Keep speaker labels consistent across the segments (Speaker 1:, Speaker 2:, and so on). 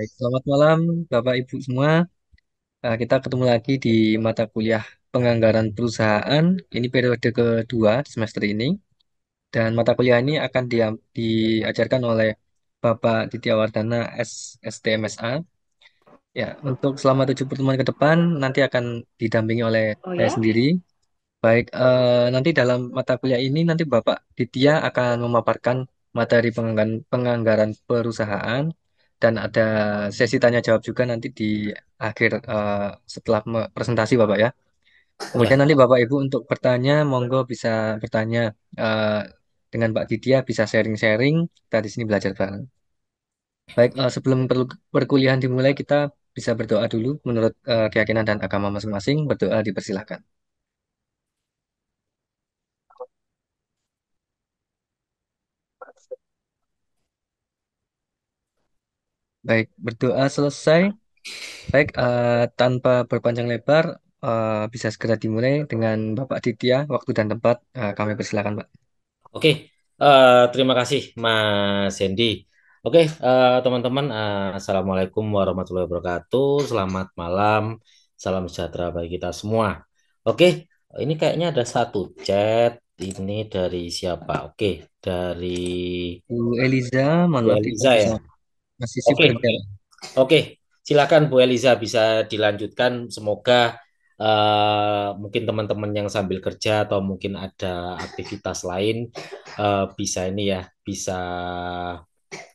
Speaker 1: Baik, selamat malam Bapak Ibu semua. Nah, kita ketemu lagi di mata kuliah penganggaran perusahaan. Ini periode kedua semester ini. Dan mata kuliah ini akan di, diajarkan oleh Bapak Titi Awardana S, STMSA. Ya, untuk selama tujuh pertemuan ke depan nanti akan didampingi oleh oh, saya ya? sendiri. Baik, eh, nanti dalam mata kuliah ini nanti Bapak Ditya akan memaparkan materi penganggaran, penganggaran perusahaan dan ada sesi tanya jawab juga nanti di akhir uh, setelah presentasi Bapak ya. Kemudian nanti Bapak Ibu untuk bertanya monggo bisa bertanya uh, dengan Pak Didia bisa sharing-sharing kita di sini belajar bareng. Baik, uh, sebelum per perkuliahan dimulai kita bisa berdoa dulu menurut uh, keyakinan dan agama masing-masing. Berdoa dipersilahkan. Baik, berdoa selesai. Baik, uh, tanpa berpanjang lebar, uh, bisa segera dimulai dengan Bapak Ditya. Waktu dan tempat uh, kami persilakan, Pak. Oke,
Speaker 2: uh, terima kasih Mas Hendy. Oke, teman-teman, uh, Assalamualaikum warahmatullahi wabarakatuh. Selamat malam, salam sejahtera bagi kita semua. Oke, ini kayaknya ada satu chat ini dari siapa? Oke, dari
Speaker 1: Bu Eliza, Bu Eliza ya masih okay. Oke,
Speaker 2: okay. silakan Bu Eliza bisa dilanjutkan. Semoga uh, mungkin teman-teman yang sambil kerja atau mungkin ada aktivitas lain uh, bisa ini ya bisa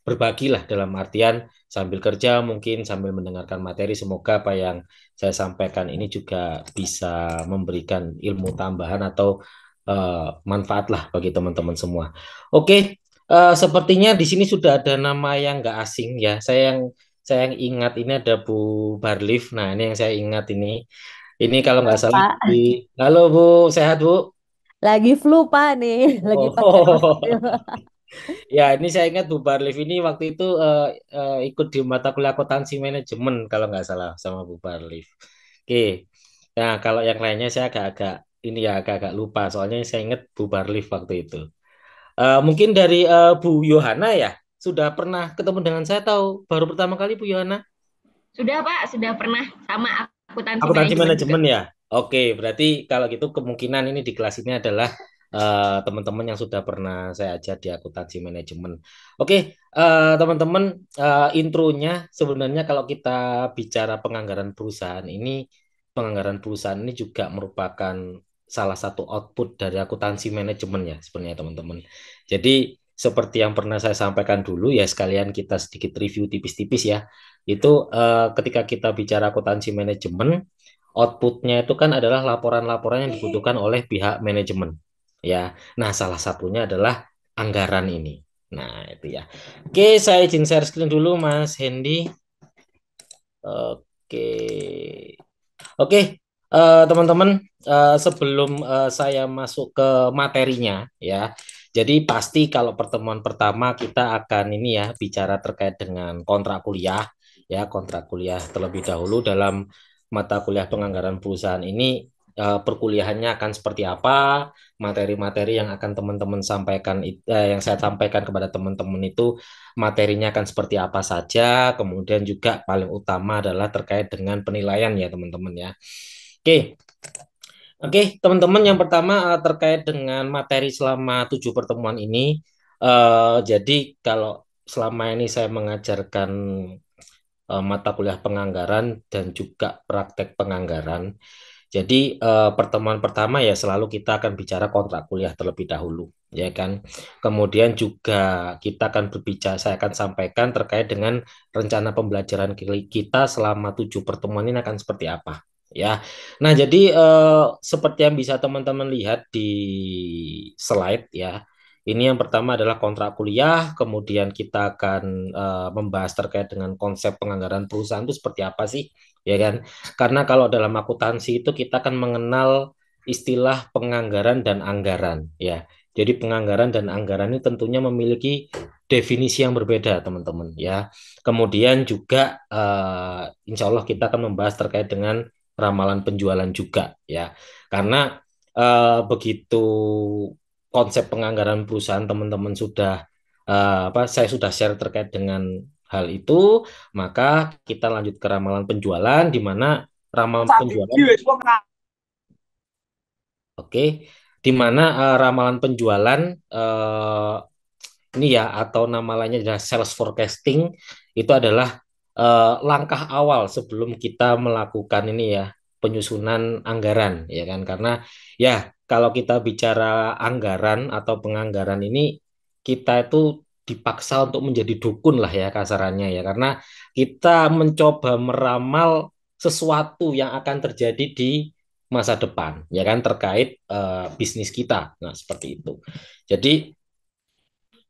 Speaker 2: berbagi lah dalam artian sambil kerja mungkin sambil mendengarkan materi semoga apa yang saya sampaikan ini juga bisa memberikan ilmu tambahan atau uh, eh, manfaat lah bagi teman-teman semua. Oke, okay, Uh, sepertinya di sini sudah ada nama yang nggak asing ya. Saya yang saya yang ingat ini ada Bu Barlif. Nah ini yang saya ingat ini. Ini kalau nggak salah. Di... Halo Bu, sehat Bu?
Speaker 3: Lagi flu Pak nih, lagi oh.
Speaker 2: Ya, ini saya ingat Bu Barlif ini waktu itu uh, uh, ikut di mata kuliah akuntansi manajemen kalau nggak salah sama Bu Barlif. Oke. Nah, kalau yang lainnya saya agak-agak ini ya agak-agak lupa soalnya saya ingat Bu Barlif waktu itu. Eh, mungkin dari uh, Bu Yohana ya, sudah pernah ketemu dengan saya atau baru pertama kali Bu Yohana?
Speaker 3: Sudah Pak, sudah pernah sama akuntansi, akuntansi
Speaker 2: manajemen, manajemen ya. Oke, berarti kalau gitu kemungkinan ini di kelas ini adalah eh, teman-teman uh, yang sudah pernah saya ajar di akuntansi manajemen. Oke, okay, uh, teman-teman, uh, intronya sebenarnya kalau kita bicara penganggaran perusahaan ini, penganggaran perusahaan ini juga merupakan salah satu output dari akuntansi manajemen ya sebenarnya teman-teman. Jadi seperti yang pernah saya sampaikan dulu ya sekalian kita sedikit review tipis-tipis ya. Itu eh, ketika kita bicara akuntansi manajemen, outputnya itu kan adalah laporan-laporan yang dibutuhkan oleh pihak manajemen ya. Nah, salah satunya adalah anggaran ini. Nah, itu ya. Oke, saya izin share screen dulu Mas Hendy. Oke. Oke, Eh, teman-teman uh, uh, sebelum uh, saya masuk ke materinya ya. Jadi pasti kalau pertemuan pertama kita akan ini ya bicara terkait dengan kontrak kuliah ya, kontrak kuliah terlebih dahulu dalam mata kuliah penganggaran perusahaan ini uh, perkuliahannya akan seperti apa, materi-materi yang akan teman-teman sampaikan, uh, yang saya sampaikan kepada teman-teman itu materinya akan seperti apa saja, kemudian juga paling utama adalah terkait dengan penilaian ya teman-teman ya. Oke. Oke, teman-teman yang pertama eh, terkait dengan materi selama tujuh pertemuan ini. Uh, jadi kalau selama ini saya mengajarkan uh, mata kuliah penganggaran dan juga praktek penganggaran. Jadi uh, pertemuan pertama ya selalu kita akan bicara kontrak kuliah terlebih dahulu, ya kan. Kemudian juga kita akan berbicara, saya akan sampaikan terkait dengan rencana pembelajaran kita selama tujuh pertemuan ini akan seperti apa ya. Nah, jadi eh, seperti yang bisa teman-teman lihat di slide ya. Ini yang pertama adalah kontrak kuliah, kemudian kita akan eh, membahas terkait dengan konsep penganggaran perusahaan itu seperti apa sih, ya kan? Karena kalau dalam akuntansi itu kita akan mengenal istilah penganggaran dan anggaran, ya. Jadi penganggaran dan anggaran ini tentunya memiliki definisi yang berbeda, teman-teman. Ya, kemudian juga uh, insya Allah kita akan membahas terkait dengan ramalan penjualan juga ya. Karena eh, begitu konsep penganggaran perusahaan teman-teman sudah eh, apa saya sudah share terkait dengan hal itu, maka kita lanjut ke ramalan penjualan di mana ramalan Sampai penjualan Oke, okay. di mana uh, ramalan penjualan uh, ini ya atau nama lainnya adalah sales forecasting itu adalah eh, langkah awal sebelum kita melakukan ini ya penyusunan anggaran ya kan karena ya kalau kita bicara anggaran atau penganggaran ini kita itu dipaksa untuk menjadi dukun lah ya kasarannya ya karena kita mencoba meramal sesuatu yang akan terjadi di masa depan ya kan terkait uh, bisnis kita nah seperti itu jadi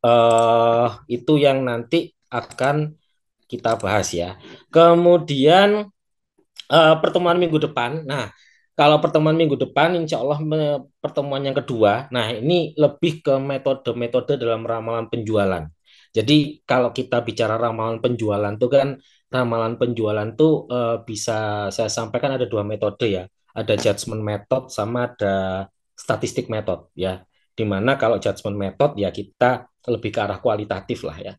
Speaker 2: uh, itu yang nanti akan kita bahas ya. Kemudian uh, pertemuan minggu depan. Nah, kalau pertemuan minggu depan, insya Allah pertemuan yang kedua. Nah, ini lebih ke metode-metode dalam ramalan penjualan. Jadi kalau kita bicara ramalan penjualan tuh kan ramalan penjualan tuh uh, bisa saya sampaikan ada dua metode ya. Ada judgment method sama ada statistik method ya. Dimana kalau judgment method ya kita lebih ke arah kualitatif lah ya.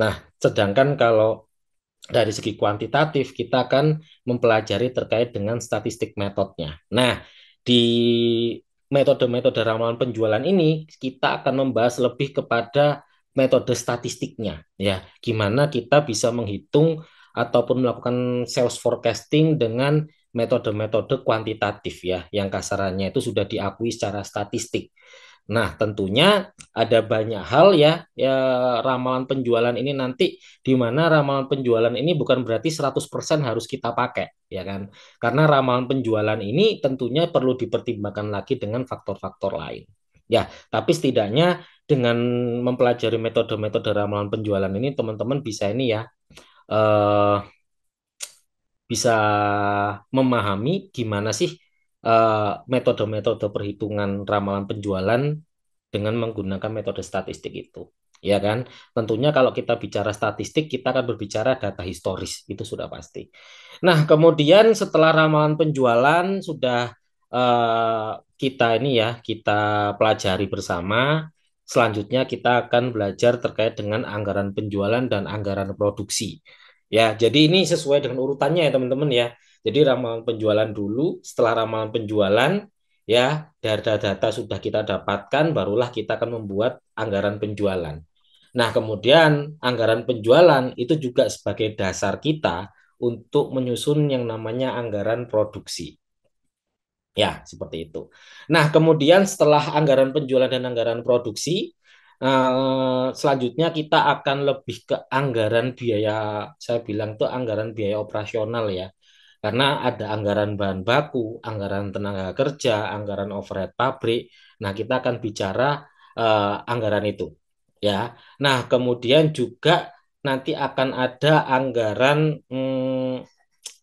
Speaker 2: Nah, sedangkan kalau dari segi kuantitatif kita akan mempelajari terkait dengan statistik metodenya. Nah, di metode-metode ramalan penjualan ini kita akan membahas lebih kepada metode statistiknya ya. Gimana kita bisa menghitung ataupun melakukan sales forecasting dengan metode-metode kuantitatif ya yang kasarannya itu sudah diakui secara statistik. Nah, tentunya ada banyak hal ya, ya ramalan penjualan ini nanti di mana ramalan penjualan ini bukan berarti 100% harus kita pakai, ya kan? Karena ramalan penjualan ini tentunya perlu dipertimbangkan lagi dengan faktor-faktor lain. Ya, tapi setidaknya dengan mempelajari metode-metode ramalan penjualan ini teman-teman bisa ini ya eh bisa memahami gimana sih Eh, metode-metode uh, perhitungan ramalan penjualan dengan menggunakan metode statistik itu. Ya kan? Tentunya kalau kita bicara statistik, kita akan berbicara data historis, itu sudah pasti. Nah, kemudian setelah ramalan penjualan sudah uh, kita ini ya, kita pelajari bersama, selanjutnya kita akan belajar terkait dengan anggaran penjualan dan anggaran produksi. Ya, jadi ini sesuai dengan urutannya ya, teman-teman ya. Jadi ramalan penjualan dulu, setelah ramalan penjualan ya data-data sudah kita dapatkan barulah kita akan membuat anggaran penjualan. Nah, kemudian anggaran penjualan itu juga sebagai dasar kita untuk menyusun yang namanya anggaran produksi. Ya, seperti itu. Nah, kemudian setelah anggaran penjualan dan anggaran produksi, eh, selanjutnya kita akan lebih ke anggaran biaya saya bilang tuh anggaran biaya operasional ya karena ada anggaran bahan baku, anggaran tenaga kerja, anggaran overhead pabrik. Nah, kita akan bicara uh, anggaran itu, ya. Nah, kemudian juga nanti akan ada anggaran hmm,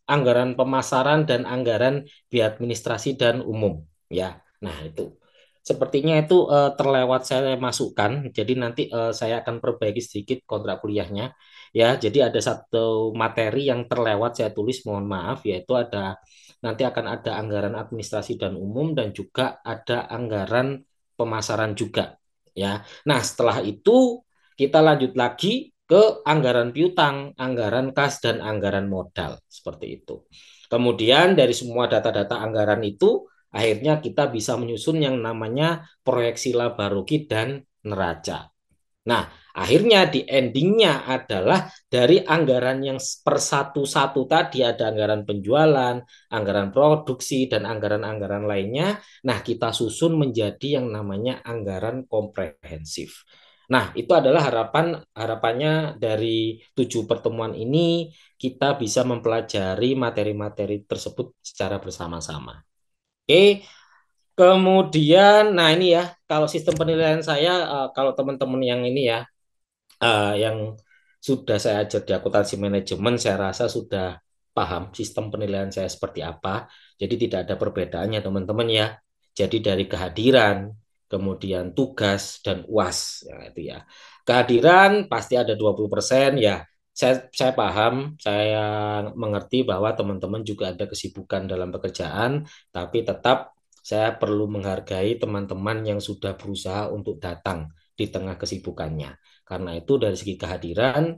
Speaker 2: anggaran pemasaran dan anggaran biaya administrasi dan umum, ya. Nah, itu sepertinya itu uh, terlewat saya masukkan. Jadi nanti uh, saya akan perbaiki sedikit kontrak kuliahnya ya jadi ada satu materi yang terlewat saya tulis mohon maaf yaitu ada nanti akan ada anggaran administrasi dan umum dan juga ada anggaran pemasaran juga ya nah setelah itu kita lanjut lagi ke anggaran piutang, anggaran kas dan anggaran modal seperti itu. Kemudian dari semua data-data anggaran itu akhirnya kita bisa menyusun yang namanya proyeksi laba rugi dan neraca. Nah, Akhirnya di endingnya adalah dari anggaran yang per satu satu tadi ada anggaran penjualan, anggaran produksi, dan anggaran-anggaran lainnya. Nah, kita susun menjadi yang namanya anggaran komprehensif. Nah, itu adalah harapan harapannya dari tujuh pertemuan ini kita bisa mempelajari materi-materi tersebut secara bersama-sama. Oke. Kemudian nah ini ya, kalau sistem penilaian saya eh, kalau teman-teman yang ini ya uh, yang sudah saya ajar di akuntansi manajemen, saya rasa sudah paham sistem penilaian saya seperti apa. Jadi tidak ada perbedaannya teman-teman ya. Jadi dari kehadiran, kemudian tugas dan UAS ya itu ya. Kehadiran pasti ada 20% ya. Saya saya paham, saya mengerti bahwa teman-teman juga ada kesibukan dalam pekerjaan, tapi tetap saya perlu menghargai teman-teman yang sudah berusaha untuk datang di tengah kesibukannya. Karena itu dari segi kehadiran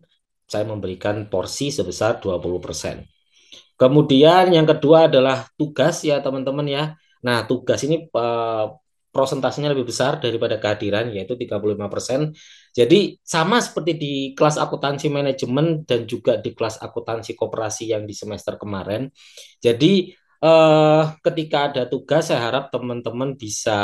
Speaker 2: saya memberikan porsi sebesar 20%. Kemudian yang kedua adalah tugas ya teman-teman ya. Nah, tugas ini uh, eh, prosentasenya lebih besar daripada kehadiran yaitu 35%. Jadi sama seperti di kelas akuntansi manajemen dan juga di kelas akuntansi koperasi yang di semester kemarin. Jadi uh, ketika ada tugas saya harap teman-teman bisa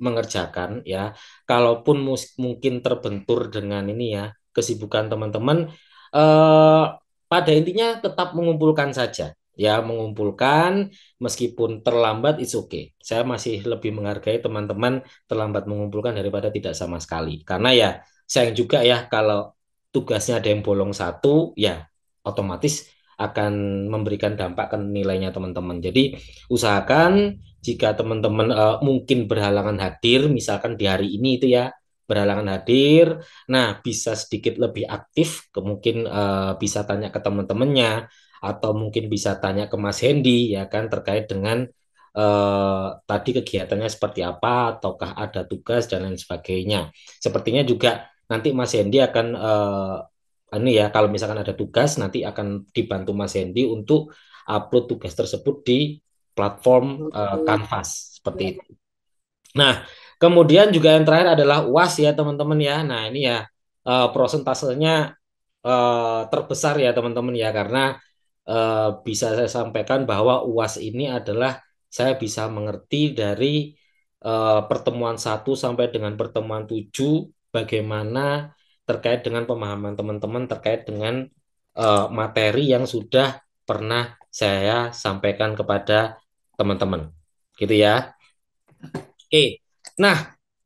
Speaker 2: mengerjakan ya kalaupun mungkin terbentur dengan ini ya kesibukan teman-teman eh, pada intinya tetap mengumpulkan saja ya mengumpulkan meskipun terlambat it's okay. Saya masih lebih menghargai teman-teman terlambat mengumpulkan daripada tidak sama sekali. Karena ya sayang juga ya kalau tugasnya ada yang bolong satu ya otomatis akan memberikan dampak ke nilainya teman-teman. Jadi usahakan jika teman-teman uh, mungkin berhalangan hadir, misalkan di hari ini itu ya berhalangan hadir, nah bisa sedikit lebih aktif, mungkin uh, bisa tanya ke teman-temannya atau mungkin bisa tanya ke Mas Hendy ya kan terkait dengan uh, tadi kegiatannya seperti apa, ataukah ada tugas dan lain sebagainya. Sepertinya juga nanti Mas Hendy akan uh, ini anu ya kalau misalkan ada tugas nanti akan dibantu Mas Hendy untuk upload tugas tersebut di platform uh, seperti itu. Nah, kemudian juga yang terakhir adalah UAS ya teman-teman ya. Nah, ini ya uh, prosentasenya uh, terbesar ya teman-teman ya karena uh, bisa saya sampaikan bahwa UAS ini adalah saya bisa mengerti dari uh, pertemuan satu sampai dengan pertemuan 7 bagaimana terkait dengan pemahaman teman-teman terkait dengan uh, materi yang sudah pernah saya sampaikan kepada teman-teman. Gitu ya. Oke. Nah,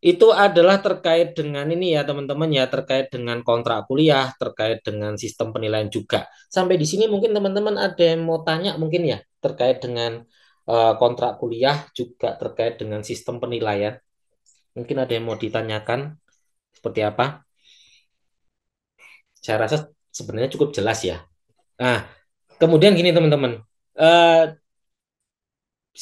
Speaker 2: itu adalah terkait dengan ini ya teman-teman ya terkait dengan kontrak kuliah terkait dengan sistem penilaian juga sampai di sini mungkin teman-teman ada yang mau tanya mungkin ya terkait dengan eh, kontrak kuliah juga terkait dengan sistem penilaian mungkin ada yang mau ditanyakan seperti apa saya rasa sebenarnya cukup jelas ya nah kemudian gini teman-teman eh,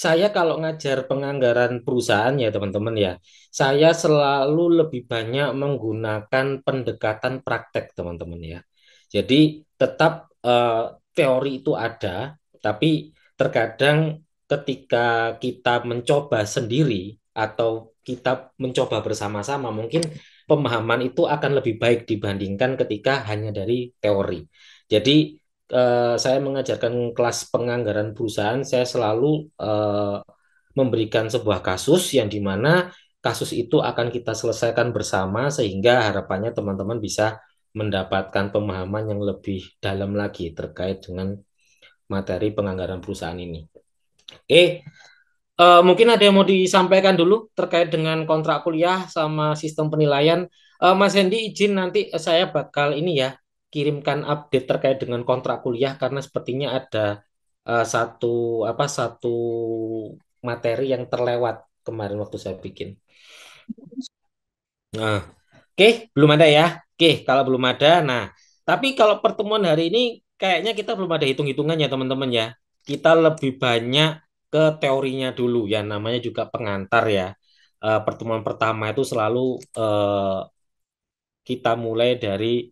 Speaker 2: saya kalau ngajar penganggaran perusahaan ya teman-teman ya, saya selalu lebih banyak menggunakan pendekatan praktek teman-teman ya. Jadi tetap uh, teori itu ada, tapi terkadang ketika kita mencoba sendiri atau kita mencoba bersama-sama mungkin pemahaman itu akan lebih baik dibandingkan ketika hanya dari teori. Jadi Eh, saya mengajarkan kelas penganggaran perusahaan, saya selalu uh, memberikan sebuah kasus yang mana kasus itu akan kita selesaikan bersama sehingga harapannya teman-teman bisa mendapatkan pemahaman yang lebih dalam lagi terkait dengan materi penganggaran perusahaan ini. Oke, uh, mungkin ada yang mau disampaikan dulu terkait dengan kontrak kuliah sama sistem penilaian. Uh, Mas Hendi izin nanti saya bakal ini ya kirimkan update terkait dengan kontrak kuliah karena sepertinya ada uh, satu apa satu materi yang terlewat kemarin waktu saya bikin. Nah, oke, okay, belum ada ya. Oke, okay, kalau belum ada, nah, tapi kalau pertemuan hari ini kayaknya kita belum ada hitung-hitungannya teman-teman ya. Kita lebih banyak ke teorinya dulu ya, namanya juga pengantar ya. Uh, pertemuan pertama itu selalu uh, kita mulai dari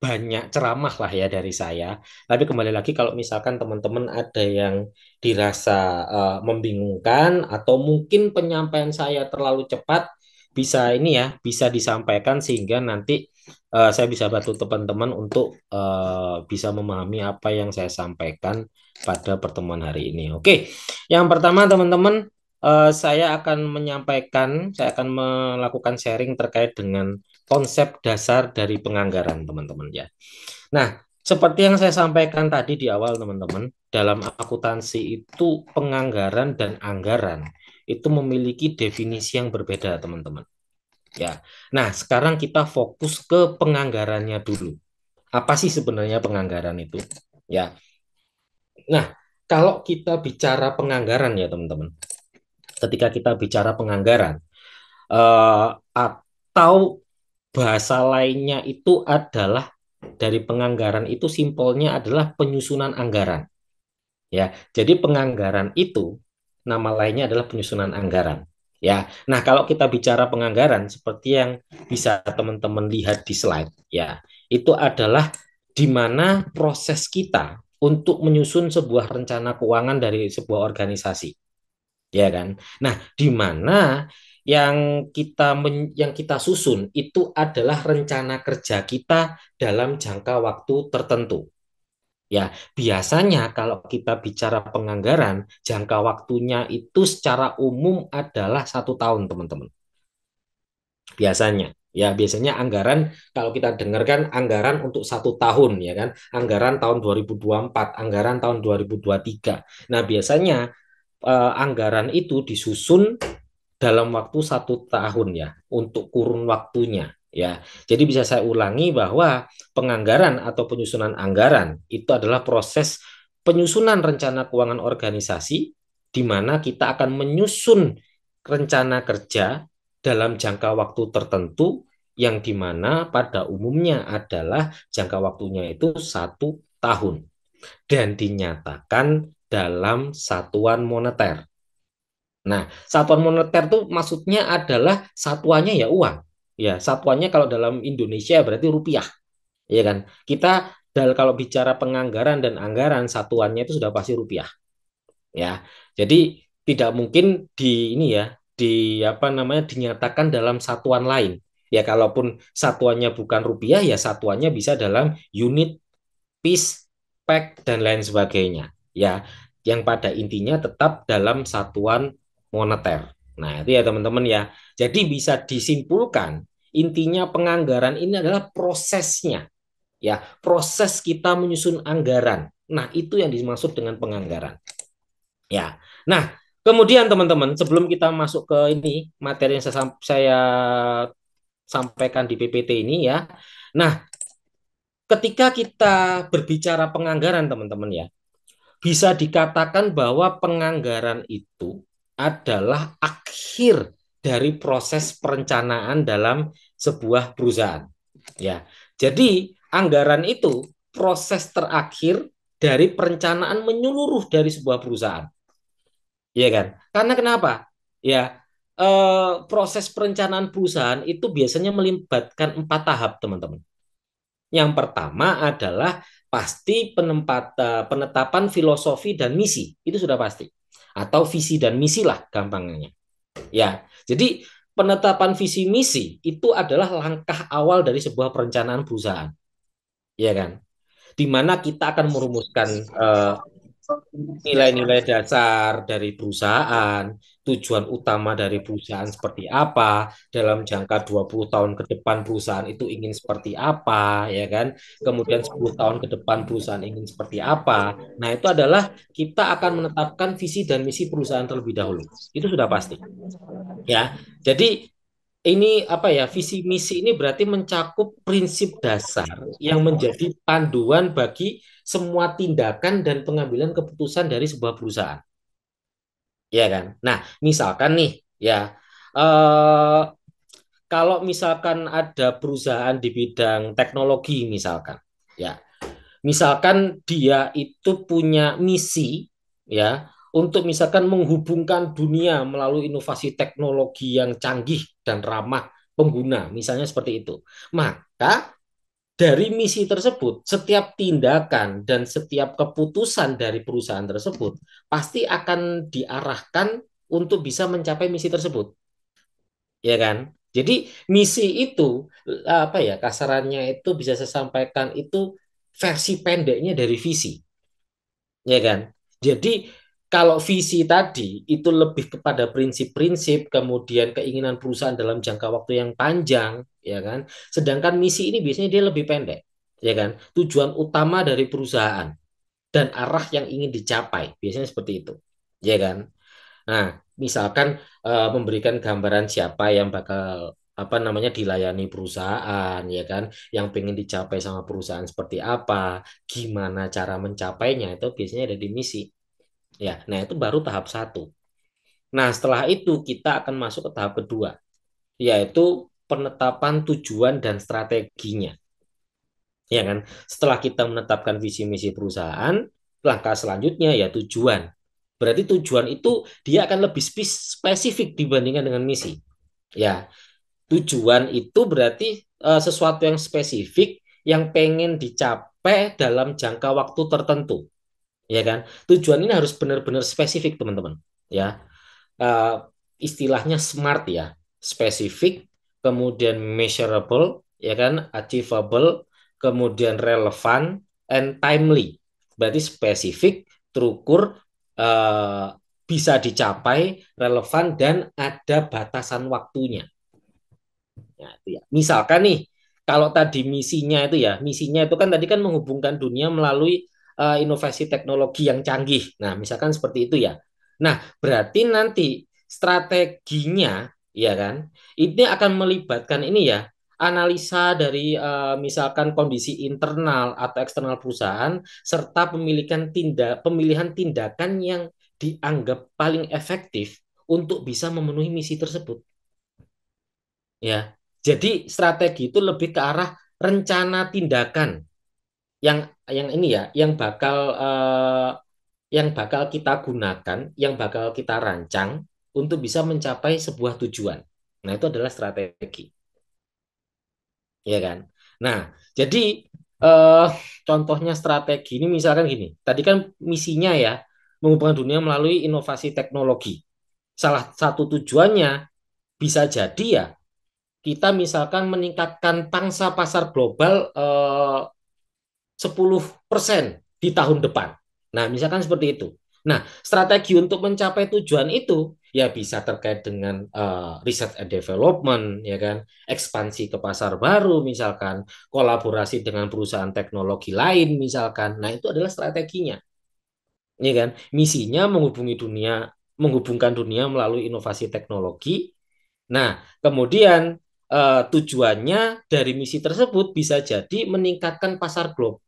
Speaker 2: banyak ceramah lah ya dari saya. Tapi kembali lagi kalau misalkan teman-teman ada yang dirasa uh, membingungkan atau mungkin penyampaian saya terlalu cepat, bisa ini ya, bisa disampaikan sehingga nanti uh, saya bisa bantu teman-teman untuk uh, bisa memahami apa yang saya sampaikan pada pertemuan hari ini. Oke, yang pertama teman-teman uh, saya akan menyampaikan, saya akan melakukan sharing terkait dengan konsep dasar dari penganggaran, teman-teman ya. Nah, seperti yang saya sampaikan tadi di awal, teman-teman, dalam akuntansi itu penganggaran dan anggaran itu memiliki definisi yang berbeda, teman-teman. Ya. Nah, sekarang kita fokus ke penganggarannya dulu. Apa sih sebenarnya penganggaran itu? Ya. Nah, kalau kita bicara penganggaran ya, teman-teman. Ketika kita bicara penganggaran uh, atau bahasa lainnya itu adalah dari penganggaran itu simpelnya adalah penyusunan anggaran. Ya, jadi penganggaran itu nama lainnya adalah penyusunan anggaran. Ya. Nah, kalau kita bicara penganggaran seperti yang bisa teman-teman lihat di slide, ya. Itu adalah di mana proses kita untuk menyusun sebuah rencana keuangan dari sebuah organisasi. Ya kan? Nah, di mana yang kita men, yang kita susun itu adalah rencana kerja kita dalam jangka waktu tertentu. Ya, biasanya kalau kita bicara penganggaran, jangka waktunya itu secara umum adalah satu tahun, teman-teman. Biasanya. Ya, biasanya anggaran kalau kita dengarkan anggaran untuk satu tahun ya kan, anggaran tahun 2024, anggaran tahun 2023. Nah, biasanya eh, anggaran itu disusun dalam waktu satu tahun ya untuk kurun waktunya ya. Jadi bisa saya ulangi bahwa penganggaran atau penyusunan anggaran itu adalah proses penyusunan rencana keuangan organisasi di mana kita akan menyusun rencana kerja dalam jangka waktu tertentu yang di mana pada umumnya adalah jangka waktunya itu satu tahun dan dinyatakan dalam satuan moneter Nah, satuan moneter tuh maksudnya adalah satuannya ya uang. Ya, satuannya kalau dalam Indonesia berarti rupiah. Ya kan? Kita dal kalau bicara penganggaran dan anggaran satuannya itu sudah pasti rupiah. Ya. Jadi tidak mungkin di ini ya, di apa namanya dinyatakan dalam satuan lain. Ya kalaupun satuannya bukan rupiah ya satuannya bisa dalam unit, piece, pack dan lain sebagainya. Ya, yang pada intinya tetap dalam satuan moneter. Nah, itu ya teman-teman ya. Jadi bisa disimpulkan intinya penganggaran ini adalah prosesnya. Ya, proses kita menyusun anggaran. Nah, itu yang dimaksud dengan penganggaran. Ya. Nah, kemudian teman-teman, sebelum kita masuk ke ini materi yang saya, saya sampaikan di PPT ini ya. Nah, ketika kita berbicara penganggaran teman-teman ya, bisa dikatakan bahwa penganggaran itu adalah akhir dari proses perencanaan dalam sebuah perusahaan. Ya. Jadi anggaran itu proses terakhir dari perencanaan menyeluruh dari sebuah perusahaan. Iya kan? Karena kenapa? Ya, e, proses perencanaan perusahaan itu biasanya melibatkan empat tahap, teman-teman. Yang pertama adalah pasti penempat, penetapan filosofi dan misi. Itu sudah pasti atau visi dan misi lah gampangnya. Ya, jadi penetapan visi misi itu adalah langkah awal dari sebuah perencanaan perusahaan. ya kan? Di mana kita akan merumuskan eh, nilai-nilai dasar dari perusahaan, tujuan utama dari perusahaan seperti apa, dalam jangka 20 tahun ke depan perusahaan itu ingin seperti apa, ya kan? Kemudian 10 tahun ke depan perusahaan ingin seperti apa. Nah, itu adalah kita akan menetapkan visi dan misi perusahaan terlebih dahulu. Itu sudah pasti. Ya. Jadi ini apa ya visi misi ini berarti mencakup prinsip dasar yang menjadi panduan bagi semua tindakan dan pengambilan keputusan dari sebuah perusahaan. Ya kan? Nah, misalkan nih ya eh kalau misalkan ada perusahaan di bidang teknologi misalkan ya. Misalkan dia itu punya misi ya untuk misalkan menghubungkan dunia melalui inovasi teknologi yang canggih dan ramah pengguna, misalnya seperti itu. Maka dari misi tersebut, setiap tindakan dan setiap keputusan dari perusahaan tersebut pasti akan diarahkan untuk bisa mencapai misi tersebut. Ya kan? Jadi misi itu apa ya kasarannya itu bisa saya sampaikan itu versi pendeknya dari visi. Ya kan? Jadi kalau visi tadi itu lebih kepada prinsip-prinsip kemudian keinginan perusahaan dalam jangka waktu yang panjang ya kan? Sedangkan misi ini biasanya dia lebih pendek, ya kan? Tujuan utama dari perusahaan dan arah yang ingin dicapai, biasanya seperti itu, ya kan? Nah, misalkan uh, memberikan gambaran siapa yang bakal apa namanya dilayani perusahaan ya kan yang pengen dicapai sama perusahaan seperti apa gimana cara mencapainya itu biasanya ada di misi ya nah itu baru tahap satu nah setelah itu kita akan masuk ke tahap kedua yaitu penetapan tujuan dan strateginya. Ya kan? Setelah kita menetapkan visi misi perusahaan, langkah selanjutnya ya tujuan. Berarti tujuan itu dia akan lebih spesifik dibandingkan dengan misi. Ya. Tujuan itu berarti uh, sesuatu yang spesifik yang pengen dicapai dalam jangka waktu tertentu. Ya kan? Tujuan ini harus benar-benar spesifik, teman-teman. Ya. Uh, istilahnya smart ya. Spesifik, kemudian measurable, ya kan, achievable, kemudian relevan, and timely. Berarti spesifik, terukur, uh, bisa dicapai, relevan, dan ada batasan waktunya. Ya, itu ya. Misalkan nih, kalau tadi misinya itu ya, misinya itu kan tadi kan menghubungkan dunia melalui uh, inovasi teknologi yang canggih. Nah, misalkan seperti itu ya. Nah, berarti nanti strateginya Iya kan? Ini akan melibatkan ini ya, analisa dari uh, misalkan kondisi internal atau eksternal perusahaan serta pemilikan tindak pemilihan tindakan yang dianggap paling efektif untuk bisa memenuhi misi tersebut. Ya. Jadi strategi itu lebih ke arah rencana tindakan yang yang ini ya, yang bakal uh, yang bakal kita gunakan, yang bakal kita rancang untuk bisa mencapai sebuah tujuan. Nah, itu adalah strategi. ya kan? Nah, jadi eh, contohnya strategi ini misalkan gini. Tadi kan misinya ya menghubungkan dunia melalui inovasi teknologi. Salah satu tujuannya bisa jadi ya kita misalkan meningkatkan pangsa pasar global eh, 10% di tahun depan. Nah, misalkan seperti itu. Nah, strategi untuk mencapai tujuan itu ya bisa terkait dengan uh, research and development ya kan ekspansi ke pasar baru misalkan kolaborasi dengan perusahaan teknologi lain misalkan nah itu adalah strateginya ya kan misinya menghubungi dunia menghubungkan dunia melalui inovasi teknologi nah kemudian uh, tujuannya dari misi tersebut bisa jadi meningkatkan pasar global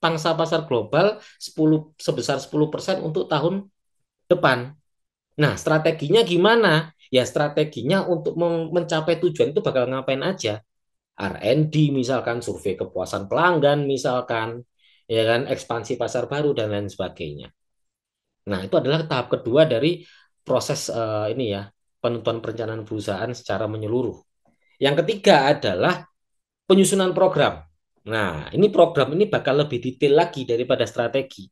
Speaker 2: pangsa pasar global 10 sebesar 10% untuk tahun depan Nah, strateginya gimana? Ya strateginya untuk mencapai tujuan itu bakal ngapain aja? R&D misalkan, survei kepuasan pelanggan misalkan, ya kan, ekspansi pasar baru dan lain sebagainya. Nah, itu adalah tahap kedua dari proses uh, ini ya, penentuan perencanaan perusahaan secara menyeluruh. Yang ketiga adalah penyusunan program. Nah, ini program ini bakal lebih detail lagi daripada strategi.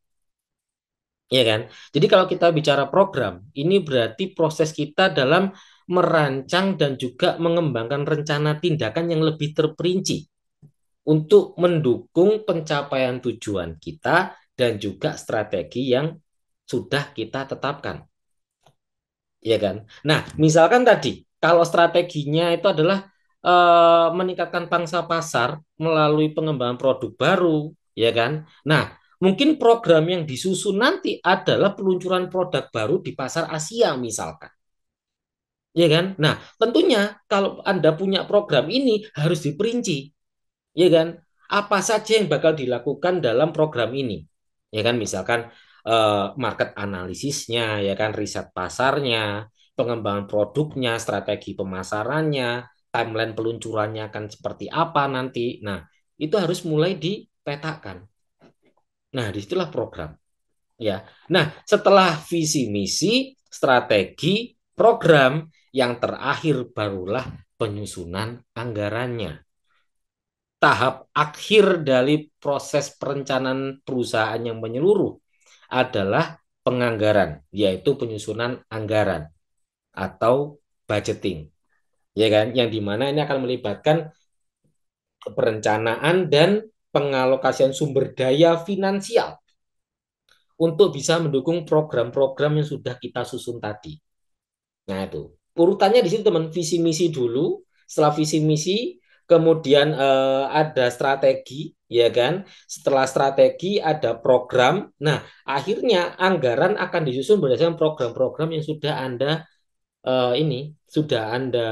Speaker 2: Ya kan? Jadi kalau kita bicara program, ini berarti proses kita dalam merancang dan juga mengembangkan rencana tindakan yang lebih terperinci untuk mendukung pencapaian tujuan kita dan juga strategi yang sudah kita tetapkan. Ya kan? Nah, misalkan tadi kalau strateginya itu adalah e, meningkatkan pangsa pasar melalui pengembangan produk baru, ya kan? Nah, Mungkin program yang disusun nanti adalah peluncuran produk baru di pasar Asia misalkan. Ya kan? Nah, tentunya kalau Anda punya program ini harus diperinci. Ya kan? Apa saja yang bakal dilakukan dalam program ini? Ya kan misalkan eh, market analisisnya, ya kan riset pasarnya, pengembangan produknya, strategi pemasarannya, timeline peluncurannya akan seperti apa nanti. Nah, itu harus mulai dipetakan. Nah, disitulah program. Ya. Nah, setelah visi misi, strategi, program yang terakhir barulah penyusunan anggarannya. Tahap akhir dari proses perencanaan perusahaan yang menyeluruh adalah penganggaran, yaitu penyusunan anggaran atau budgeting. Ya kan, yang dimana ini akan melibatkan perencanaan dan pengalokasian sumber daya finansial untuk bisa mendukung program-program yang sudah kita susun tadi. Nah itu urutannya di situ teman visi misi dulu, setelah visi misi kemudian eh, ada strategi ya kan, setelah strategi ada program. Nah akhirnya anggaran akan disusun berdasarkan program-program yang sudah anda eh, ini sudah Anda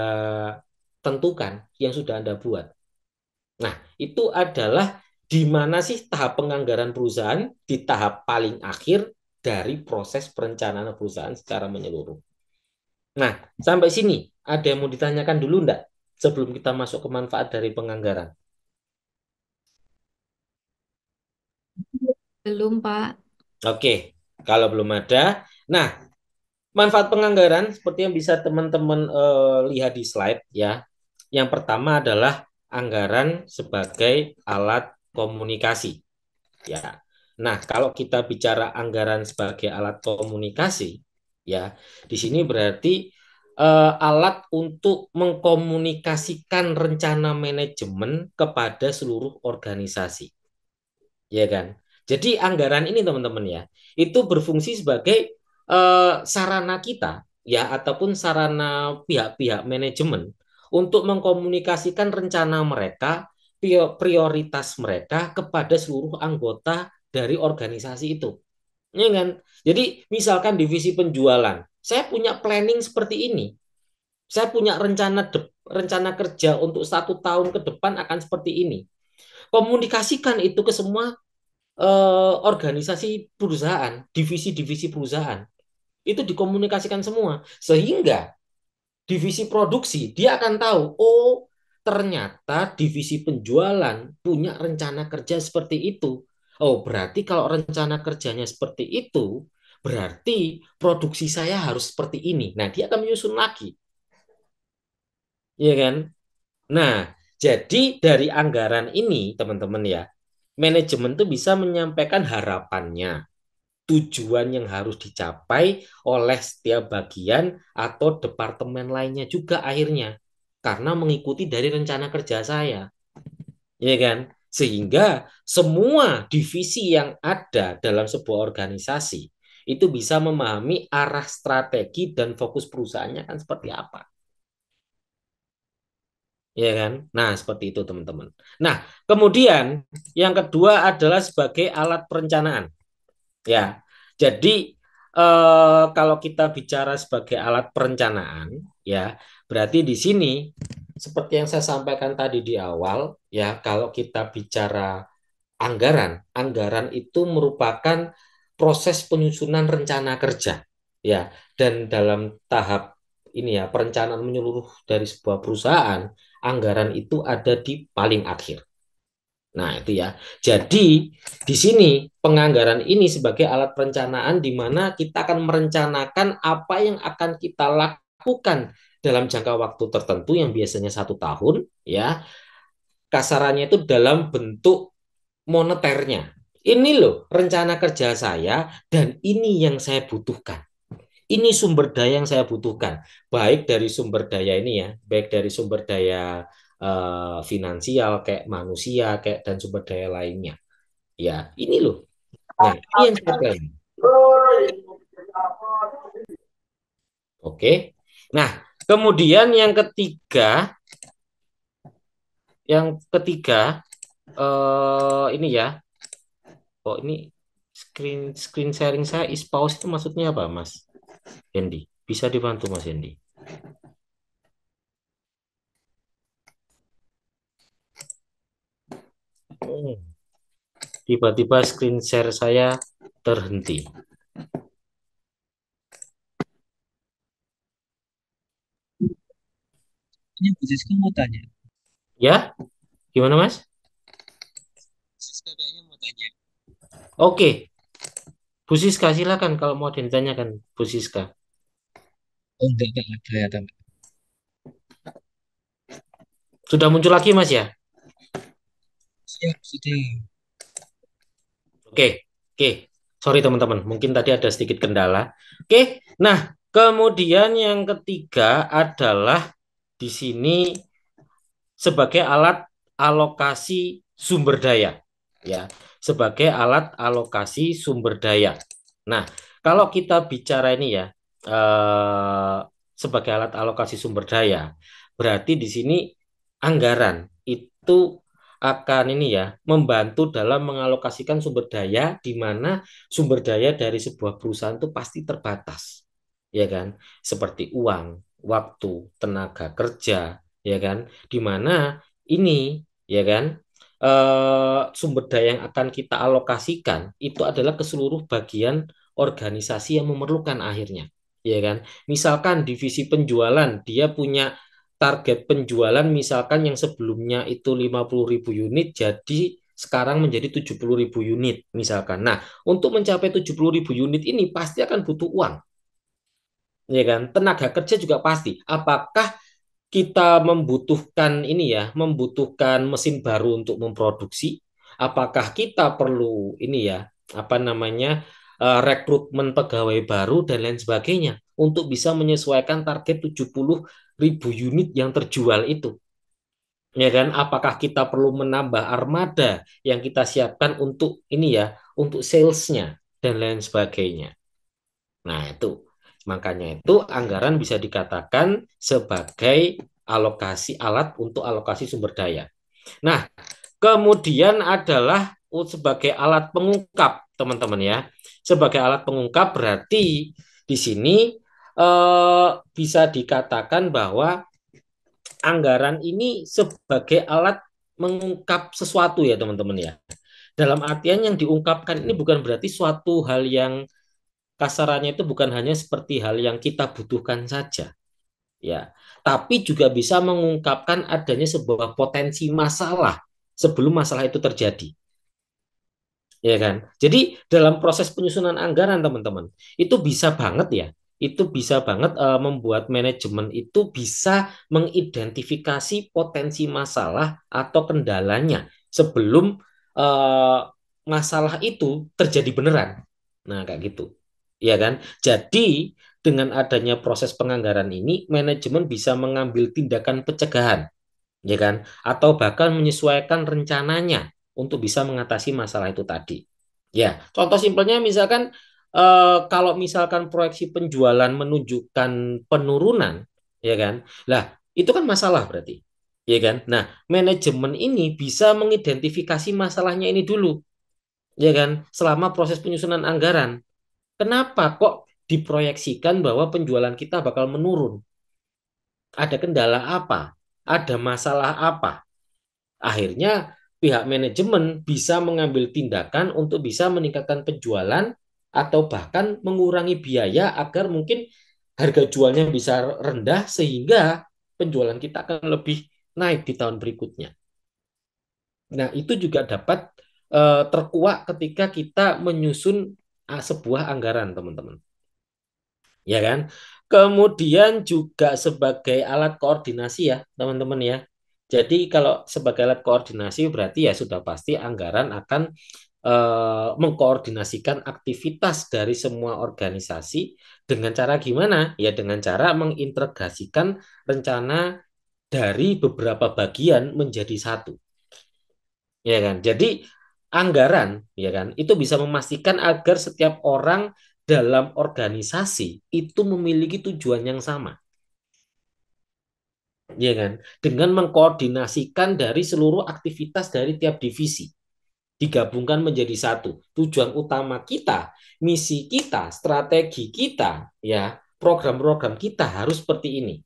Speaker 2: tentukan, yang sudah Anda buat. Nah, itu adalah di mana sih tahap penganggaran perusahaan di tahap paling akhir dari proses perencanaan perusahaan secara menyeluruh. Nah, sampai sini ada yang mau ditanyakan dulu enggak sebelum kita masuk ke manfaat dari penganggaran?
Speaker 3: Belum, Pak.
Speaker 2: Oke, kalau belum ada. Nah, manfaat penganggaran seperti yang bisa teman-teman uh, lihat di slide ya. Yang pertama adalah anggaran sebagai alat komunikasi. Ya. Nah, kalau kita bicara anggaran sebagai alat komunikasi, ya, di sini berarti eh, alat untuk mengkomunikasikan rencana manajemen kepada seluruh organisasi. Ya kan? Jadi anggaran ini teman-teman ya, itu berfungsi sebagai eh, sarana kita ya ataupun sarana pihak-pihak manajemen untuk mengkomunikasikan rencana mereka prioritas mereka kepada seluruh anggota dari organisasi itu. Ya kan? Jadi misalkan divisi penjualan, saya punya planning seperti ini. Saya punya rencana de, rencana kerja untuk satu tahun ke depan akan seperti ini. Komunikasikan itu ke semua eh, organisasi perusahaan, divisi-divisi perusahaan. Itu dikomunikasikan semua sehingga divisi produksi dia akan tahu, oh ternyata divisi penjualan punya rencana kerja seperti itu. Oh, berarti kalau rencana kerjanya seperti itu, berarti produksi saya harus seperti ini. Nah, dia akan menyusun lagi. Iya kan? Nah, jadi dari anggaran ini, teman-teman ya, manajemen tuh bisa menyampaikan harapannya, tujuan yang harus dicapai oleh setiap bagian atau departemen lainnya juga akhirnya karena mengikuti dari rencana kerja saya. Ya kan? Sehingga semua divisi yang ada dalam sebuah organisasi itu bisa memahami arah strategi dan fokus perusahaannya kan seperti apa. Ya kan? Nah, seperti itu teman-teman. Nah, kemudian yang kedua adalah sebagai alat perencanaan. Ya. Jadi eh, kalau kita bicara sebagai alat perencanaan, ya berarti di sini seperti yang saya sampaikan tadi di awal ya kalau kita bicara anggaran anggaran itu merupakan proses penyusunan rencana kerja ya dan dalam tahap ini ya perencanaan menyeluruh dari sebuah perusahaan anggaran itu ada di paling akhir nah itu ya jadi di sini penganggaran ini sebagai alat perencanaan di mana kita akan merencanakan apa yang akan kita lakukan lakukan dalam jangka waktu tertentu yang biasanya satu tahun, ya kasarannya itu dalam bentuk moneternya. Ini loh rencana kerja saya dan ini yang saya butuhkan. Ini sumber daya yang saya butuhkan, baik dari sumber daya ini ya, baik dari sumber daya eh, finansial kayak manusia kayak dan sumber daya lainnya. Ya, ini loh. Nah, ini yang saya Oke. Nah, kemudian yang ketiga, yang ketiga eh, ini ya, oh ini screen screen sharing saya is pause itu maksudnya apa, Mas Hendy? Bisa dibantu Mas Hendy? Hmm. Tiba-tiba screen share saya terhenti.
Speaker 1: Ini iya, Bu Siska mau tanya.
Speaker 2: Ya, gimana Mas? Siska kayaknya mau tanya. Oke, Bu Siska silakan kalau mau ditanyakan Bu Siska.
Speaker 1: Oh, enggak, enggak kelihatan. Ya,
Speaker 2: sudah muncul lagi Mas ya?
Speaker 1: Siap, sudah.
Speaker 2: Oke, oke. Sorry teman-teman, mungkin tadi ada sedikit kendala. Oke, nah kemudian yang ketiga adalah di sini sebagai alat alokasi sumber daya ya sebagai alat alokasi sumber daya. Nah, kalau kita bicara ini ya eh, sebagai alat alokasi sumber daya, berarti di sini anggaran itu akan ini ya membantu dalam mengalokasikan sumber daya di mana sumber daya dari sebuah perusahaan itu pasti terbatas ya kan seperti uang waktu, tenaga kerja, ya kan? Di mana ini, ya kan? E, sumber daya yang akan kita alokasikan itu adalah ke seluruh bagian organisasi yang memerlukan akhirnya, ya kan? Misalkan divisi penjualan dia punya target penjualan misalkan yang sebelumnya itu 50.000 unit jadi sekarang menjadi 70.000 unit misalkan. Nah, untuk mencapai 70.000 unit ini pasti akan butuh uang ya kan tenaga kerja juga pasti apakah kita membutuhkan ini ya membutuhkan mesin baru untuk memproduksi apakah kita perlu ini ya apa namanya eh, rekrutmen pegawai baru dan lain sebagainya untuk bisa menyesuaikan target 70 ribu unit yang terjual itu ya kan apakah kita perlu menambah armada yang kita siapkan untuk ini ya untuk salesnya dan lain sebagainya nah itu Makanya itu anggaran bisa dikatakan sebagai alokasi alat untuk alokasi sumber daya. Nah, kemudian adalah sebagai alat pengungkap, teman-teman ya. Sebagai alat pengungkap berarti di sini eh, bisa dikatakan bahwa anggaran ini sebagai alat mengungkap sesuatu ya teman-teman ya. Dalam artian yang diungkapkan ini bukan berarti suatu hal yang kasarannya itu bukan hanya seperti hal yang kita butuhkan saja, ya, tapi juga bisa mengungkapkan adanya sebuah potensi masalah sebelum masalah itu terjadi. Ya kan? Jadi dalam proses penyusunan anggaran teman-teman, itu bisa banget ya itu bisa banget uh, membuat manajemen itu bisa mengidentifikasi potensi masalah atau kendalanya sebelum uh, masalah itu terjadi beneran. Nah, kayak gitu ya kan? Jadi dengan adanya proses penganggaran ini, manajemen bisa mengambil tindakan pencegahan, ya kan? Atau bahkan menyesuaikan rencananya untuk bisa mengatasi masalah itu tadi. Ya, contoh simpelnya misalkan eh, kalau misalkan proyeksi penjualan menunjukkan penurunan, ya kan? Lah, itu kan masalah berarti ya kan? Nah, manajemen ini bisa mengidentifikasi masalahnya ini dulu, ya kan? Selama proses penyusunan anggaran, Kenapa kok diproyeksikan bahwa penjualan kita bakal menurun? Ada kendala apa? Ada masalah apa? Akhirnya pihak manajemen bisa mengambil tindakan untuk bisa meningkatkan penjualan atau bahkan mengurangi biaya agar mungkin harga jualnya bisa rendah sehingga penjualan kita akan lebih naik di tahun berikutnya. Nah, itu juga dapat eh, terkuat ketika kita menyusun Ah, sebuah anggaran, teman-teman. Ya kan? Kemudian juga sebagai alat koordinasi ya, teman-teman ya. Jadi kalau sebagai alat koordinasi berarti ya sudah pasti anggaran akan eh, mengkoordinasikan aktivitas dari semua organisasi dengan cara gimana? Ya dengan cara mengintegrasikan rencana dari beberapa bagian menjadi satu. Ya kan? Jadi anggaran, ya kan, itu bisa memastikan agar setiap orang dalam organisasi itu memiliki tujuan yang sama. Ya kan? Dengan mengkoordinasikan dari seluruh aktivitas dari tiap divisi digabungkan menjadi satu. Tujuan utama kita, misi kita, strategi kita, ya, program-program kita harus seperti ini.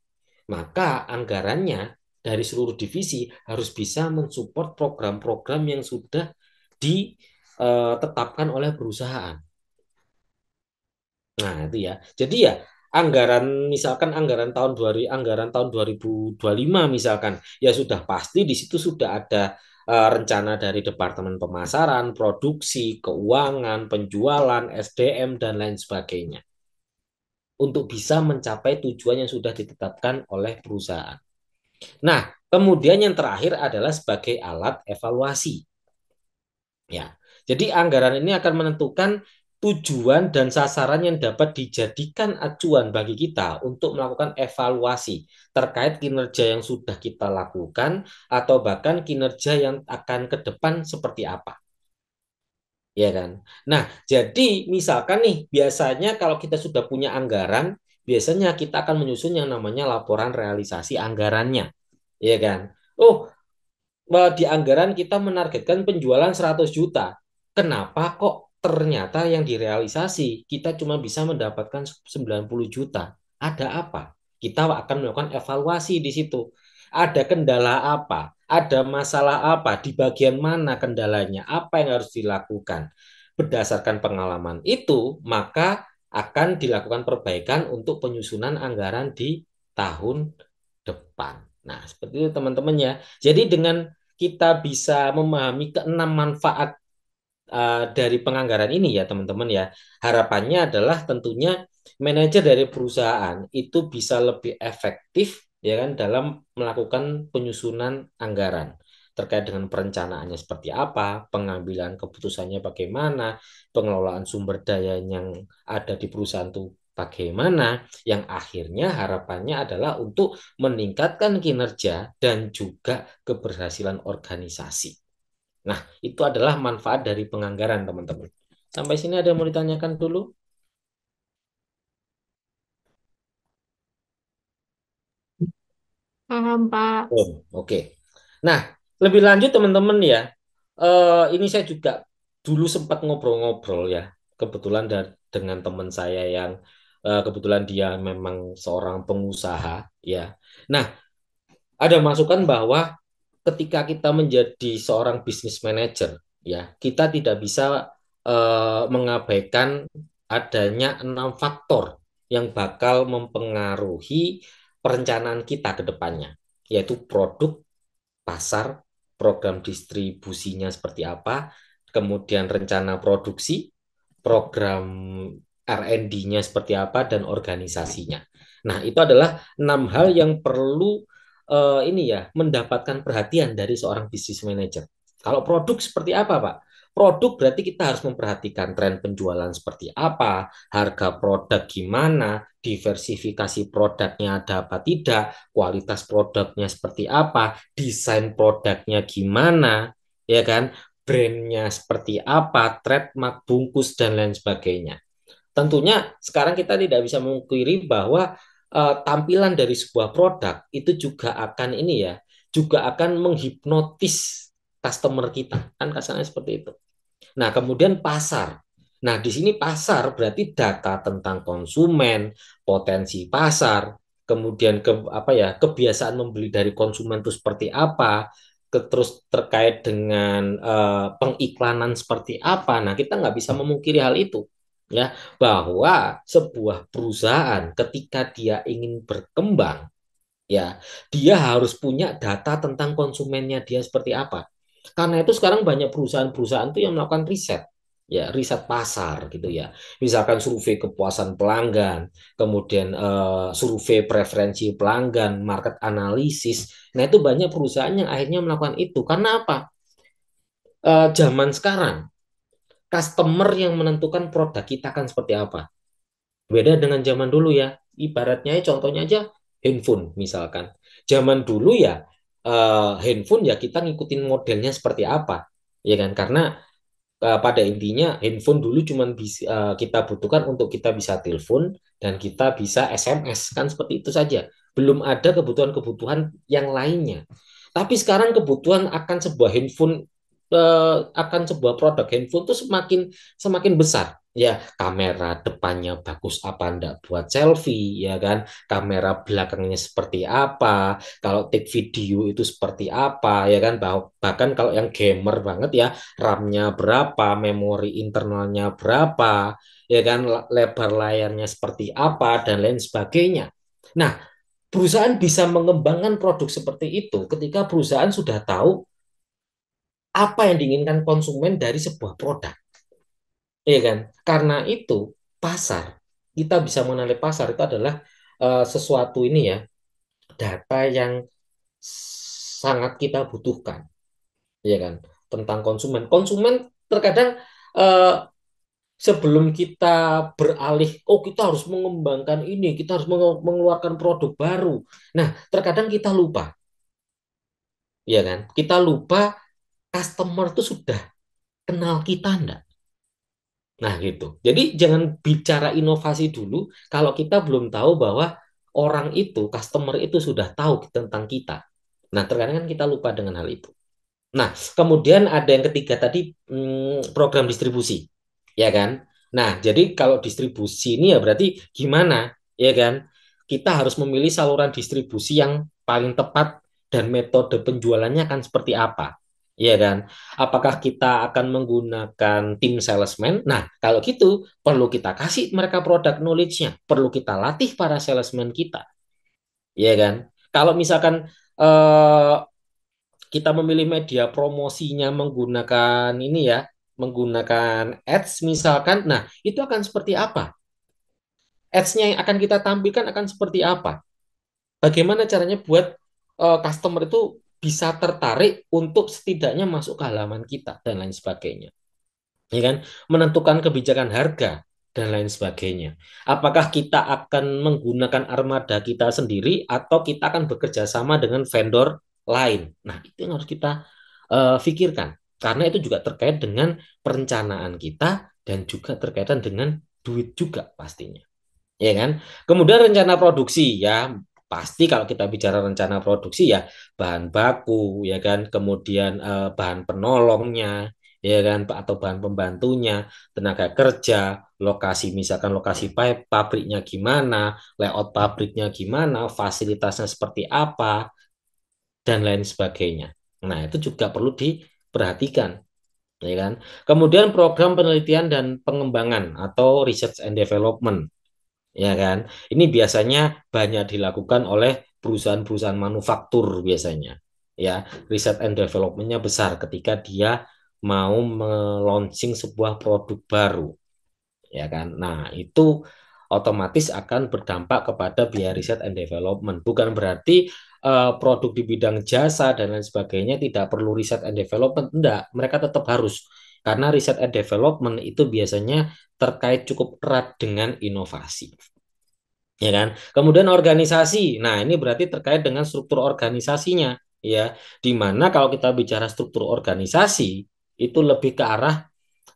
Speaker 2: Maka anggarannya dari seluruh divisi harus bisa mensupport program-program yang sudah ditetapkan eh, oleh perusahaan. Nah, itu ya. Jadi ya anggaran misalkan anggaran tahun 2000 anggaran tahun 2025 misalkan ya sudah pasti di situ sudah ada eh, rencana dari departemen pemasaran, produksi, keuangan, penjualan, SDM dan lain sebagainya. Untuk bisa mencapai tujuan yang sudah ditetapkan oleh perusahaan. Nah, kemudian yang terakhir adalah sebagai alat evaluasi. Ya, jadi anggaran ini akan menentukan tujuan dan sasaran yang dapat dijadikan acuan bagi kita untuk melakukan evaluasi terkait kinerja yang sudah kita lakukan atau bahkan kinerja yang akan ke depan seperti apa. Ya kan? Nah, jadi misalkan nih biasanya kalau kita sudah punya anggaran, biasanya kita akan menyusun yang namanya laporan realisasi anggarannya. Ya kan? Oh, Eh, di anggaran kita menargetkan penjualan 100 juta. Kenapa kok ternyata yang direalisasi kita cuma bisa mendapatkan 90 juta? Ada apa? Kita akan melakukan evaluasi di situ. Ada kendala apa? Ada masalah apa? Di bagian mana kendalanya? Apa yang harus dilakukan? Berdasarkan pengalaman itu, maka akan dilakukan perbaikan untuk penyusunan anggaran di tahun depan. Nah, seperti itu teman-teman ya. Jadi dengan kita bisa memahami keenam manfaat uh, dari penganggaran ini ya teman-teman ya. Harapannya adalah tentunya manajer dari perusahaan itu bisa lebih efektif ya kan dalam melakukan penyusunan anggaran terkait dengan perencanaannya seperti apa, pengambilan keputusannya bagaimana, pengelolaan sumber daya yang ada di perusahaan itu Bagaimana yang akhirnya harapannya adalah untuk meningkatkan kinerja dan juga keberhasilan organisasi. Nah, itu adalah manfaat dari penganggaran, teman-teman. Sampai sini ada yang mau ditanyakan dulu?
Speaker 3: Paham, Pak. Oh,
Speaker 2: Oke. Okay. Nah, lebih lanjut teman-teman ya, uh, ini saya juga dulu sempat ngobrol-ngobrol ya, kebetulan dengan teman saya yang Eh, kebetulan dia memang seorang pengusaha ya. Nah, ada masukan bahwa ketika kita menjadi seorang business manager ya, kita tidak bisa uh, mengabaikan adanya enam faktor yang bakal mempengaruhi perencanaan kita ke depannya, yaitu produk, pasar, program distribusinya seperti apa, kemudian rencana produksi, program R&D-nya seperti apa dan organisasinya. Nah, itu adalah enam hal yang perlu uh, ini ya mendapatkan perhatian dari seorang business manager. Kalau produk seperti apa, Pak? Produk berarti kita harus memperhatikan tren penjualan seperti apa, harga produk gimana, diversifikasi produknya ada apa tidak, kualitas produknya seperti apa, desain produknya gimana, ya kan? Brandnya seperti apa, trademark, bungkus, dan lain sebagainya. Tentunya sekarang kita tidak bisa mengkiri bahwa uh, tampilan dari sebuah produk itu juga akan ini ya, juga akan menghipnotis customer kita. Kan kasarnya seperti itu. Nah, kemudian pasar. Nah, di sini pasar berarti data tentang konsumen, potensi pasar, kemudian ke apa ya, kebiasaan membeli dari konsumen itu seperti apa, ke, terus terkait dengan uh, pengiklanan seperti apa. Nah, kita nggak bisa memungkiri hal itu ya bahwa sebuah perusahaan ketika dia ingin berkembang ya dia harus punya data tentang konsumennya dia seperti apa karena itu sekarang banyak perusahaan-perusahaan itu yang melakukan riset ya riset pasar gitu ya misalkan survei kepuasan pelanggan kemudian eh, survei preferensi pelanggan market analisis nah itu banyak perusahaan yang akhirnya melakukan itu karena apa uh, zaman sekarang customer yang menentukan produk kita akan seperti apa. Beda dengan zaman dulu ya. Ibaratnya contohnya aja handphone misalkan. Zaman dulu ya uh, handphone ya kita ngikutin modelnya seperti apa. Ya kan? Karena uh, pada intinya handphone dulu cuma uh, kita butuhkan untuk kita bisa telepon dan kita bisa SMS kan seperti itu saja. Belum ada kebutuhan-kebutuhan yang lainnya. Tapi sekarang kebutuhan akan sebuah handphone Eh, akan sebuah produk handphone itu semakin semakin besar ya kamera depannya bagus apa enggak buat selfie ya kan kamera belakangnya seperti apa kalau take video itu seperti apa ya kan bahkan kalau yang gamer banget ya RAM-nya berapa memori internalnya berapa ya kan lebar layarnya seperti apa dan lain sebagainya nah perusahaan bisa mengembangkan produk seperti itu ketika perusahaan sudah tahu apa yang diinginkan konsumen dari sebuah produk. Iya kan? Karena itu pasar, kita bisa mengenali pasar itu adalah uh, sesuatu ini ya, data yang sangat kita butuhkan. Iya kan? Tentang konsumen. Konsumen terkadang uh, sebelum kita beralih, oh kita harus mengembangkan ini, kita harus mengeluarkan produk baru. Nah, terkadang kita lupa. Ya kan? Kita lupa customer itu sudah kenal kita enggak? Nah, gitu. Jadi jangan bicara inovasi dulu kalau kita belum tahu bahwa orang itu, customer itu sudah tahu tentang kita. Nah, terkadang kan kita lupa dengan hal itu. Nah, kemudian ada yang ketiga tadi hmm, program distribusi, ya kan? Nah, jadi kalau distribusi ini ya berarti gimana, ya kan? Kita harus memilih saluran distribusi yang paling tepat dan metode penjualannya akan seperti apa. Iya kan? Apakah kita akan menggunakan tim salesman? Nah, kalau gitu perlu kita kasih mereka produk knowledge-nya, perlu kita latih para salesman kita. Iya kan? Kalau misalkan eh, kita memilih media promosinya menggunakan ini ya, menggunakan ads misalkan, nah itu akan seperti apa? Ads-nya yang akan kita tampilkan akan seperti apa? Bagaimana caranya buat uh, customer itu bisa tertarik untuk setidaknya masuk ke halaman kita dan lain sebagainya. Ya kan? Menentukan kebijakan harga dan lain sebagainya. Apakah kita akan menggunakan armada kita sendiri atau kita akan bekerja sama dengan vendor lain? Nah, itu yang harus kita uh, pikirkan. Karena itu juga terkait dengan perencanaan kita dan juga terkaitan dengan duit juga pastinya. Ya kan? Kemudian rencana produksi ya pasti kalau kita bicara rencana produksi ya bahan baku ya kan kemudian eh, bahan penolongnya ya kan atau bahan pembantunya tenaga kerja lokasi misalkan lokasi pabriknya gimana layout pabriknya gimana fasilitasnya seperti apa dan lain sebagainya nah itu juga perlu diperhatikan ya kan kemudian program penelitian dan pengembangan atau research and development ya kan? Ini biasanya banyak dilakukan oleh perusahaan-perusahaan manufaktur biasanya, ya riset and development-nya besar ketika dia mau meluncing sebuah produk baru, ya kan? Nah itu otomatis akan berdampak kepada biaya riset and development. Bukan berarti uh, produk di bidang jasa dan lain sebagainya tidak perlu riset and development, enggak, mereka tetap harus karena riset and development itu biasanya terkait cukup erat dengan inovasi ya kan? Kemudian organisasi. Nah, ini berarti terkait dengan struktur organisasinya, ya. Di mana kalau kita bicara struktur organisasi itu lebih ke arah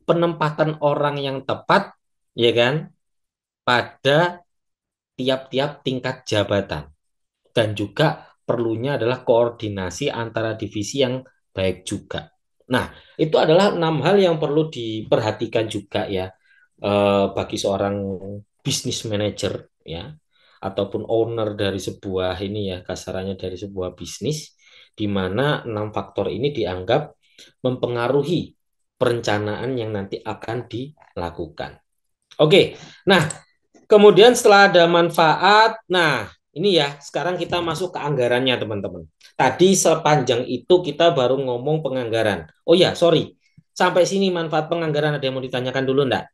Speaker 2: penempatan orang yang tepat, ya kan? Pada tiap-tiap tingkat jabatan. Dan juga perlunya adalah koordinasi antara divisi yang baik juga. Nah, itu adalah enam hal yang perlu diperhatikan juga ya eh, bagi seorang bisnis manager ya ataupun owner dari sebuah ini ya kasarannya dari sebuah bisnis di mana enam faktor ini dianggap mempengaruhi perencanaan yang nanti akan dilakukan. Oke. Nah, kemudian setelah ada manfaat, nah ini ya, sekarang kita masuk ke anggarannya, teman-teman. Tadi sepanjang itu kita baru ngomong penganggaran. Oh ya, sorry. Sampai sini manfaat penganggaran ada yang mau ditanyakan dulu enggak?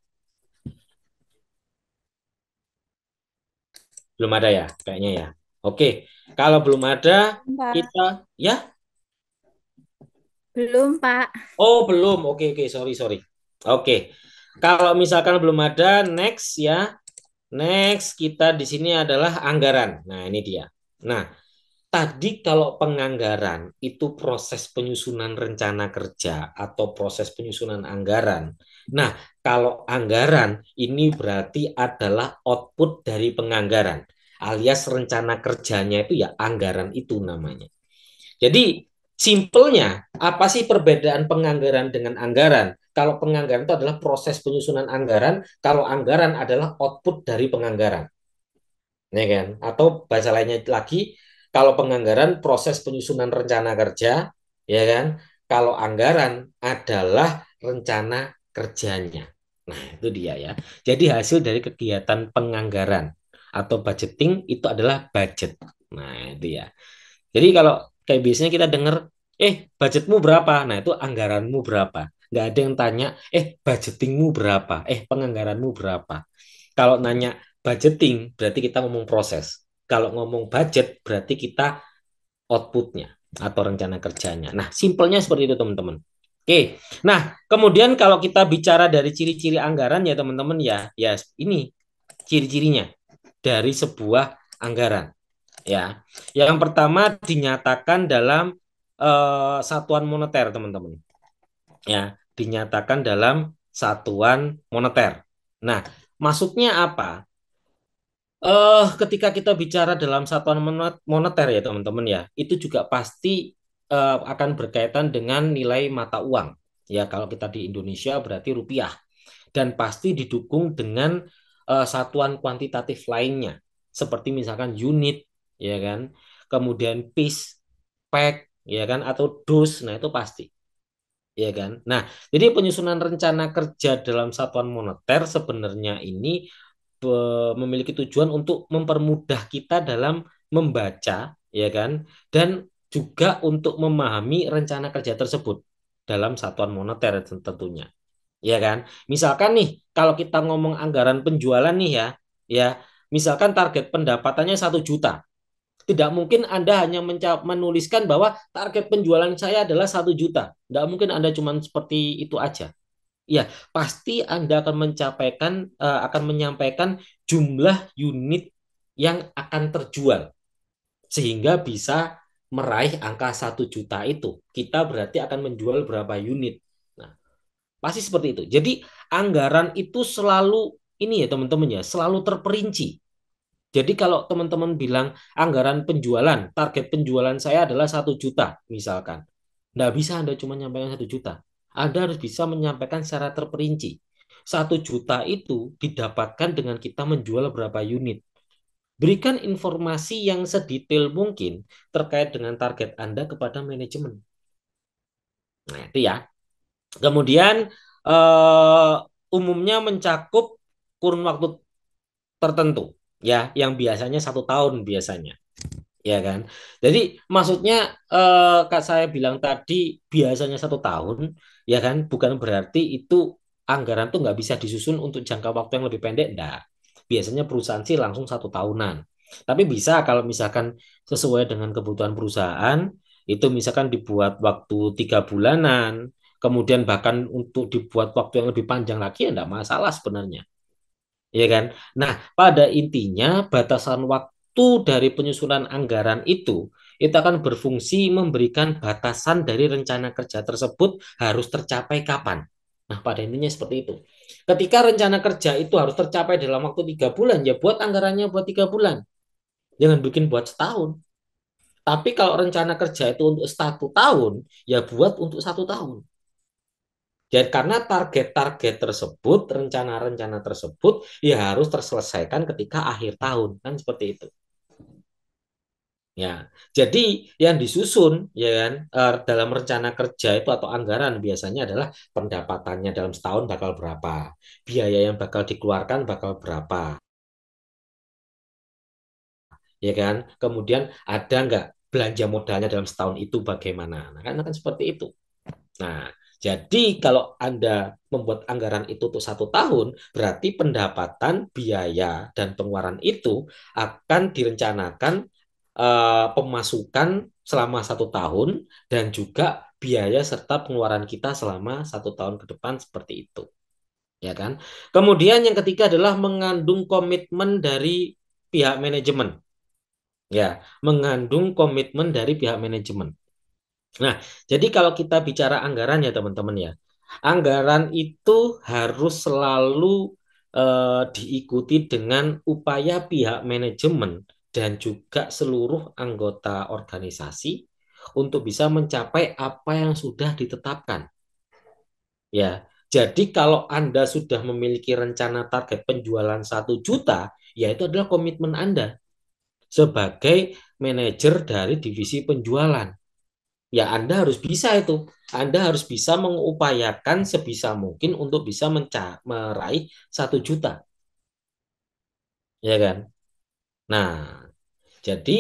Speaker 2: Belum ada ya, kayaknya ya. Oke, kalau belum ada, Pak. kita ya?
Speaker 1: Belum, Pak.
Speaker 2: Oh, belum. Oke, oke, sorry, sorry. Oke. Kalau misalkan belum ada, next ya. Next kita di sini adalah anggaran. Nah, ini dia. Nah, tadi kalau penganggaran itu proses penyusunan rencana kerja atau proses penyusunan anggaran. Nah, kalau anggaran ini berarti adalah output dari penganggaran alias rencana kerjanya itu ya anggaran itu namanya. Jadi simpelnya apa sih perbedaan penganggaran dengan anggaran? kalau penganggaran itu adalah proses penyusunan anggaran, kalau anggaran adalah output dari penganggaran. Ya kan? Atau bahasa lainnya lagi, kalau penganggaran proses penyusunan rencana kerja, ya kan? Kalau anggaran adalah rencana kerjanya. Nah, itu dia ya. Jadi hasil dari kegiatan penganggaran atau budgeting itu adalah budget. Nah, itu ya. Jadi kalau kayak biasanya kita dengar, "Eh, budgetmu berapa?" Nah, itu anggaranmu berapa nggak ada yang tanya eh budgetingmu berapa eh penganggaranmu berapa kalau nanya budgeting berarti kita ngomong proses kalau ngomong budget berarti kita outputnya atau rencana kerjanya nah simpelnya seperti itu teman-teman oke nah kemudian kalau kita bicara dari ciri-ciri anggaran ya teman-teman ya ya ini ciri-cirinya dari sebuah anggaran ya yang pertama dinyatakan dalam uh, satuan moneter teman-teman ya dinyatakan dalam satuan moneter. Nah, masuknya apa? Eh, ketika kita bicara dalam satuan moneter ya teman-teman ya, itu juga pasti uh, akan berkaitan dengan nilai mata uang. Ya, kalau kita di Indonesia berarti rupiah dan pasti didukung dengan uh, satuan kuantitatif lainnya seperti misalkan unit ya kan kemudian piece pack ya kan atau dos nah itu pasti ya kan? Nah, jadi penyusunan rencana kerja dalam satuan moneter sebenarnya ini memiliki tujuan untuk mempermudah kita dalam membaca, ya kan? Dan juga untuk memahami rencana kerja tersebut dalam satuan moneter tentunya. Ya kan? Misalkan nih, kalau kita ngomong anggaran penjualan nih ya, ya, misalkan target pendapatannya satu juta. Tidak mungkin Anda hanya menuliskan bahwa target penjualan saya adalah satu juta. Tidak mungkin Anda cuma seperti itu aja. Ya, pasti Anda akan mencapaikan uh, akan menyampaikan jumlah unit yang akan terjual sehingga bisa meraih angka satu juta itu. Kita berarti akan menjual berapa unit. Nah, pasti seperti itu. Jadi anggaran itu selalu ini ya teman-teman ya, selalu terperinci jadi kalau teman-teman bilang anggaran penjualan, target penjualan saya adalah satu juta misalkan. Tidak bisa Anda cuma menyampaikan satu juta. Anda harus bisa menyampaikan secara terperinci. Satu juta itu didapatkan dengan kita menjual berapa unit. Berikan informasi yang sedetail mungkin terkait dengan target Anda kepada manajemen. Nah, itu ya. Kemudian uh, umumnya mencakup kurun waktu tertentu ya yang biasanya satu tahun biasanya ya kan jadi maksudnya eh, kak saya bilang tadi biasanya satu tahun ya kan bukan berarti itu anggaran tuh nggak bisa disusun untuk jangka waktu yang lebih pendek enggak biasanya perusahaan sih langsung satu tahunan tapi bisa kalau misalkan sesuai dengan kebutuhan perusahaan itu misalkan dibuat waktu tiga bulanan kemudian bahkan untuk dibuat waktu yang lebih panjang lagi ya enggak masalah sebenarnya ya kan? Nah, pada intinya batasan waktu dari penyusunan anggaran itu itu akan berfungsi memberikan batasan dari rencana kerja tersebut harus tercapai kapan. Nah, pada intinya seperti itu. Ketika rencana kerja itu harus tercapai dalam waktu tiga bulan, ya buat anggarannya buat tiga bulan. Jangan bikin buat setahun. Tapi kalau rencana kerja itu untuk satu tahun, ya buat untuk satu tahun. Jadi karena target-target tersebut, rencana-rencana tersebut ya harus terselesaikan ketika akhir tahun kan seperti itu. Ya, jadi yang disusun ya kan eh, dalam rencana kerja itu atau anggaran biasanya adalah pendapatannya dalam setahun bakal berapa, biaya yang bakal dikeluarkan bakal berapa, ya kan? Kemudian ada nggak belanja modalnya dalam setahun itu bagaimana? Nah, kan kan seperti itu. Nah, jadi kalau Anda membuat anggaran itu untuk satu tahun, berarti pendapatan, biaya, dan pengeluaran itu akan direncanakan uh, pemasukan selama satu tahun dan juga biaya serta pengeluaran kita selama satu tahun ke depan seperti itu. Ya kan? Kemudian yang ketiga adalah mengandung komitmen dari pihak manajemen. Ya, mengandung komitmen dari pihak manajemen. Nah, jadi kalau kita bicara anggaran ya teman-teman ya, anggaran itu harus selalu eh, diikuti dengan upaya pihak manajemen dan juga seluruh anggota organisasi untuk bisa mencapai apa yang sudah ditetapkan. Ya, jadi kalau Anda sudah memiliki rencana target penjualan satu juta, ya itu adalah komitmen Anda sebagai manajer dari divisi penjualan ya Anda harus bisa itu. Anda harus bisa mengupayakan sebisa mungkin untuk bisa menca meraih satu juta. Ya kan? Nah, jadi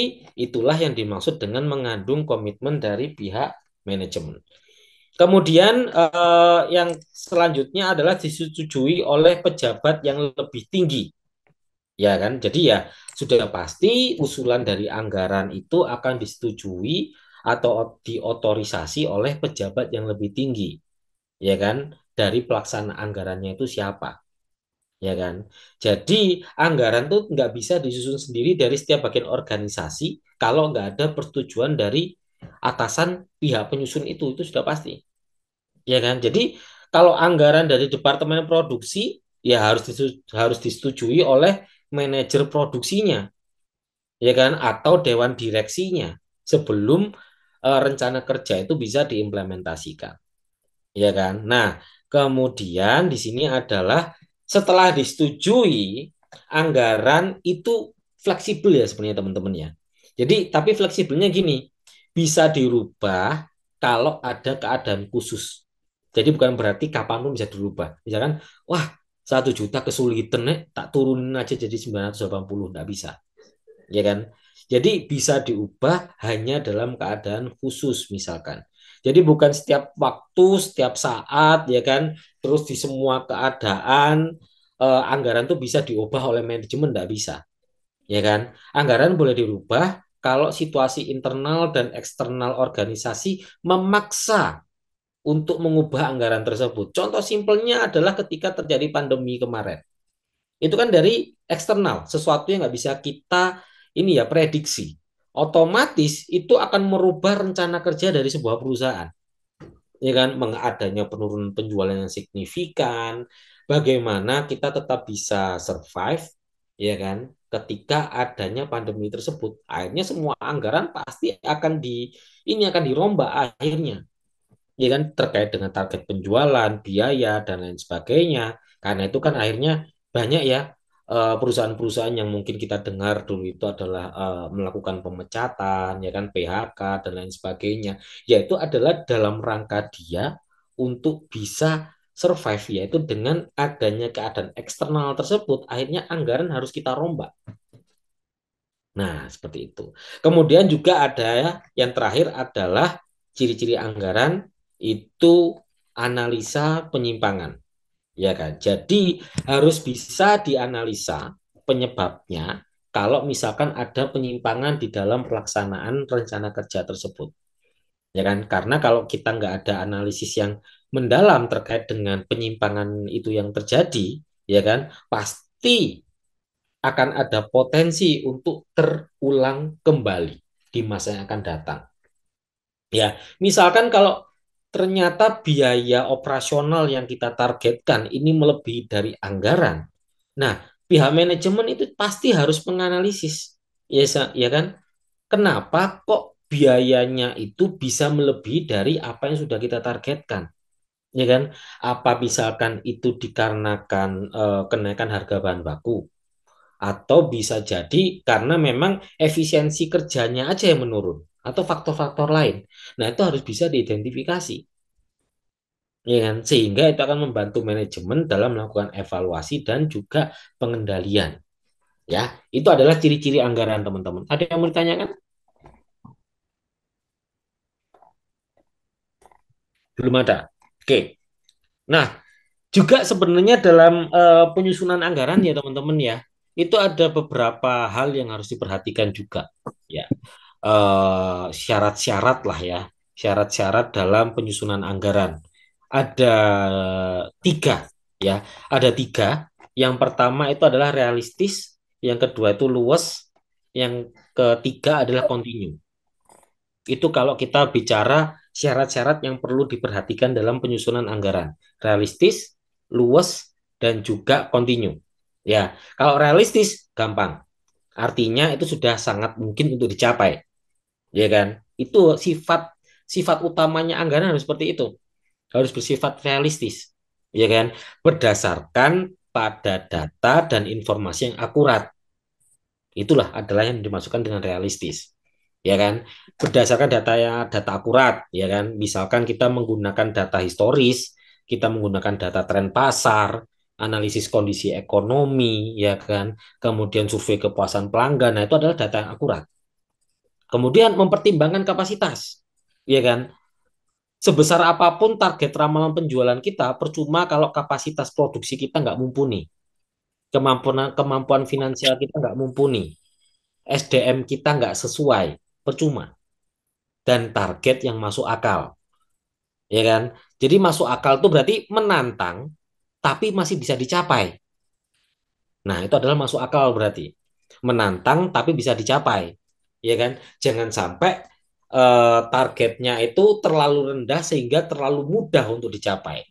Speaker 2: itulah yang dimaksud dengan mengandung komitmen dari pihak manajemen. Kemudian eh, yang selanjutnya adalah disetujui oleh pejabat yang lebih tinggi. Ya kan? Jadi ya sudah pasti usulan dari anggaran itu akan disetujui atau diotorisasi oleh pejabat yang lebih tinggi, ya kan? Dari pelaksana anggarannya itu siapa, ya kan? Jadi anggaran tuh nggak bisa disusun sendiri dari setiap bagian organisasi kalau nggak ada persetujuan dari atasan pihak penyusun itu itu sudah pasti, ya kan? Jadi kalau anggaran dari departemen produksi ya harus harus disetujui oleh manajer produksinya, ya kan? Atau dewan direksinya sebelum uh, rencana kerja itu bisa diimplementasikan. Ya kan? Nah, kemudian di sini adalah setelah disetujui anggaran itu fleksibel ya sebenarnya teman-teman ya. Jadi tapi fleksibelnya gini, bisa dirubah kalau ada keadaan khusus. Jadi bukan berarti kapan pun bisa dirubah. Misalkan, wah satu juta kesulitan nih, tak turunin aja jadi 980 nggak bisa ya kan jadi bisa diubah hanya dalam keadaan khusus misalkan. Jadi bukan setiap waktu, setiap saat ya kan, terus di semua keadaan eh, anggaran tuh bisa diubah oleh manajemen tidak bisa. Ya kan? Anggaran boleh dirubah kalau situasi internal dan eksternal organisasi memaksa untuk mengubah anggaran tersebut. Contoh simpelnya adalah ketika terjadi pandemi kemarin. Itu kan dari eksternal, sesuatu yang nggak bisa kita ini ya prediksi. Otomatis itu akan merubah rencana kerja dari sebuah perusahaan. Ya kan, mengadanya penurunan penjualan yang signifikan, bagaimana kita tetap bisa survive, ya kan, ketika adanya pandemi tersebut. Akhirnya semua anggaran pasti akan di ini akan dirombak akhirnya. Ya kan terkait dengan target penjualan, biaya dan lain sebagainya. Karena itu kan akhirnya banyak ya Eh, perusahaan-perusahaan yang mungkin kita dengar dulu itu adalah uh, melakukan pemecatan ya kan PHK dan lain sebagainya yaitu adalah dalam rangka dia untuk bisa survive yaitu dengan adanya keadaan eksternal tersebut akhirnya anggaran harus kita rombak nah seperti itu kemudian juga ada yang terakhir adalah ciri-ciri anggaran itu analisa penyimpangan ya kan? Jadi harus bisa dianalisa penyebabnya kalau misalkan ada penyimpangan di dalam pelaksanaan rencana kerja tersebut. Ya kan? Karena kalau kita nggak ada analisis yang mendalam terkait dengan penyimpangan itu yang terjadi, ya kan? Pasti akan ada potensi untuk terulang kembali di masa yang akan datang. Ya, misalkan kalau ternyata biaya operasional yang kita targetkan ini melebihi dari anggaran. Nah, pihak manajemen itu pasti harus menganalisis, ya, ya kan? Kenapa kok biayanya itu bisa melebihi dari apa yang sudah kita targetkan? Ya kan? Apa misalkan itu dikarenakan e, kenaikan harga bahan baku? Atau bisa jadi karena memang efisiensi kerjanya aja yang menurun atau faktor-faktor lain. Nah, itu harus bisa diidentifikasi. Ya kan? Sehingga itu akan membantu manajemen dalam melakukan evaluasi dan juga pengendalian. Ya, itu adalah ciri-ciri anggaran, teman-teman. Ada yang mau ditanyakan? Belum ada. Oke. Nah, juga sebenarnya dalam uh, penyusunan anggaran ya, teman-teman ya. Itu ada beberapa hal yang harus diperhatikan juga, ya. Eh, syarat-syarat lah ya, syarat-syarat dalam penyusunan anggaran. Ada tiga ya, ada tiga. Yang pertama itu adalah realistis, yang kedua itu luas, yang ketiga adalah kontinu. Itu kalau kita bicara syarat-syarat yang perlu diperhatikan dalam penyusunan anggaran. Realistis, luas, dan juga kontinu. Ya, kalau realistis gampang. Artinya itu sudah sangat mungkin untuk dicapai ya kan? Itu sifat sifat utamanya anggaran harus seperti itu. Harus bersifat realistis, ya kan? Berdasarkan pada data dan informasi yang akurat. Itulah adalah yang dimasukkan dengan realistis. Ya kan? Berdasarkan data yang data akurat, ya kan? Misalkan kita menggunakan data historis, kita menggunakan data tren pasar, analisis kondisi ekonomi, ya kan? Kemudian survei kepuasan pelanggan. Nah, itu adalah data yang akurat. Kemudian mempertimbangkan kapasitas, ya kan? Sebesar apapun target ramalan penjualan kita, percuma kalau kapasitas produksi kita nggak mumpuni, kemampuan kemampuan finansial kita nggak mumpuni, SDM kita nggak sesuai, percuma. Dan target yang masuk akal, ya kan? Jadi masuk akal itu berarti menantang, tapi masih bisa dicapai. Nah, itu adalah masuk akal berarti. Menantang tapi bisa dicapai ya kan? Jangan sampai uh, targetnya itu terlalu rendah sehingga terlalu mudah untuk dicapai.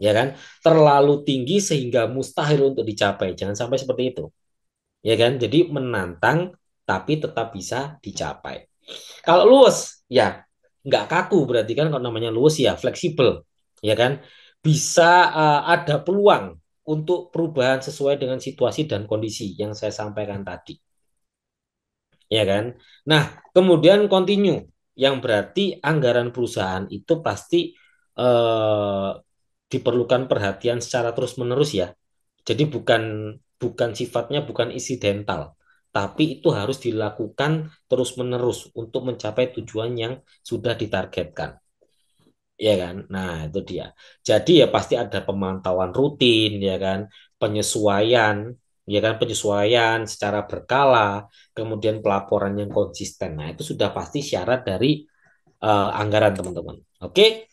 Speaker 2: Ya kan? Terlalu tinggi sehingga mustahil untuk dicapai. Jangan sampai seperti itu. Ya kan? Jadi menantang tapi tetap bisa dicapai. Kalau luas, ya nggak kaku berarti kan kalau namanya luas ya fleksibel, ya kan? Bisa uh, ada peluang untuk perubahan sesuai dengan situasi dan kondisi yang saya sampaikan tadi ya kan? Nah, kemudian continue yang berarti anggaran perusahaan itu pasti eh, diperlukan perhatian secara terus-menerus ya. Jadi bukan bukan sifatnya bukan isi dental, tapi itu harus dilakukan terus-menerus untuk mencapai tujuan yang sudah ditargetkan. Ya kan? Nah, itu dia. Jadi ya pasti ada pemantauan rutin ya kan, penyesuaian ya kan penyesuaian secara berkala, kemudian pelaporan yang konsisten. Nah, itu sudah pasti syarat dari uh, anggaran, teman-teman. Oke.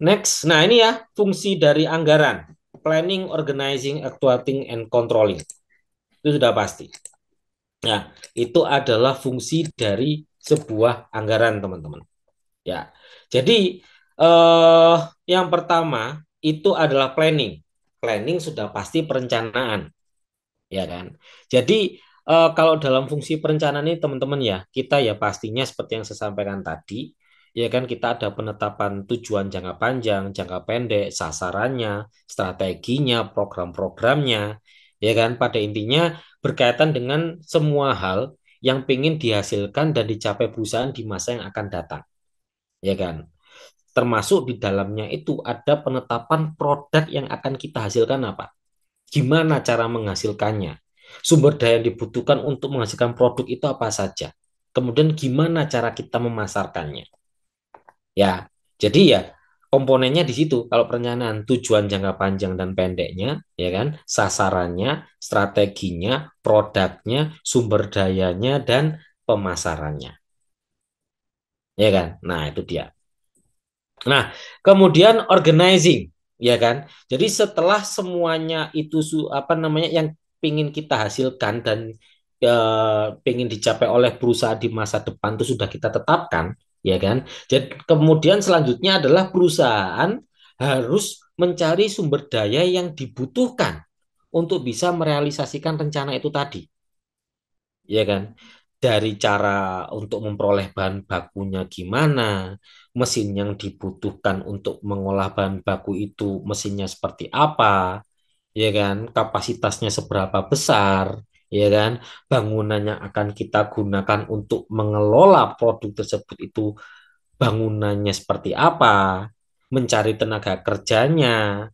Speaker 2: Next. Nah, ini ya fungsi dari anggaran. Planning, organizing, actuating and controlling. Itu sudah pasti. Nah, itu adalah fungsi dari sebuah anggaran, teman-teman. Ya. Jadi, eh yang pertama itu adalah planning. Planning sudah pasti perencanaan ya kan. Jadi eh, kalau dalam fungsi perencanaan ini teman-teman ya, kita ya pastinya seperti yang saya sampaikan tadi, ya kan kita ada penetapan tujuan jangka panjang, jangka pendek, sasarannya, strateginya, program-programnya, ya kan. Pada intinya berkaitan dengan semua hal yang ingin dihasilkan dan dicapai perusahaan di masa yang akan datang, ya kan. Termasuk di dalamnya itu ada penetapan produk yang akan kita hasilkan apa, Gimana cara menghasilkannya? Sumber daya yang dibutuhkan untuk menghasilkan produk itu apa saja? Kemudian gimana cara kita memasarkannya? Ya, jadi ya komponennya di situ kalau perencanaan tujuan jangka panjang dan pendeknya ya kan sasarannya strateginya produknya sumber dayanya dan pemasarannya ya kan nah itu dia nah kemudian organizing ya kan? Jadi setelah semuanya itu apa namanya yang pingin kita hasilkan dan e, dicapai oleh perusahaan di masa depan itu sudah kita tetapkan, ya kan? Jadi kemudian selanjutnya adalah perusahaan harus mencari sumber daya yang dibutuhkan untuk bisa merealisasikan rencana itu tadi. Ya kan? dari cara untuk memperoleh bahan bakunya gimana, mesin yang dibutuhkan untuk mengolah bahan baku itu mesinnya seperti apa, ya kan, kapasitasnya seberapa besar, ya kan, bangunannya akan kita gunakan untuk mengelola produk tersebut itu bangunannya seperti apa, mencari tenaga kerjanya,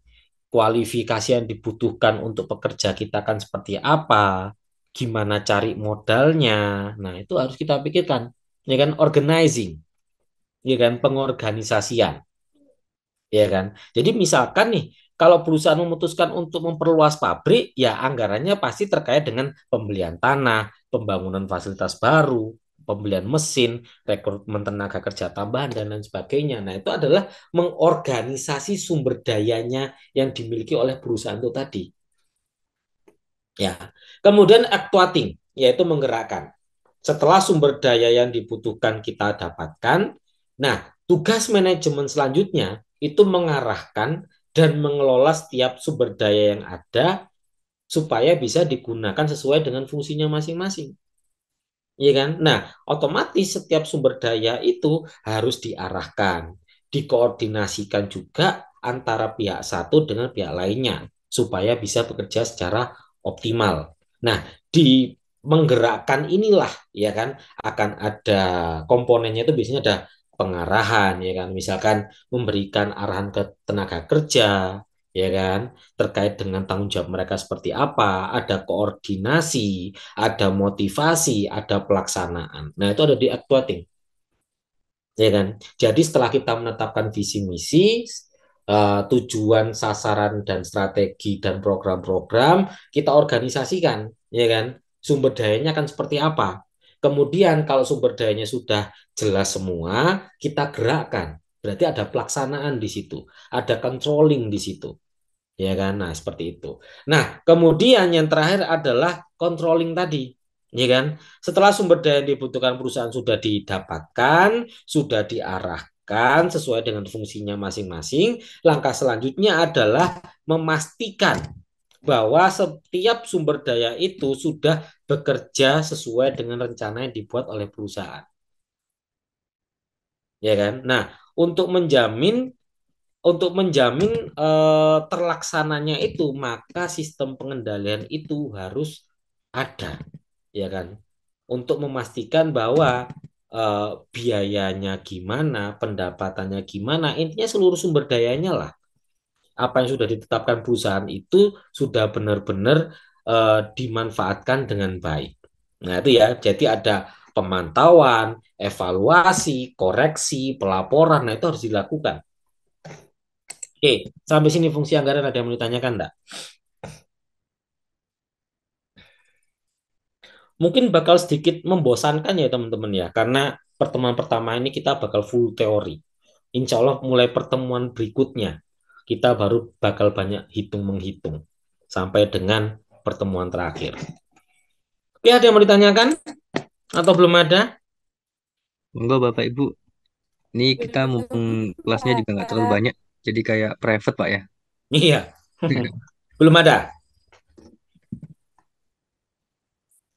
Speaker 2: kualifikasi yang dibutuhkan untuk pekerja kita akan seperti apa, gimana cari modalnya. Nah, itu harus kita pikirkan. Ya kan organizing. Ya kan pengorganisasian. Ya kan. Jadi misalkan nih kalau perusahaan memutuskan untuk memperluas pabrik, ya anggarannya pasti terkait dengan pembelian tanah, pembangunan fasilitas baru, pembelian mesin, rekrutmen tenaga kerja tambahan dan lain sebagainya. Nah, itu adalah mengorganisasi sumber dayanya yang dimiliki oleh perusahaan itu tadi. Ya. Kemudian actuating yaitu menggerakkan. Setelah sumber daya yang dibutuhkan kita dapatkan, nah, tugas manajemen selanjutnya itu mengarahkan dan mengelola setiap sumber daya yang ada supaya bisa digunakan sesuai dengan fungsinya masing-masing. Iya kan? Nah, otomatis setiap sumber daya itu harus diarahkan, dikoordinasikan juga antara pihak satu dengan pihak lainnya supaya bisa bekerja secara optimal. Nah, di menggerakkan inilah ya kan akan ada komponennya itu biasanya ada pengarahan ya kan misalkan memberikan arahan ke tenaga kerja ya kan terkait dengan tanggung jawab mereka seperti apa ada koordinasi ada motivasi ada pelaksanaan nah itu ada di actuating ya kan jadi setelah kita menetapkan visi misi uh, tujuan, sasaran dan strategi dan program-program kita organisasikan, ya kan? Sumber dayanya akan seperti apa? Kemudian kalau sumber dayanya sudah jelas semua, kita gerakkan. Berarti ada pelaksanaan di situ, ada controlling di situ. Ya kan? Nah, seperti itu. Nah, kemudian yang terakhir adalah controlling tadi ya kan? Setelah sumber daya yang dibutuhkan perusahaan sudah didapatkan, sudah diarahkan dilakukan sesuai dengan fungsinya masing-masing. Langkah selanjutnya adalah memastikan bahwa setiap sumber daya itu sudah bekerja sesuai dengan rencana yang dibuat oleh perusahaan. Ya kan? Nah, untuk menjamin untuk menjamin e, terlaksananya itu maka sistem pengendalian itu harus ada, ya kan? Untuk memastikan bahwa uh, biayanya gimana, pendapatannya gimana, intinya seluruh sumber dayanya lah. Apa yang sudah ditetapkan perusahaan itu sudah benar-benar uh, dimanfaatkan dengan baik. Nah, itu ya. Jadi ada pemantauan, evaluasi, koreksi, pelaporan. Nah, itu harus dilakukan. Oke, sampai sini fungsi anggaran ada yang mau ditanyakan enggak? mungkin bakal sedikit membosankan ya teman-teman ya karena pertemuan pertama ini kita bakal full teori. Insya Allah mulai pertemuan berikutnya kita baru bakal banyak hitung menghitung sampai dengan pertemuan terakhir. Oke, ada yang mau ditanyakan
Speaker 1: atau belum ada? Enggak, Bapak Ibu. Ini iya, kita iya, mumpung iya, kelasnya juga nggak terlalu banyak, jadi kayak private Pak ya. Iya. belum ada.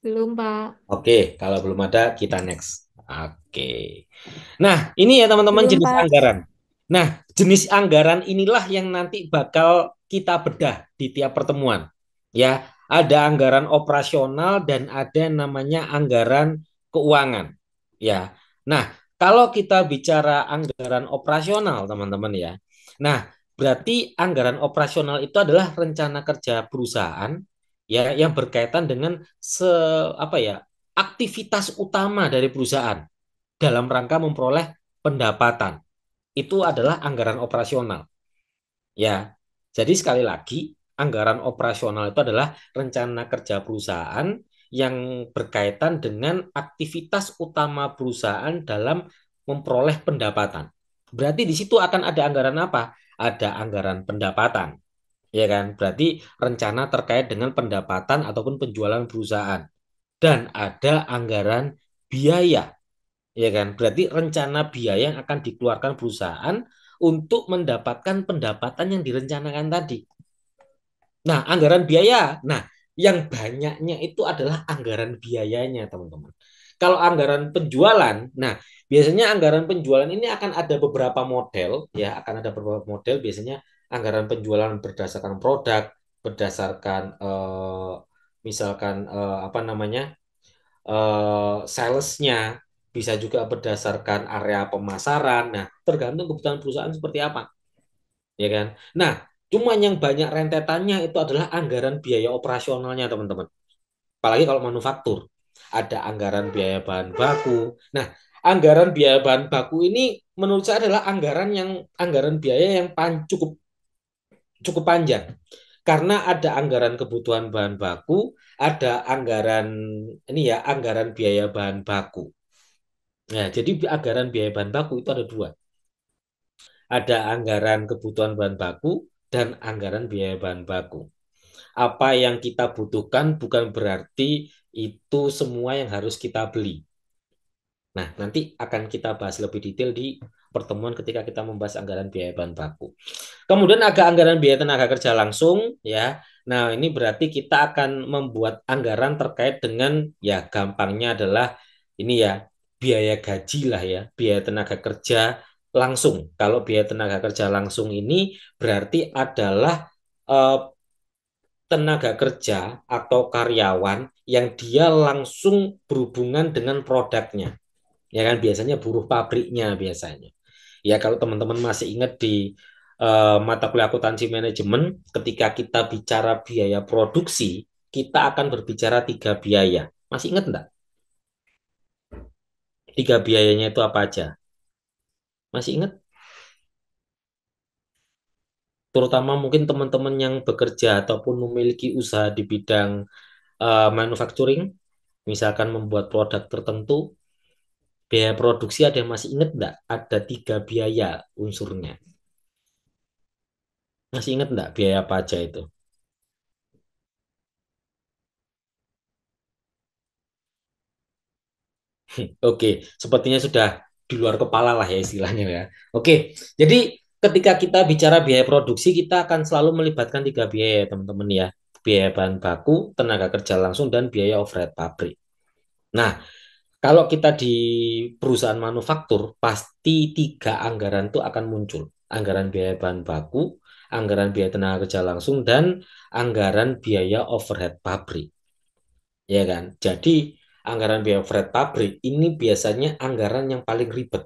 Speaker 2: Belum, Pak. Oke, kalau belum ada kita next. Oke. Nah, ini ya teman-teman jenis Pak. anggaran. Nah, jenis anggaran inilah yang nanti bakal kita bedah di tiap pertemuan. Ya, ada anggaran operasional dan ada namanya anggaran keuangan. Ya. Nah, kalau kita bicara anggaran operasional, teman-teman ya. Nah, berarti anggaran operasional itu adalah rencana kerja perusahaan ya yang berkaitan dengan se apa ya aktivitas utama dari perusahaan dalam rangka memperoleh pendapatan itu adalah anggaran operasional ya jadi sekali lagi anggaran operasional itu adalah rencana kerja perusahaan yang berkaitan dengan aktivitas utama perusahaan dalam memperoleh pendapatan berarti di situ akan ada anggaran apa ada anggaran pendapatan ya kan? Berarti rencana terkait dengan pendapatan ataupun penjualan perusahaan dan ada anggaran biaya, ya kan? Berarti rencana biaya yang akan dikeluarkan perusahaan untuk mendapatkan pendapatan yang direncanakan tadi. Nah, anggaran biaya. Nah, yang banyaknya itu adalah anggaran biayanya, teman-teman. Kalau anggaran penjualan, nah biasanya anggaran penjualan ini akan ada beberapa model, ya akan ada beberapa model. Biasanya anggaran penjualan berdasarkan produk, berdasarkan uh, misalkan uh, apa namanya uh, salesnya, bisa juga berdasarkan area pemasaran. Nah, tergantung kebutuhan perusahaan seperti apa, ya kan? Nah, cuman yang banyak rentetannya itu adalah anggaran biaya operasionalnya, teman-teman. Apalagi kalau manufaktur, ada anggaran biaya bahan baku. Nah, anggaran biaya bahan baku ini menurut saya adalah anggaran yang anggaran biaya yang cukup cukup panjang karena ada anggaran kebutuhan bahan baku, ada anggaran ini ya anggaran biaya bahan baku. Nah, jadi anggaran biaya bahan baku itu ada dua. Ada anggaran kebutuhan bahan baku dan anggaran biaya bahan baku. Apa yang kita butuhkan bukan berarti itu semua yang harus kita beli. Nah, nanti akan kita bahas lebih detail di pertemuan ketika kita membahas anggaran biaya bahan baku. Kemudian agak anggaran biaya tenaga kerja langsung ya. Nah, ini berarti kita akan membuat anggaran terkait dengan ya gampangnya adalah ini ya biaya gaji lah ya, biaya tenaga kerja langsung. Kalau biaya tenaga kerja langsung ini berarti adalah eh, tenaga kerja atau karyawan yang dia langsung berhubungan dengan produknya ya kan biasanya buruh pabriknya biasanya ya kalau teman-teman masih ingat di uh, mata kuliah akuntansi manajemen ketika kita bicara biaya produksi kita akan berbicara tiga biaya masih ingat enggak tiga biayanya itu apa aja masih ingat terutama mungkin teman-teman yang bekerja ataupun memiliki usaha di bidang uh, manufacturing misalkan membuat produk tertentu biaya produksi ada yang masih ingat enggak? Ada tiga biaya unsurnya. Masih ingat enggak biaya apa aja itu? Oke, sepertinya sudah di luar kepala lah ya istilahnya ya. Oke, jadi ketika kita bicara biaya produksi kita akan selalu melibatkan tiga biaya ya, teman-teman ya. Biaya bahan baku, tenaga kerja langsung, dan biaya overhead pabrik. Nah, kalau kita di perusahaan manufaktur, pasti tiga anggaran itu akan muncul. Anggaran biaya bahan baku, anggaran biaya tenaga kerja langsung, dan anggaran biaya overhead pabrik. Ya kan? Jadi, anggaran biaya overhead pabrik ini biasanya anggaran yang paling ribet.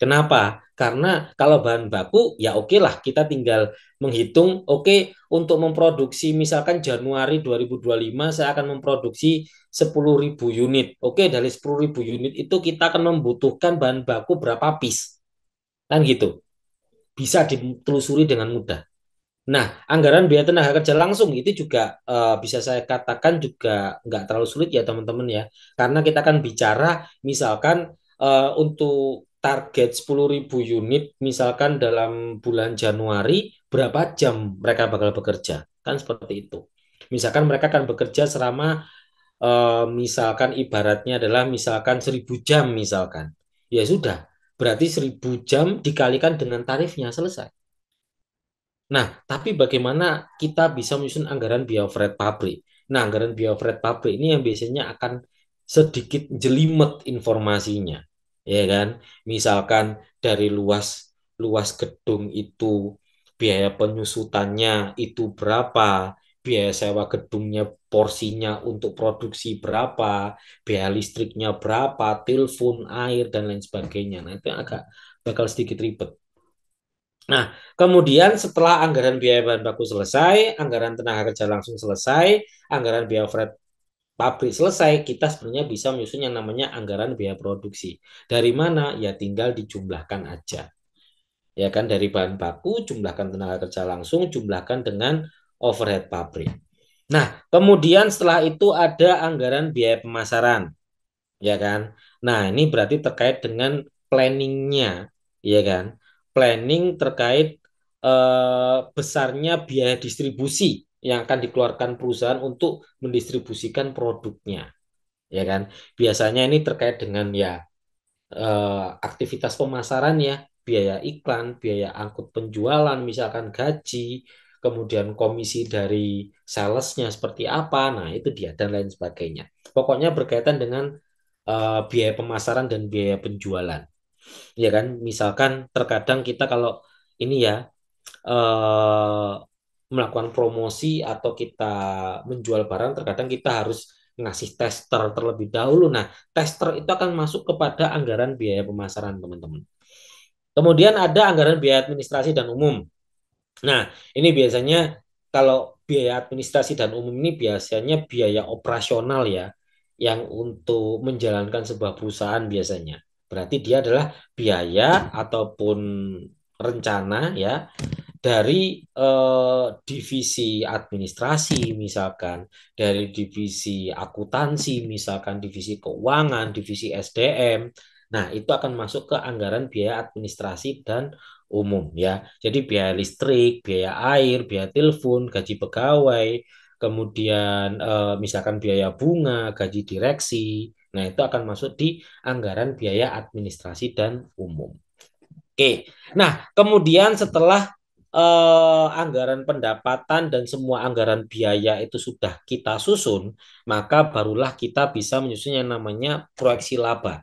Speaker 2: Kenapa? Karena kalau bahan baku ya oke okay lah kita tinggal menghitung oke okay, untuk memproduksi misalkan Januari 2025 saya akan memproduksi 10.000 unit. Oke, okay, dari 10.000 unit itu kita akan membutuhkan bahan baku berapa piece. Kan gitu. Bisa ditelusuri dengan mudah. Nah, anggaran biaya tenaga kerja langsung itu juga uh, bisa saya katakan juga nggak terlalu sulit ya teman-teman ya, karena kita akan bicara misalkan uh, untuk target 10.000 unit misalkan dalam bulan Januari berapa jam mereka bakal bekerja kan seperti itu misalkan mereka akan bekerja selama eh, misalkan ibaratnya adalah misalkan 1000 jam misalkan ya sudah berarti 1000 jam dikalikan dengan tarifnya selesai nah tapi bagaimana kita bisa menyusun anggaran biofret pabrik nah anggaran biofret pabrik ini yang biasanya akan sedikit jelimet informasinya ya kan misalkan dari luas luas gedung itu biaya penyusutannya itu berapa biaya sewa gedungnya porsinya untuk produksi berapa biaya listriknya berapa telepon air dan lain sebagainya nah itu agak bakal sedikit ribet Nah, kemudian setelah anggaran biaya bahan baku selesai, anggaran tenaga kerja langsung selesai, anggaran biaya freight pabrik selesai, kita sebenarnya bisa menyusun yang namanya anggaran biaya produksi. Dari mana? Ya tinggal dijumlahkan aja. Ya kan dari bahan baku jumlahkan tenaga kerja langsung, jumlahkan dengan overhead pabrik. Nah, kemudian setelah itu ada anggaran biaya pemasaran. Ya kan? Nah, ini berarti terkait dengan planningnya, ya kan? Planning terkait eh, besarnya biaya distribusi yang akan dikeluarkan perusahaan untuk mendistribusikan produknya ya kan biasanya ini terkait dengan ya eh, aktivitas pemasaran ya, biaya iklan biaya angkut penjualan misalkan gaji kemudian komisi dari salesnya seperti apa nah itu dia dan lain sebagainya pokoknya berkaitan dengan eh, biaya pemasaran dan biaya penjualan ya kan misalkan terkadang kita kalau ini ya Uh, melakukan promosi atau kita menjual barang, terkadang kita harus ngasih tester terlebih dahulu. Nah, tester itu akan masuk kepada anggaran biaya pemasaran, teman-teman. Kemudian ada anggaran biaya administrasi dan umum. Nah, ini biasanya kalau biaya administrasi dan umum ini biasanya biaya operasional ya, yang untuk menjalankan sebuah perusahaan biasanya. Berarti dia adalah biaya ataupun rencana ya dari eh, divisi administrasi misalkan, dari divisi akuntansi misalkan, divisi keuangan, divisi SDM. Nah, itu akan masuk ke anggaran biaya administrasi dan umum ya. Jadi biaya listrik, biaya air, biaya telepon, gaji pegawai, kemudian eh, misalkan biaya bunga, gaji direksi. Nah, itu akan masuk di anggaran biaya administrasi dan umum. Oke. Nah, kemudian setelah eh, anggaran pendapatan dan semua anggaran biaya itu sudah kita susun, maka barulah kita bisa menyusun yang namanya proyeksi laba.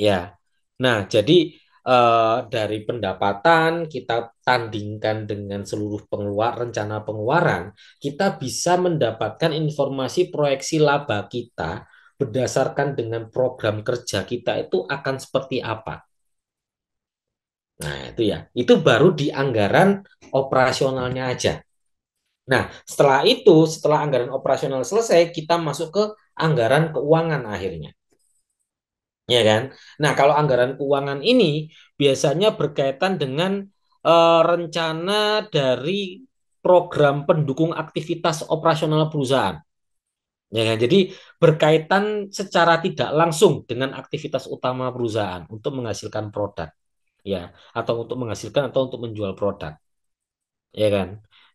Speaker 2: Ya. Nah, jadi eh, dari pendapatan kita tandingkan dengan seluruh pengeluar rencana pengeluaran, kita bisa mendapatkan informasi proyeksi laba kita berdasarkan dengan program kerja kita itu akan seperti apa. Nah, itu ya. Itu baru di anggaran operasionalnya aja. Nah, setelah itu, setelah anggaran operasional selesai, kita masuk ke anggaran keuangan akhirnya. Ya kan? Nah, kalau anggaran keuangan ini biasanya berkaitan dengan e, rencana dari program pendukung aktivitas operasional perusahaan. Ya kan? Jadi berkaitan secara tidak langsung dengan aktivitas utama perusahaan untuk menghasilkan produk ya atau untuk menghasilkan atau untuk menjual produk ya kan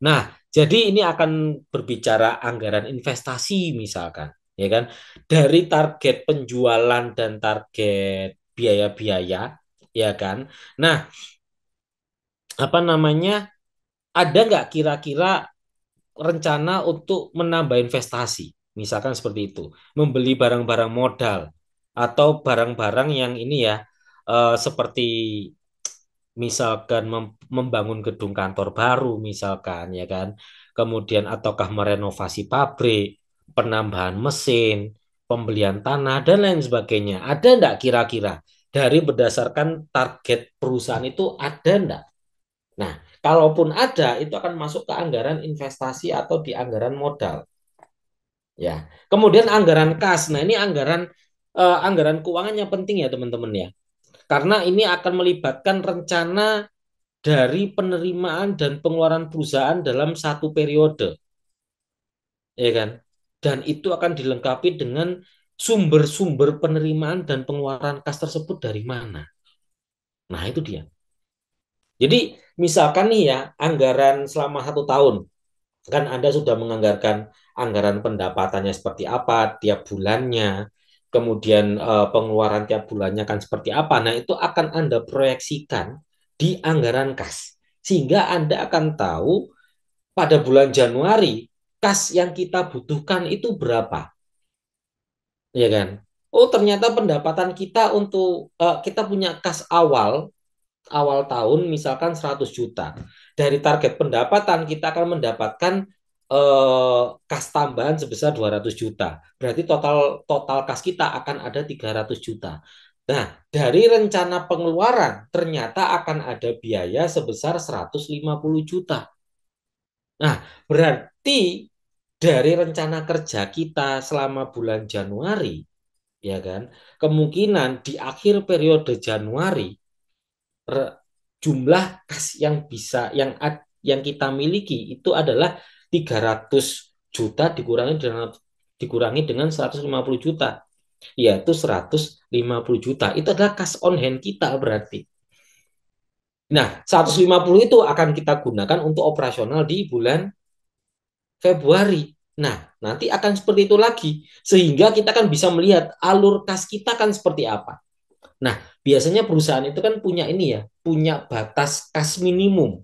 Speaker 2: nah jadi ini akan berbicara anggaran investasi misalkan ya kan dari target penjualan dan target biaya-biaya ya kan nah apa namanya ada nggak kira-kira rencana untuk menambah investasi misalkan seperti itu membeli barang-barang modal atau barang-barang yang ini ya uh, seperti misalkan mem membangun gedung kantor baru misalkan ya kan kemudian ataukah merenovasi pabrik penambahan mesin pembelian tanah dan lain sebagainya ada enggak kira-kira dari berdasarkan target perusahaan itu ada enggak nah kalaupun ada itu akan masuk ke anggaran investasi atau di anggaran modal ya kemudian anggaran kas nah ini anggaran eh, anggaran keuangan yang penting ya teman-teman ya karena ini akan melibatkan rencana dari penerimaan dan pengeluaran perusahaan dalam satu periode. Ya kan? Dan itu akan dilengkapi dengan sumber-sumber penerimaan dan pengeluaran kas tersebut dari mana. Nah, itu dia. Jadi, misalkan nih ya, anggaran selama satu tahun, kan Anda sudah menganggarkan anggaran pendapatannya seperti apa tiap bulannya, kemudian uh, pengeluaran tiap bulannya kan seperti apa. Nah, itu akan Anda proyeksikan di anggaran kas. Sehingga Anda akan tahu pada bulan Januari kas yang kita butuhkan itu berapa. Ya kan? Oh, ternyata pendapatan kita untuk uh, kita punya kas awal awal tahun misalkan 100 juta. Dari target pendapatan kita akan mendapatkan eh, kas tambahan sebesar 200 juta. Berarti total total kas kita akan ada 300 juta. Nah, dari rencana pengeluaran ternyata akan ada biaya sebesar 150 juta. Nah, berarti dari rencana kerja kita selama bulan Januari, ya kan? Kemungkinan di akhir periode Januari jumlah kas yang bisa yang yang kita miliki itu adalah 300 juta dikurangi dengan dikurangi dengan 150 juta yaitu 150 juta itu adalah kas on hand kita berarti nah 150 itu akan kita gunakan untuk operasional di bulan Februari nah nanti akan seperti itu lagi sehingga kita akan bisa melihat alur kas kita kan seperti apa nah biasanya perusahaan itu kan punya ini ya punya batas kas minimum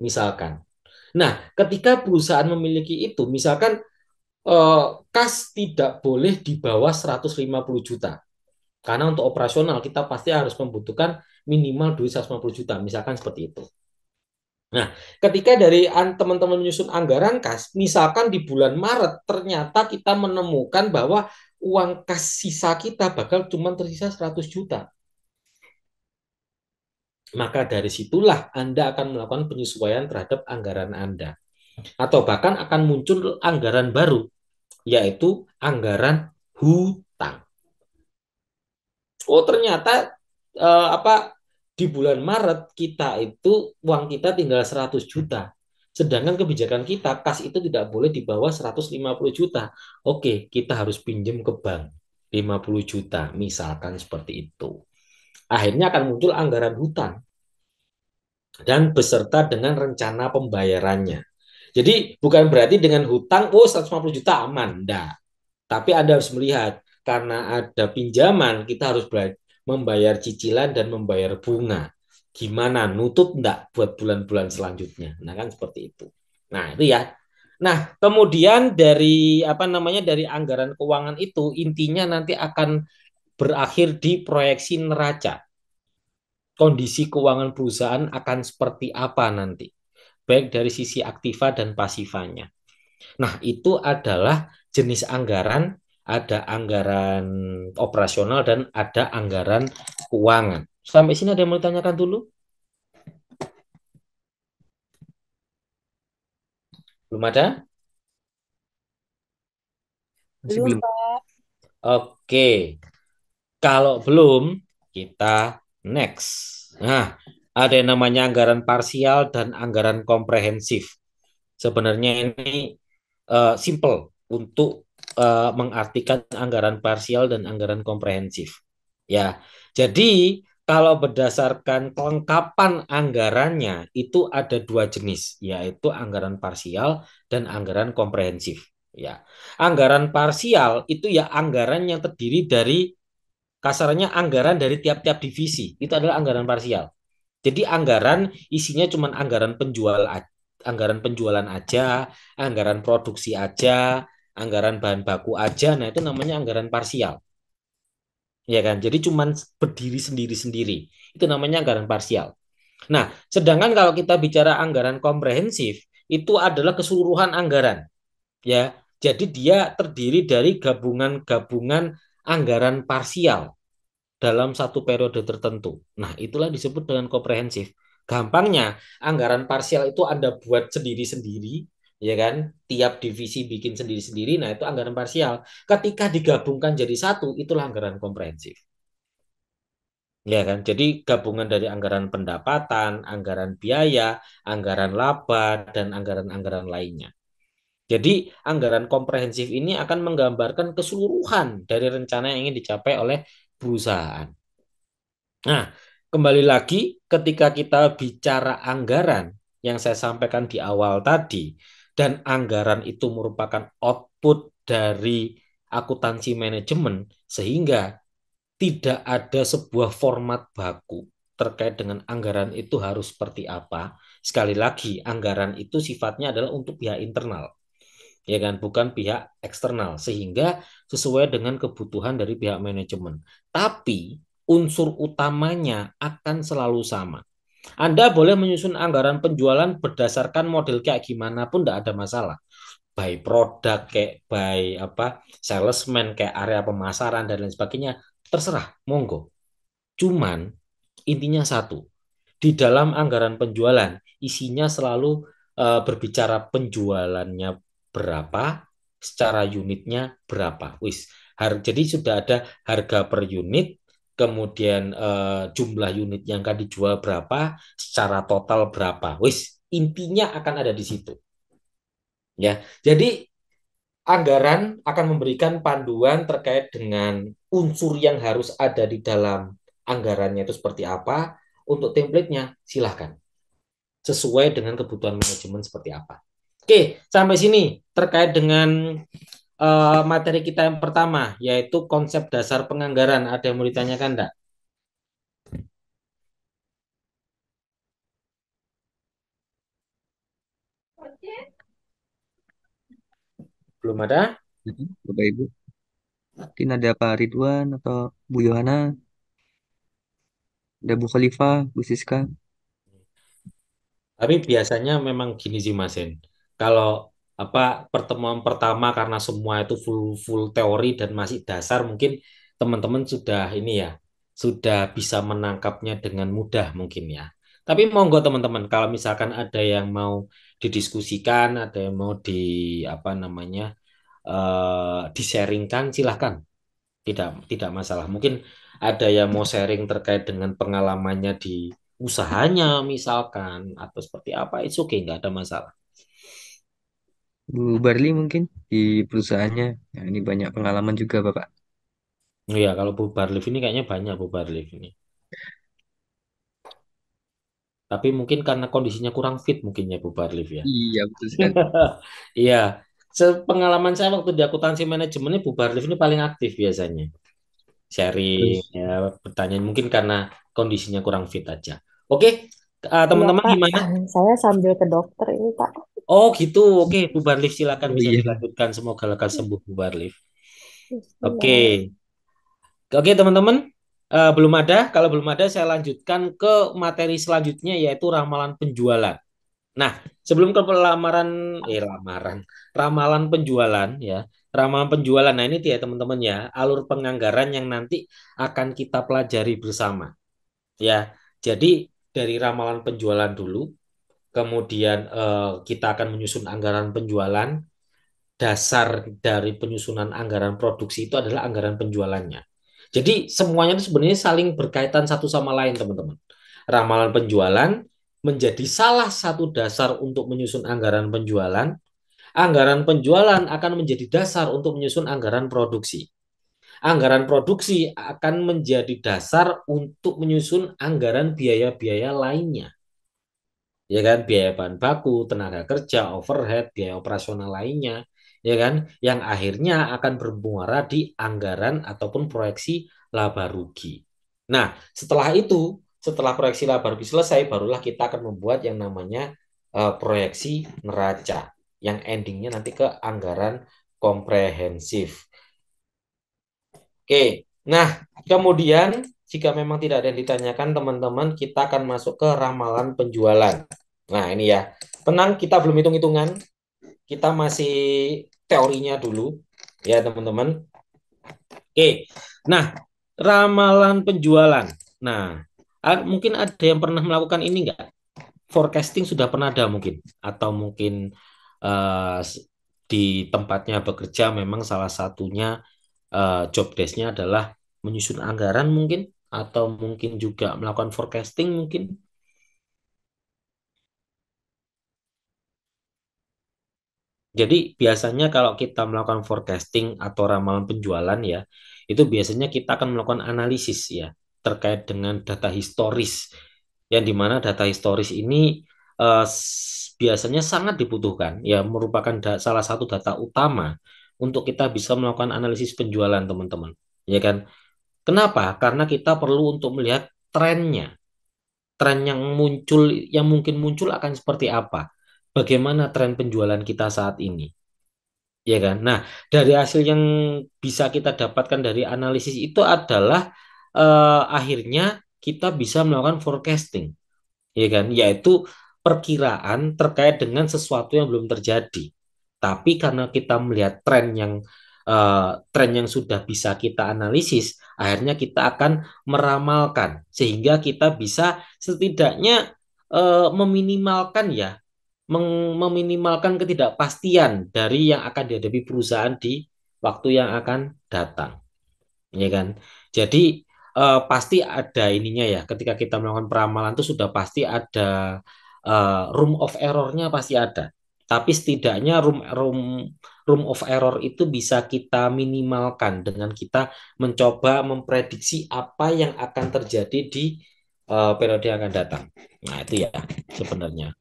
Speaker 2: misalkan Nah, ketika perusahaan memiliki itu, misalkan eh, kas tidak boleh di bawah 150 juta. Karena untuk operasional kita pasti harus membutuhkan minimal duit 150 juta, misalkan seperti itu. Nah, ketika dari teman-teman menyusun anggaran kas, misalkan di bulan Maret ternyata kita menemukan bahwa uang kas sisa kita bakal cuma tersisa 100 juta maka dari situlah Anda akan melakukan penyesuaian terhadap anggaran Anda. Atau bahkan akan muncul anggaran baru, yaitu anggaran
Speaker 1: hutang.
Speaker 2: Oh, ternyata eh, apa di bulan Maret kita itu uang kita tinggal 100 juta. Sedangkan kebijakan kita kas itu tidak boleh di bawah 150 juta. Oke, kita harus pinjam ke bank 50 juta, misalkan seperti itu akhirnya akan muncul anggaran hutang dan beserta dengan rencana pembayarannya. Jadi bukan berarti dengan hutang oh 150 juta aman, enggak. Tapi Anda harus melihat karena ada pinjaman kita harus membayar cicilan dan membayar bunga. Gimana nutup enggak buat bulan-bulan selanjutnya. Nah kan seperti itu. Nah, itu ya. Nah, kemudian dari apa namanya dari anggaran keuangan itu intinya nanti akan berakhir di proyeksi neraca. Kondisi keuangan perusahaan akan seperti apa nanti, baik dari sisi aktiva dan pasifanya. Nah, itu adalah jenis anggaran, ada anggaran operasional dan ada anggaran keuangan. Sampai sini ada yang mau ditanyakan dulu? Belum ada? belum. Oke. Kalau belum, kita next. Nah, ada yang namanya anggaran parsial dan anggaran komprehensif. Sebenarnya ini uh, simple untuk uh, mengartikan anggaran parsial dan anggaran komprehensif. Ya, jadi kalau berdasarkan kelengkapan anggarannya itu ada dua jenis, yaitu anggaran parsial dan anggaran komprehensif. Ya, anggaran parsial itu ya anggaran yang terdiri dari Kasarnya anggaran dari tiap-tiap divisi itu adalah anggaran parsial. Jadi anggaran isinya cuma anggaran penjual anggaran penjualan aja, anggaran produksi aja, anggaran bahan baku aja. Nah, itu namanya anggaran parsial. Ya kan? Jadi cuma berdiri sendiri-sendiri. Itu namanya anggaran parsial. Nah, sedangkan kalau kita bicara anggaran komprehensif, itu adalah keseluruhan anggaran. Ya, jadi dia terdiri dari gabungan-gabungan anggaran parsial dalam satu periode tertentu. Nah, itulah disebut dengan komprehensif. Gampangnya, anggaran parsial itu Anda buat sendiri-sendiri, ya kan? Tiap divisi bikin sendiri-sendiri, nah itu anggaran parsial. Ketika digabungkan jadi satu, itulah anggaran komprehensif. Ya kan? Jadi gabungan dari anggaran pendapatan, anggaran biaya, anggaran laba, dan anggaran-anggaran lainnya. Jadi anggaran komprehensif ini akan menggambarkan keseluruhan dari rencana yang ingin dicapai oleh perusahaan. Nah, kembali lagi ketika kita bicara anggaran yang saya sampaikan di awal tadi dan anggaran itu merupakan output dari akuntansi manajemen sehingga tidak ada sebuah format baku terkait dengan anggaran itu harus seperti apa. Sekali lagi, anggaran itu sifatnya adalah untuk pihak internal ya kan bukan pihak eksternal sehingga sesuai dengan kebutuhan dari pihak manajemen tapi unsur utamanya akan selalu sama anda boleh menyusun anggaran penjualan berdasarkan model kayak gimana pun tidak ada masalah by produk kayak by apa salesman kayak area pemasaran dan lain sebagainya terserah monggo cuman intinya satu di dalam anggaran penjualan isinya selalu uh, berbicara penjualannya berapa, secara unitnya berapa. Wis, jadi sudah ada harga per unit, kemudian eh, jumlah unit yang akan dijual berapa, secara total berapa. Wis, intinya akan ada di situ. Ya, jadi anggaran akan memberikan panduan terkait dengan unsur yang harus ada di dalam anggarannya itu seperti apa. Untuk templatenya silahkan sesuai dengan kebutuhan manajemen seperti apa. Oke, sampai sini terkait dengan uh, materi kita yang pertama, yaitu konsep dasar penganggaran. Ada yang mau ditanyakan enggak? Belum ada?
Speaker 1: Mm-hmm. Bapak Ibu. Mungkin ada Pak Ridwan atau Bu Yohana. Ada Bu Khalifa, Bu Siska.
Speaker 2: Tapi biasanya memang gini sih Mas Hen kalau apa pertemuan pertama karena semua itu full full teori dan masih dasar mungkin teman-teman sudah ini ya sudah bisa menangkapnya dengan mudah mungkin ya. Tapi monggo teman-teman kalau misalkan ada yang mau didiskusikan, ada yang mau di apa namanya uh, eh, disaringkan silahkan. Tidak tidak masalah. Mungkin ada yang mau sharing terkait dengan
Speaker 1: pengalamannya
Speaker 2: di usahanya misalkan atau seperti apa itu oke okay, nggak ada masalah.
Speaker 1: Bu Barli mungkin di perusahaannya. Nah, ini banyak pengalaman juga Bapak.
Speaker 2: Iya, kalau Bu Barli ini kayaknya banyak Bu Barli ini. Tapi mungkin karena kondisinya kurang fit mungkin ya Bu Barli ya. Iya, betul sekali. Iya. Pengalaman saya waktu di akuntansi manajemennya Bu Barli ini paling aktif biasanya. Sharing, ya, bertanya. Mungkin karena kondisinya kurang fit aja. Oke, uh, teman-teman iya, Pak, gimana?
Speaker 3: Ah, saya sambil ke dokter ini Pak.
Speaker 2: Oh gitu, oke okay. Bu Barlif silakan oh, bisa iya. dilanjutkan. Semoga lekas sembuh Bu Barlif. Iya, oke, okay. oke okay, teman-teman uh, belum ada. Kalau belum ada saya lanjutkan ke materi selanjutnya yaitu ramalan penjualan. Nah sebelum ke lamaran, eh lamaran, ramalan penjualan ya, ramalan penjualan. Nah ini dia teman-teman ya alur penganggaran yang nanti akan kita pelajari bersama ya. Jadi dari ramalan penjualan dulu, kemudian eh, kita akan menyusun anggaran penjualan. Dasar dari penyusunan anggaran produksi itu adalah anggaran penjualannya. Jadi semuanya itu sebenarnya saling berkaitan satu sama lain, teman-teman. Ramalan penjualan menjadi salah satu dasar untuk menyusun anggaran penjualan. Anggaran penjualan akan menjadi dasar untuk menyusun anggaran produksi. Anggaran produksi akan menjadi dasar untuk menyusun anggaran biaya-biaya lainnya ya kan biaya bahan baku tenaga kerja overhead biaya operasional lainnya ya kan yang akhirnya akan bermuara di anggaran ataupun proyeksi laba rugi nah setelah itu setelah proyeksi laba rugi selesai barulah kita akan membuat yang namanya uh, proyeksi neraca yang endingnya nanti ke anggaran komprehensif oke nah kemudian jika memang tidak ada yang ditanyakan teman-teman kita akan masuk ke ramalan penjualan Nah, ini ya. Tenang, kita belum hitung-hitungan. Kita masih teorinya dulu ya, teman-teman. Oke. Nah, ramalan penjualan. Nah, mungkin ada yang pernah melakukan ini enggak? Forecasting sudah pernah ada mungkin atau mungkin uh, di tempatnya bekerja memang salah satunya uh, job desk-nya adalah menyusun anggaran mungkin atau mungkin juga melakukan forecasting mungkin Jadi biasanya kalau kita melakukan forecasting atau ramalan penjualan ya, itu biasanya kita akan melakukan analisis ya terkait dengan data historis yang dimana data historis ini eh, biasanya sangat dibutuhkan ya merupakan salah satu data utama untuk kita bisa melakukan analisis penjualan teman-teman ya kan kenapa karena kita perlu untuk melihat trennya tren yang muncul yang mungkin muncul akan seperti apa bagaimana tren penjualan kita saat ini. Ya kan? Nah, dari hasil yang bisa kita dapatkan dari analisis itu adalah eh, akhirnya kita bisa melakukan forecasting. Ya kan? Yaitu perkiraan terkait dengan sesuatu yang belum terjadi. Tapi karena kita melihat tren yang Uh, tren yang sudah bisa kita analisis, akhirnya kita akan meramalkan sehingga kita bisa setidaknya uh, meminimalkan ya meminimalkan ketidakpastian dari yang akan dihadapi perusahaan di waktu yang akan datang. Ya kan? Jadi eh, pasti ada ininya ya ketika kita melakukan peramalan itu sudah pasti ada eh, room of errornya pasti ada. Tapi setidaknya room room room of error itu bisa kita minimalkan dengan kita mencoba memprediksi apa yang akan terjadi di uh, periode yang akan datang. Nah, itu ya sebenarnya.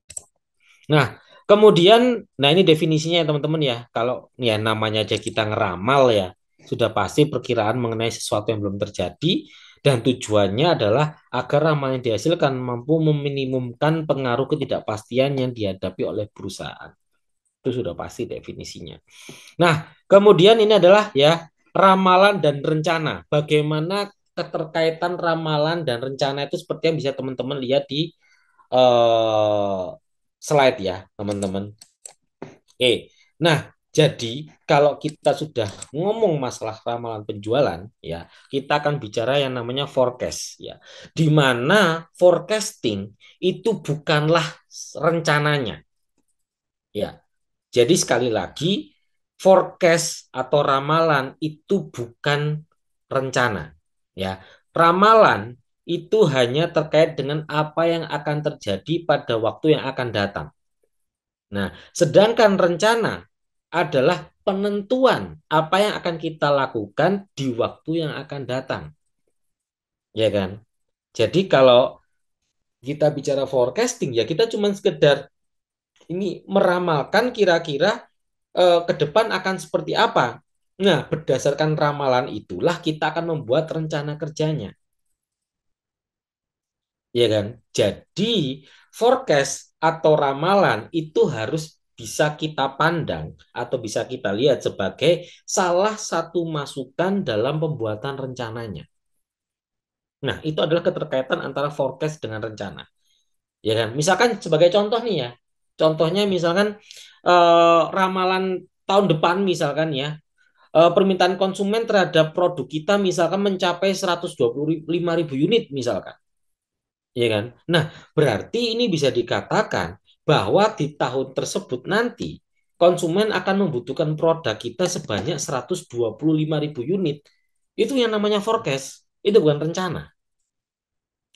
Speaker 2: Nah, kemudian nah ini definisinya ya, teman-teman ya. Kalau ya namanya aja kita ngeramal ya, sudah pasti perkiraan mengenai sesuatu yang belum terjadi dan tujuannya adalah agar ramalan yang dihasilkan mampu meminimumkan pengaruh ketidakpastian yang dihadapi oleh perusahaan. Itu sudah pasti definisinya. Nah, kemudian ini adalah ya ramalan dan rencana. Bagaimana keterkaitan ramalan dan rencana itu seperti yang bisa teman-teman lihat di eh, slide ya, teman-teman. Oke. Nah, jadi kalau kita sudah ngomong masalah ramalan penjualan, ya kita akan bicara yang namanya forecast, ya. Di mana forecasting itu bukanlah rencananya, ya. Jadi sekali lagi forecast atau ramalan itu bukan rencana, ya. Ramalan itu hanya terkait dengan apa yang akan terjadi pada waktu yang akan datang. Nah, sedangkan rencana adalah penentuan apa yang akan kita lakukan di waktu yang akan datang. Ya kan? Jadi kalau kita bicara forecasting ya kita cuma sekedar ini meramalkan kira-kira eh, ke depan akan seperti apa. Nah, berdasarkan ramalan itulah kita akan membuat rencana kerjanya ya kan? Jadi forecast atau ramalan itu harus bisa kita pandang atau bisa kita lihat sebagai salah satu masukan dalam pembuatan rencananya. Nah, itu adalah keterkaitan antara forecast dengan rencana. Ya kan? Misalkan sebagai contoh nih ya. Contohnya misalkan eh, ramalan tahun depan misalkan ya, eh, permintaan konsumen terhadap produk kita misalkan mencapai 125.000 unit misalkan ya kan? Nah, berarti ini bisa dikatakan bahwa di tahun tersebut nanti konsumen akan membutuhkan produk kita sebanyak 125 ribu unit. Itu yang namanya forecast, itu bukan rencana.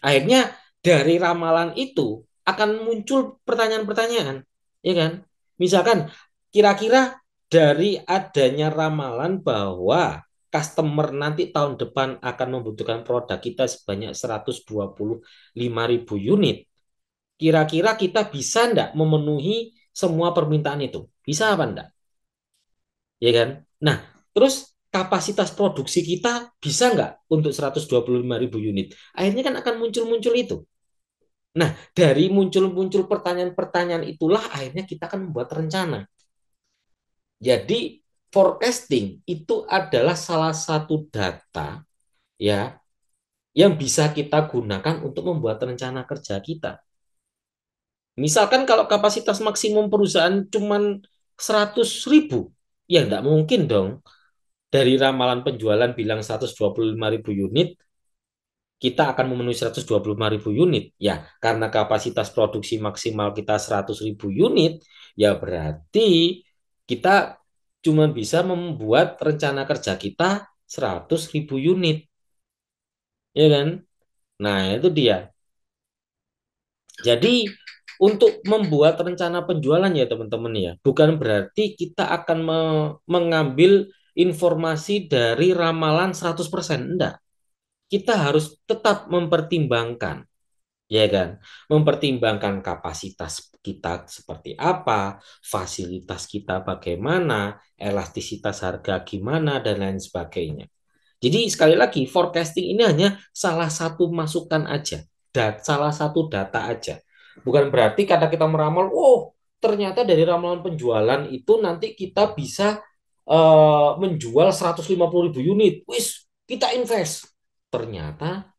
Speaker 2: Akhirnya dari ramalan itu akan muncul pertanyaan-pertanyaan, ya kan? Misalkan kira-kira dari adanya ramalan bahwa customer nanti tahun depan akan membutuhkan produk kita sebanyak 125.000 unit, kira-kira kita bisa enggak memenuhi semua permintaan itu? Bisa apa enggak? Ya kan? Nah, terus kapasitas produksi kita bisa enggak untuk 125.000 unit? Akhirnya kan akan muncul-muncul itu. Nah, dari muncul-muncul pertanyaan-pertanyaan itulah akhirnya kita akan membuat rencana. Jadi forecasting itu adalah salah satu data ya yang bisa kita gunakan untuk membuat rencana kerja kita. Misalkan kalau kapasitas maksimum perusahaan cuma 100 ribu, ya tidak mungkin dong. Dari ramalan penjualan bilang 125 ribu unit, kita akan memenuhi 125 ribu unit. Ya, karena kapasitas produksi maksimal kita 100 ribu unit, ya berarti kita cuma bisa membuat rencana kerja kita 100 ribu unit. Ya kan? Nah, itu dia. Jadi, untuk membuat rencana penjualan ya teman-teman ya, bukan berarti kita akan me mengambil informasi dari ramalan 100%, enggak. Kita harus tetap mempertimbangkan ya kan? Mempertimbangkan kapasitas kita seperti apa, fasilitas kita bagaimana, elastisitas harga gimana dan lain sebagainya. Jadi sekali lagi forecasting ini hanya salah satu masukan aja, dan salah satu data aja. Bukan berarti karena kita meramal, oh ternyata dari ramalan penjualan itu nanti kita bisa uh, menjual 150 ribu unit. Wis, kita invest. Ternyata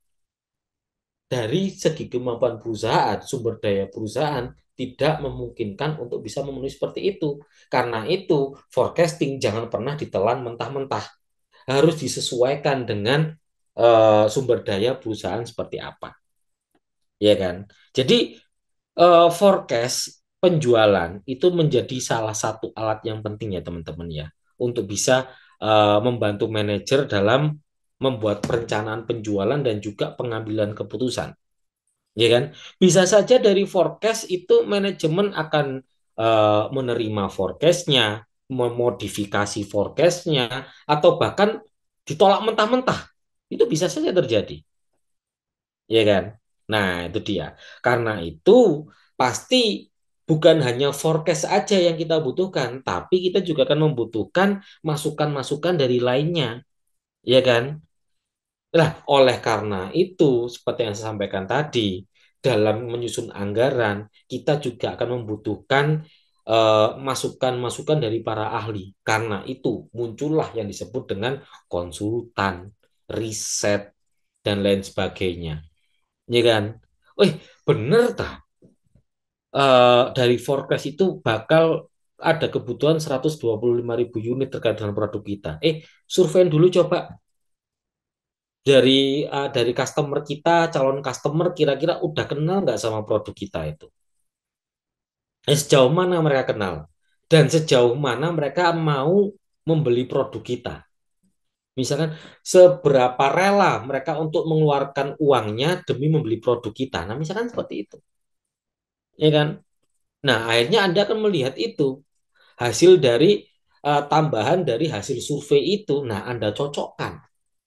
Speaker 2: dari segi kemampuan perusahaan, sumber daya perusahaan tidak memungkinkan untuk bisa memenuhi seperti itu. Karena itu, forecasting jangan pernah ditelan mentah-mentah. Harus disesuaikan dengan uh, sumber daya perusahaan seperti apa. Ya kan? Jadi uh, forecast penjualan itu menjadi salah satu alat yang penting ya teman-teman ya untuk bisa uh, membantu manajer dalam membuat perencanaan penjualan dan juga pengambilan keputusan. Ya kan? Bisa saja dari forecast itu manajemen akan uh, menerima forecastnya, memodifikasi forecastnya, atau bahkan ditolak mentah-mentah. Itu bisa saja terjadi. Ya kan? Nah, itu dia. Karena itu pasti bukan hanya forecast aja yang kita butuhkan, tapi kita juga akan membutuhkan masukan-masukan dari lainnya, ya kan? Nah, oleh karena itu, seperti yang saya sampaikan tadi, dalam menyusun anggaran, kita juga akan membutuhkan eh, masukan-masukan uh, dari para ahli. Karena itu, muncullah yang disebut dengan konsultan, riset, dan lain sebagainya. Ya kan? Eh, bener tak? Uh, dari forecast itu bakal ada kebutuhan 125.000 unit terkait dengan produk kita. Eh, surveiin dulu coba dari uh, dari customer kita, calon customer kira-kira udah kenal nggak sama produk kita itu? Eh, sejauh mana mereka kenal dan sejauh mana mereka mau membeli produk kita? Misalkan seberapa rela mereka untuk mengeluarkan uangnya demi membeli produk kita. Nah, misalkan seperti itu. Ya kan? Nah, akhirnya Anda akan melihat itu hasil dari uh, tambahan dari hasil survei itu. Nah, Anda cocokkan,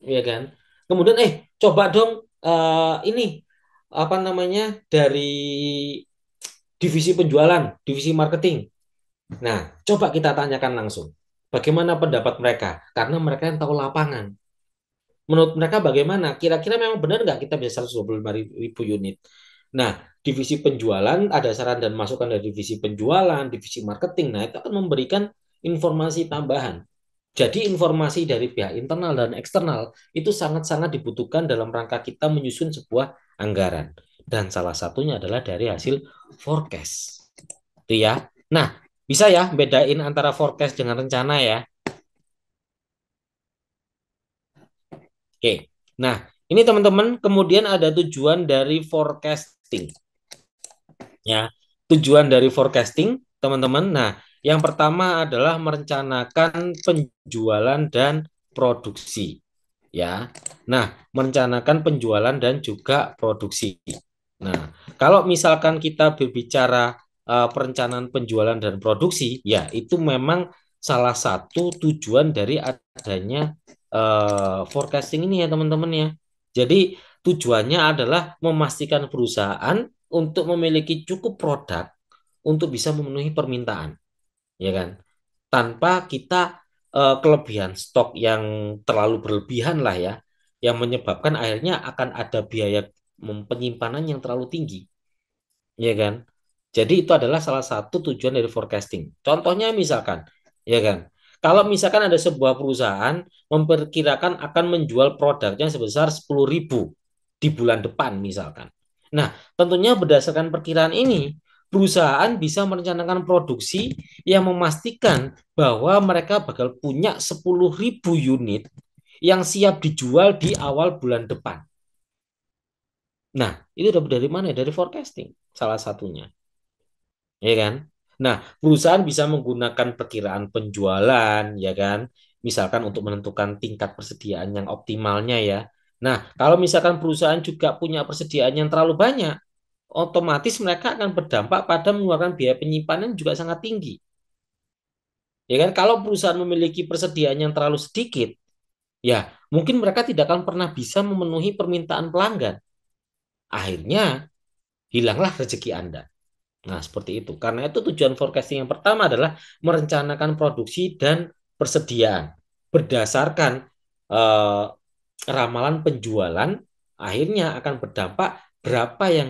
Speaker 2: ya kan? kemudian eh coba dong uh, ini apa namanya dari divisi penjualan, divisi marketing. Nah, coba kita tanyakan langsung. Bagaimana pendapat mereka? Karena mereka yang tahu lapangan. Menurut mereka bagaimana? Kira-kira memang benar nggak kita bisa 125 ribu unit? Nah, divisi penjualan ada saran dan masukan dari divisi penjualan, divisi marketing. Nah, itu akan memberikan informasi tambahan. Jadi informasi dari pihak internal dan eksternal itu sangat-sangat dibutuhkan dalam rangka kita menyusun sebuah anggaran. Dan salah satunya adalah dari hasil forecast. Itu ya. Nah, bisa ya bedain antara forecast dengan rencana ya. Oke. Nah, ini teman-teman kemudian ada tujuan dari forecasting. Ya, tujuan dari forecasting, teman-teman. Nah, yang pertama adalah merencanakan penjualan dan produksi. Ya. Nah, merencanakan penjualan dan juga produksi. Nah, kalau misalkan kita berbicara uh, perencanaan penjualan dan produksi, ya itu memang salah satu tujuan dari adanya uh, forecasting ini ya teman-teman ya. Jadi tujuannya adalah memastikan perusahaan untuk memiliki cukup produk untuk bisa memenuhi permintaan ya kan? Tanpa kita uh, kelebihan stok yang terlalu berlebihan lah ya, yang menyebabkan akhirnya akan ada biaya penyimpanan yang terlalu tinggi, ya kan? Jadi itu adalah salah satu tujuan dari forecasting. Contohnya misalkan, ya kan? Kalau misalkan ada sebuah perusahaan memperkirakan akan menjual produknya sebesar ribu di bulan depan misalkan. Nah, tentunya berdasarkan perkiraan ini, perusahaan bisa merencanakan produksi yang memastikan bahwa mereka bakal punya 10.000 unit yang siap dijual di awal bulan depan. Nah, itu dapat dari mana? Ya? Dari forecasting salah satunya. Ya kan? Nah, perusahaan bisa menggunakan perkiraan penjualan, ya kan? Misalkan untuk menentukan tingkat persediaan yang optimalnya ya. Nah, kalau misalkan perusahaan juga punya persediaan yang terlalu banyak, otomatis mereka akan berdampak pada mengeluarkan biaya penyimpanan juga sangat tinggi. Ya kan kalau perusahaan memiliki persediaan yang terlalu sedikit, ya mungkin mereka tidak akan pernah bisa memenuhi permintaan pelanggan. Akhirnya hilanglah rezeki Anda. Nah, seperti itu. Karena itu tujuan forecasting yang pertama adalah merencanakan produksi dan persediaan berdasarkan eh, ramalan penjualan akhirnya akan berdampak berapa yang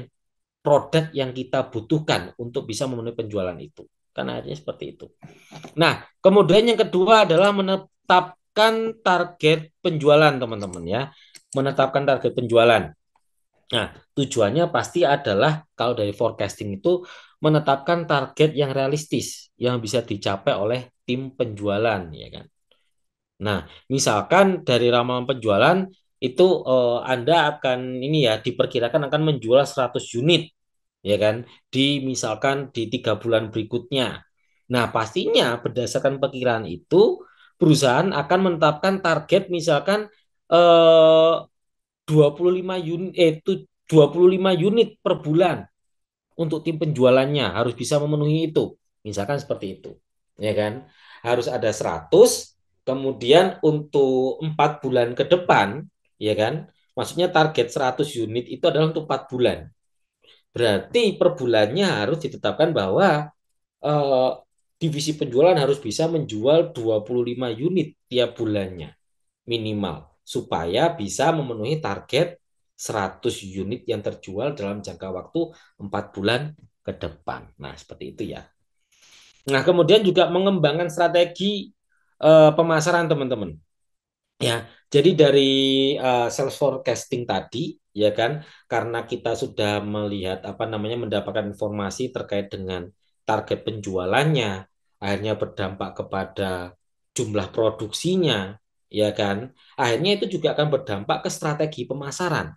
Speaker 2: produk yang kita butuhkan untuk bisa memenuhi penjualan itu. Karena akhirnya seperti itu. Nah, kemudian yang kedua adalah menetapkan target penjualan, teman-teman ya. Menetapkan target penjualan. Nah, tujuannya pasti adalah kalau dari forecasting itu menetapkan target yang realistis yang bisa dicapai oleh tim penjualan, ya kan. Nah, misalkan dari ramalan penjualan itu uh, Anda akan ini ya diperkirakan akan menjual 100 unit ya kan di misalkan di tiga bulan berikutnya. Nah, pastinya berdasarkan perkiraan itu perusahaan akan menetapkan target misalkan eh, 25 unit eh 25 unit per bulan untuk tim penjualannya harus bisa memenuhi itu. Misalkan seperti itu. Ya kan? Harus ada 100 kemudian untuk empat bulan ke depan ya kan? Maksudnya target 100 unit itu adalah untuk 4 bulan. Berarti per bulannya harus ditetapkan bahwa eh, divisi penjualan harus bisa menjual 25 unit tiap bulannya minimal supaya bisa memenuhi target 100 unit yang terjual dalam jangka waktu 4 bulan ke depan. Nah, seperti itu ya. Nah, kemudian juga mengembangkan strategi eh, pemasaran teman-teman. Ya, jadi dari uh, sales forecasting tadi, ya kan, karena kita sudah melihat apa namanya mendapatkan informasi terkait dengan target penjualannya, akhirnya berdampak kepada jumlah produksinya, ya kan. Akhirnya itu juga akan berdampak ke strategi pemasaran,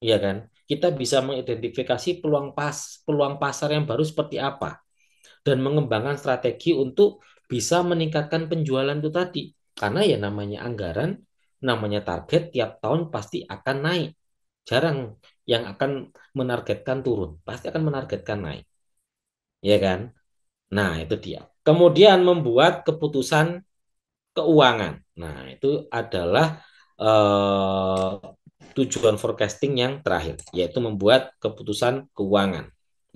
Speaker 2: ya kan. Kita bisa mengidentifikasi peluang pas peluang pasar yang baru seperti apa dan mengembangkan strategi untuk bisa meningkatkan penjualan itu tadi karena ya namanya anggaran, namanya target tiap tahun pasti akan naik. Jarang yang akan menargetkan turun, pasti akan menargetkan naik. Ya kan? Nah, itu dia. Kemudian membuat keputusan keuangan. Nah, itu adalah eh, tujuan forecasting yang terakhir, yaitu membuat keputusan keuangan.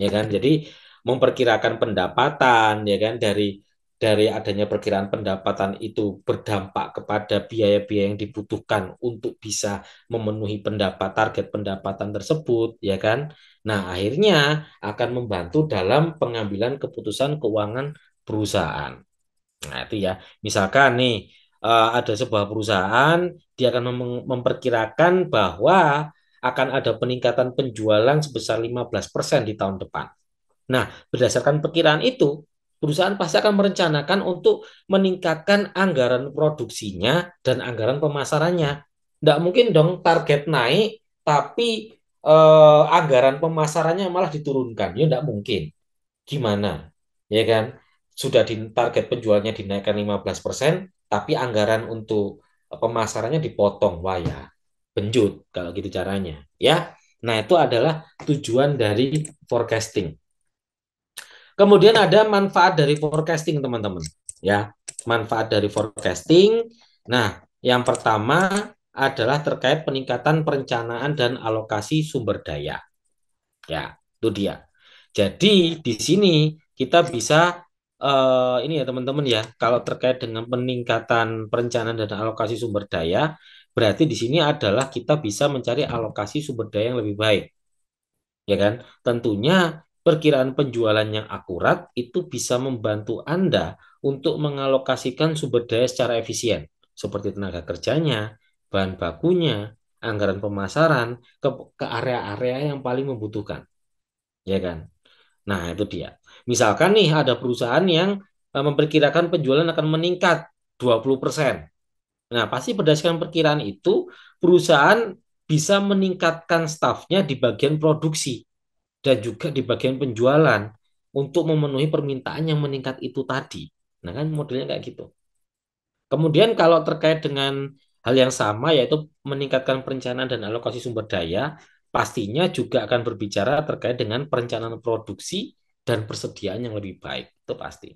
Speaker 2: Ya kan? Jadi memperkirakan pendapatan ya kan dari dari adanya perkiraan pendapatan itu berdampak kepada biaya-biaya yang dibutuhkan untuk bisa memenuhi pendapat target pendapatan tersebut ya kan. Nah, akhirnya akan membantu dalam pengambilan keputusan keuangan perusahaan. Nah, itu ya. Misalkan nih eh, ada sebuah perusahaan dia akan mem memperkirakan bahwa akan ada peningkatan penjualan sebesar 15% di tahun depan. Nah, berdasarkan perkiraan itu, perusahaan pasti akan merencanakan untuk meningkatkan anggaran produksinya dan anggaran pemasarannya. Tidak mungkin dong target naik tapi eh, anggaran pemasarannya malah diturunkan. Ya tidak mungkin. Gimana? Ya kan? Sudah di target penjualnya dinaikkan 15%, tapi anggaran untuk pemasarannya dipotong. Wah ya, benjut kalau gitu caranya. Ya. Nah, itu adalah tujuan dari forecasting Kemudian ada manfaat dari forecasting, teman-teman. Ya, manfaat dari forecasting. Nah, yang pertama adalah terkait peningkatan perencanaan dan alokasi sumber daya. Ya, itu dia. Jadi di sini kita bisa uh, ini ya teman-teman ya, kalau terkait dengan peningkatan perencanaan dan alokasi sumber daya, berarti di sini adalah kita bisa mencari alokasi sumber daya yang lebih baik. Ya kan? Tentunya Perkiraan penjualan yang akurat itu bisa membantu Anda untuk mengalokasikan sumber daya secara efisien, seperti tenaga kerjanya, bahan bakunya, anggaran pemasaran ke area-area yang paling membutuhkan. Ya kan? Nah, itu dia. Misalkan nih ada perusahaan yang eh, memperkirakan penjualan akan meningkat 20%. Nah, pasti berdasarkan perkiraan itu perusahaan bisa meningkatkan stafnya di bagian produksi dan juga di bagian penjualan untuk memenuhi permintaan yang meningkat itu tadi. Nah kan modelnya kayak gitu. Kemudian kalau terkait dengan hal yang sama yaitu meningkatkan perencanaan dan alokasi sumber daya, pastinya juga akan berbicara terkait dengan perencanaan produksi dan persediaan yang lebih baik. Itu pasti.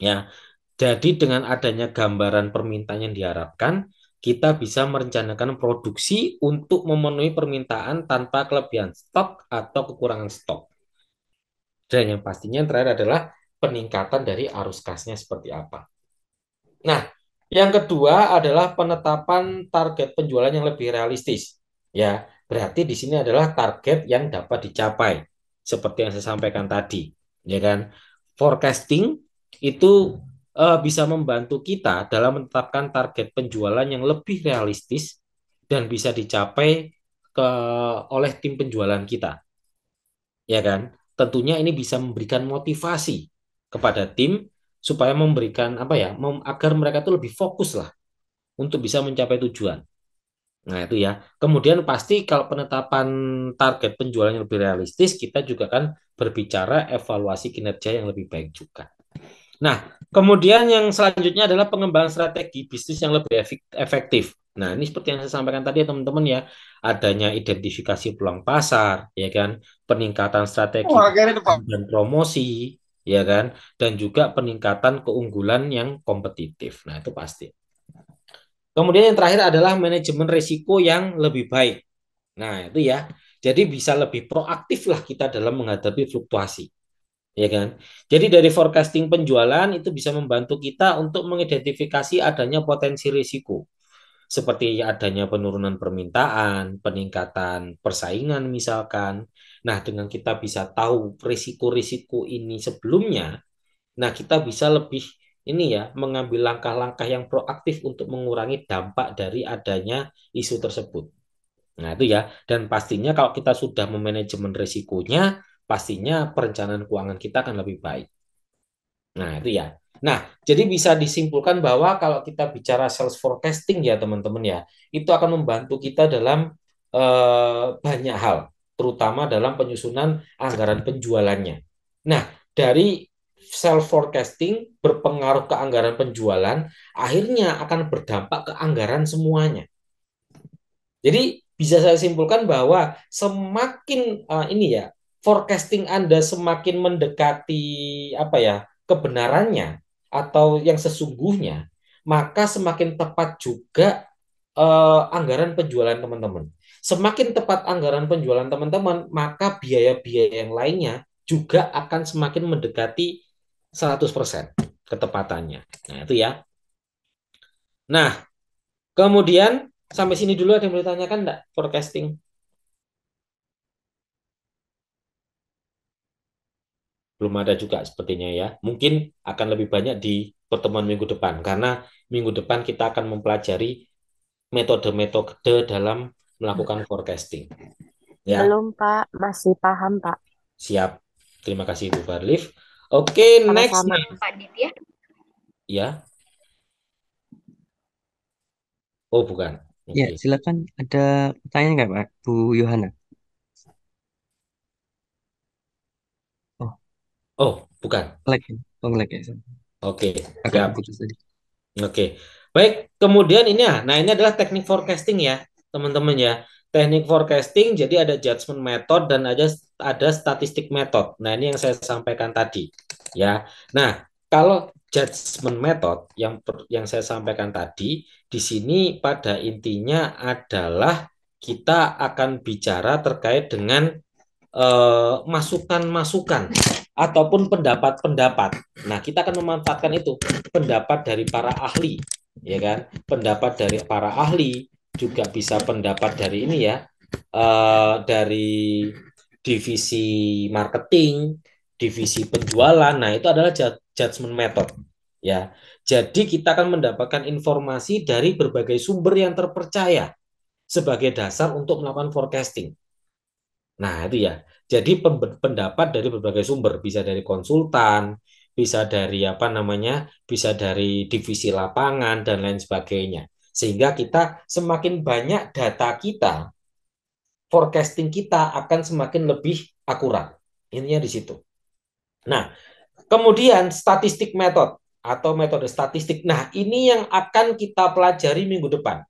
Speaker 2: Ya. Jadi dengan adanya gambaran permintaan yang diharapkan, kita bisa merencanakan produksi untuk memenuhi permintaan tanpa kelebihan stok atau kekurangan stok. Dan yang pastinya yang terakhir adalah peningkatan dari arus kasnya seperti apa. Nah, yang kedua adalah penetapan target penjualan yang lebih realistis. Ya, berarti di sini adalah target yang dapat dicapai seperti yang saya sampaikan tadi, ya kan? Forecasting itu uh, bisa membantu kita dalam menetapkan target penjualan yang lebih realistis dan bisa dicapai ke oleh tim penjualan kita. Ya kan? Tentunya ini bisa memberikan motivasi kepada tim supaya memberikan apa ya, mem, agar mereka tuh lebih fokus lah untuk bisa mencapai tujuan. Nah, itu ya. Kemudian pasti kalau penetapan target penjualan yang lebih realistis, kita juga kan berbicara evaluasi kinerja yang lebih baik juga. Nah, kemudian yang selanjutnya adalah pengembangan strategi bisnis yang lebih efektif. Nah, ini seperti yang saya sampaikan tadi ya, teman-teman ya, adanya identifikasi peluang pasar, ya kan, peningkatan strategi dan promosi, ya kan, dan juga peningkatan keunggulan yang kompetitif. Nah, itu pasti. Kemudian yang terakhir adalah manajemen risiko yang lebih baik. Nah, itu ya. Jadi bisa lebih proaktif lah kita dalam menghadapi fluktuasi ya kan? Jadi dari forecasting penjualan itu bisa membantu kita untuk mengidentifikasi adanya potensi risiko seperti adanya penurunan permintaan, peningkatan persaingan misalkan. Nah, dengan kita bisa tahu risiko-risiko ini sebelumnya, nah kita bisa lebih ini ya mengambil langkah-langkah yang proaktif untuk mengurangi dampak dari adanya isu tersebut. Nah, itu ya. Dan pastinya kalau kita sudah memanajemen risikonya, pastinya perencanaan keuangan kita akan lebih baik. Nah, itu ya. Nah, jadi bisa disimpulkan bahwa kalau kita bicara sales forecasting ya teman-teman ya, itu akan membantu kita dalam eh, banyak hal, terutama dalam penyusunan anggaran penjualannya. Nah, dari self forecasting berpengaruh ke anggaran penjualan, akhirnya akan berdampak ke anggaran semuanya. Jadi bisa saya simpulkan bahwa semakin uh, ini ya forecasting Anda semakin mendekati apa ya kebenarannya atau yang sesungguhnya, maka semakin tepat juga eh, anggaran penjualan teman-teman. Semakin tepat anggaran penjualan teman-teman, maka biaya-biaya yang lainnya juga akan semakin mendekati 100% ketepatannya. Nah, itu ya. Nah, kemudian sampai sini dulu ada yang mau ditanyakan enggak forecasting? belum ada juga sepertinya ya. Mungkin akan lebih banyak di pertemuan minggu depan karena minggu depan kita akan mempelajari metode-metode dalam melakukan forecasting. Ya.
Speaker 1: Belum Pak,
Speaker 3: masih paham Pak.
Speaker 2: Siap. Terima kasih Bu Barlif. Oke, sama Sama next. Sama Pak Ditya. Ya. Oh,
Speaker 3: bukan. Okay. Ya,
Speaker 1: silakan ada pertanyaan nggak Pak Bu Yohana?
Speaker 2: Oh, bukan.
Speaker 1: Ya? Oh, ya. Oke, putus tadi. Oke.
Speaker 2: Baik, kemudian ini ya. Nah, ini adalah teknik forecasting ya, teman-teman ya. Teknik forecasting jadi ada judgment method dan ada ada statistik method. Nah, ini yang saya sampaikan tadi ya. Nah, kalau judgment method yang yang saya sampaikan tadi di sini pada intinya adalah kita akan bicara terkait dengan eh, masukan-masukan uh, ataupun pendapat-pendapat. Nah, kita akan memanfaatkan itu pendapat dari para ahli, ya kan? Pendapat dari para ahli juga bisa pendapat dari ini ya, uh, dari divisi marketing, divisi penjualan. Nah, itu adalah judgment method, ya. Jadi kita akan mendapatkan informasi dari berbagai sumber yang terpercaya sebagai dasar untuk melakukan forecasting. Nah, itu ya. Jadi pendapat dari berbagai sumber, bisa dari konsultan, bisa dari apa namanya, bisa dari divisi lapangan dan lain sebagainya. Sehingga kita semakin banyak data kita, forecasting kita akan semakin lebih akurat. Intinya di situ. Nah, kemudian statistik metode atau metode statistik. Nah, ini yang akan kita pelajari minggu depan,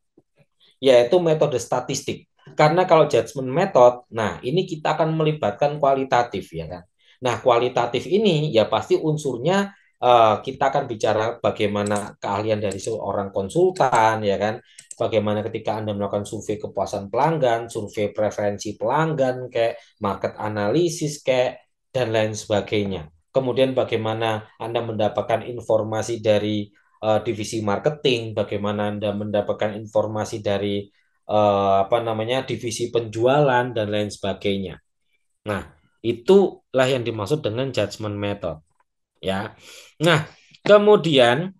Speaker 2: yaitu metode statistik. Karena kalau judgment method, nah ini kita akan melibatkan kualitatif ya kan. Nah kualitatif ini ya pasti unsurnya uh, kita akan bicara bagaimana keahlian dari seorang konsultan ya kan. Bagaimana ketika Anda melakukan survei kepuasan pelanggan, survei preferensi pelanggan kayak market analisis kayak dan lain sebagainya. Kemudian bagaimana Anda mendapatkan informasi dari uh, divisi marketing, bagaimana Anda mendapatkan informasi dari uh, apa namanya divisi penjualan dan lain sebagainya. Nah, itulah yang dimaksud dengan judgment method. Ya. Nah, kemudian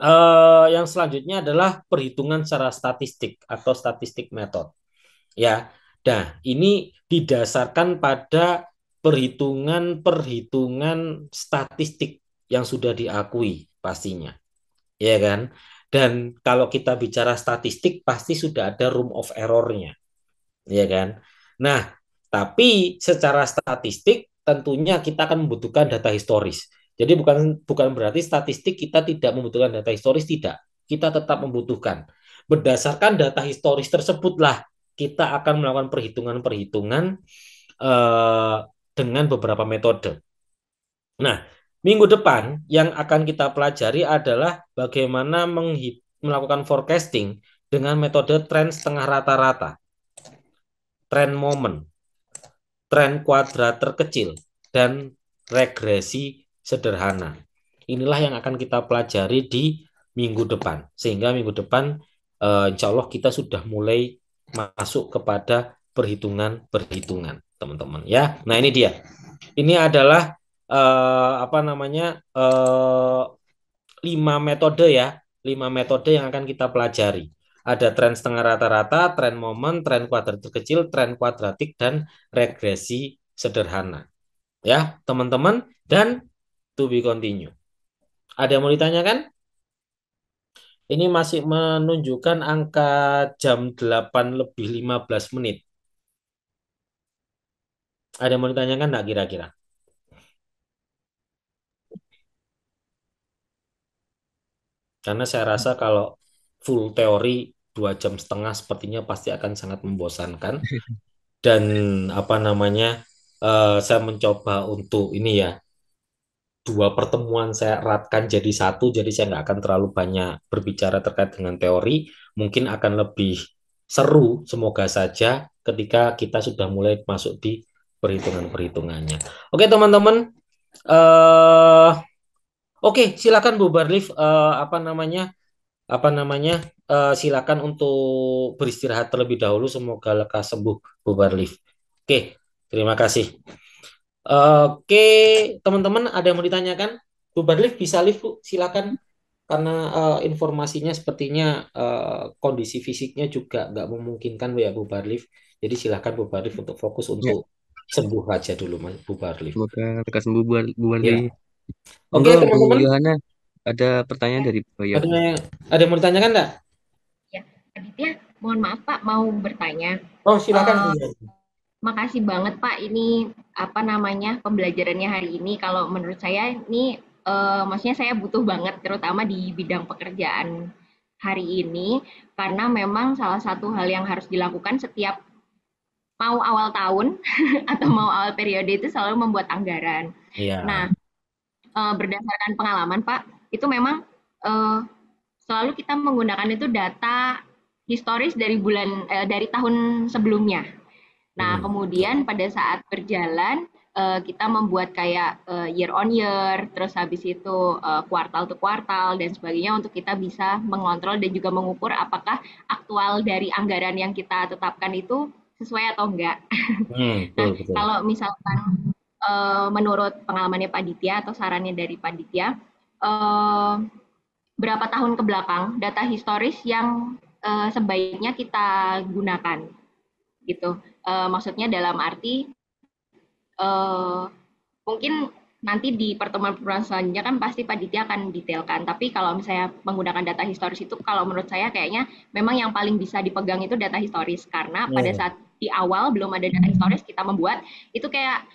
Speaker 2: eh, yang selanjutnya adalah perhitungan secara statistik atau statistik method. Ya. Nah, ini didasarkan pada perhitungan-perhitungan statistik yang sudah diakui pastinya. Ya kan? Dan kalau kita bicara statistik pasti sudah ada room of errornya, ya kan? Nah, tapi secara statistik tentunya kita akan membutuhkan data historis. Jadi bukan bukan berarti statistik kita tidak membutuhkan data historis tidak. Kita tetap membutuhkan. Berdasarkan data historis tersebutlah kita akan melakukan perhitungan-perhitungan uh, dengan beberapa metode. Nah, Minggu depan yang akan kita pelajari adalah bagaimana melakukan forecasting dengan metode tren setengah rata-rata, tren moment, tren kuadrat terkecil, dan regresi sederhana. Inilah yang akan kita pelajari di minggu depan. Sehingga minggu depan uh, insya Allah kita sudah mulai masuk kepada perhitungan-perhitungan, teman-teman. ya. Nah ini dia. Ini adalah uh, apa namanya uh, lima metode ya lima metode yang akan kita pelajari ada tren setengah rata-rata tren momen tren kuadrat terkecil, tren kuadratik dan regresi sederhana ya teman-teman dan to be continue ada yang mau ditanyakan ini masih menunjukkan angka jam 8 lebih 15 menit. Ada yang mau ditanyakan enggak kira-kira? Karena saya rasa kalau full teori dua jam setengah sepertinya pasti akan sangat membosankan. Dan apa namanya, uh, saya mencoba untuk ini ya, dua pertemuan saya eratkan jadi satu, jadi saya nggak akan terlalu banyak berbicara terkait dengan teori, mungkin akan lebih seru semoga saja ketika kita sudah mulai masuk di perhitungan-perhitungannya. Oke teman-teman, uh, Oke, silakan Bu Barlif uh, eh, apa namanya? Apa namanya? Uh, silakan untuk beristirahat terlebih dahulu semoga lekas sembuh Bu Barlif. Oke, terima kasih. Oke, teman-teman ada yang mau ditanyakan? Bu Barlif bisa lift Bu, silakan karena uh, informasinya sepertinya uh, kondisi fisiknya juga nggak memungkinkan Bu ya Bu Barlif. Jadi silakan Bu Barlif untuk fokus untuk ya. sembuh aja dulu Bu Barlif.
Speaker 1: Semoga lekas sembuh Bu Barlif. Ya. Oke, okay, teman-teman. Yohana,
Speaker 2: ada pertanyaan ya. dari Bu Yohana. Ada yang ada yang mau ditanyakan enggak?
Speaker 3: Ya, Aditya, mohon maaf Pak, mau bertanya. Oh, silakan. Uh, makasih banget Pak, ini apa namanya pembelajarannya hari ini. Kalau menurut saya ini, uh, maksudnya saya butuh banget, terutama di bidang pekerjaan hari ini, karena memang salah satu hal yang harus dilakukan setiap mau awal tahun atau mau awal periode itu selalu membuat anggaran. Iya. Nah, Eh, berdasarkan pengalaman Pak, itu memang uh, selalu kita menggunakan itu data historis dari bulan uh, dari tahun sebelumnya. Nah, hmm. kemudian pada saat berjalan uh, kita membuat kayak uh, year on year, terus habis itu uh, kuartal to kuartal dan sebagainya untuk kita bisa mengontrol dan juga mengukur apakah aktual dari anggaran yang kita tetapkan itu sesuai atau enggak. Hmm, betul, nah, betul. nah, kalau misalkan Eh, menurut pengalamannya Pak Ditya atau sarannya dari Pak Ditya, eh, berapa tahun ke belakang data historis yang eh, sebaiknya kita gunakan, gitu. maksudnya dalam arti mungkin nanti di pertemuan-pertemuan selanjutnya kan pasti Pak Ditya akan detailkan. Tapi kalau misalnya menggunakan data historis itu, kalau menurut saya kayaknya memang yang paling bisa dipegang itu data historis. Karena pada iya. saat di awal belum ada data historis, kita membuat itu kayak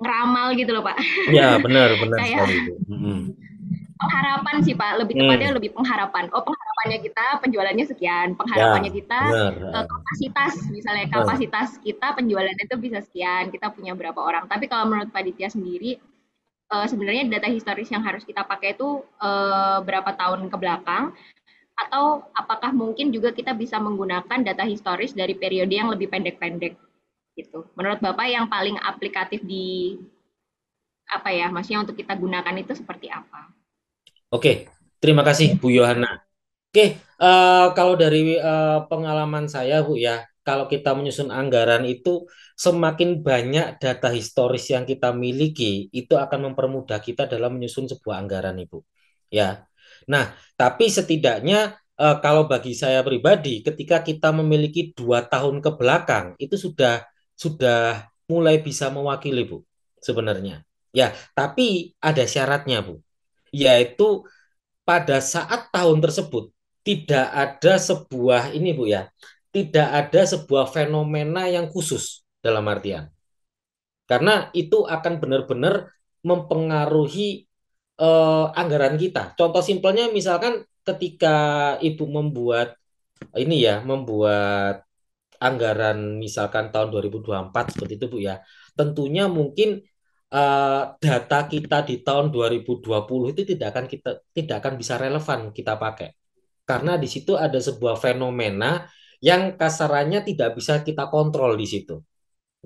Speaker 3: ngeramal gitu loh pak. Iya benar benar kayak, sekali. mm Pengharapan sih pak, lebih tepatnya hmm. mm. lebih pengharapan. Oh pengharapannya kita penjualannya sekian, pengharapannya ya, kita bener. Eh, kapasitas misalnya kapasitas kita penjualannya itu bisa sekian, kita punya berapa orang. Tapi kalau menurut Pak Ditya sendiri uh, sebenarnya data historis yang harus kita pakai itu uh, eh, berapa tahun ke belakang atau apakah mungkin juga kita bisa menggunakan data historis dari periode yang lebih pendek-pendek gitu. Menurut Bapak yang paling aplikatif di apa ya, maksudnya untuk kita gunakan itu seperti apa?
Speaker 2: Oke, terima kasih Bu Yohana. Oke, uh, kalau dari uh, pengalaman saya Bu ya, kalau kita menyusun anggaran itu semakin banyak data historis yang kita miliki itu akan mempermudah kita dalam menyusun sebuah anggaran Ibu. Ya. Nah, tapi setidaknya uh, kalau bagi saya pribadi, ketika kita memiliki dua tahun ke belakang, itu sudah sudah mulai bisa mewakili Bu sebenarnya. Ya, tapi ada syaratnya Bu, yaitu pada saat tahun tersebut tidak ada sebuah ini Bu ya, tidak ada sebuah fenomena yang khusus dalam artian. Karena itu akan benar-benar mempengaruhi eh, anggaran kita. Contoh simpelnya misalkan ketika Ibu membuat ini ya, membuat anggaran misalkan tahun 2024 seperti itu Bu ya. Tentunya mungkin uh, data kita di tahun 2020 itu tidak akan kita tidak akan bisa relevan kita pakai. Karena di situ ada sebuah fenomena yang kasarannya tidak bisa kita kontrol di situ.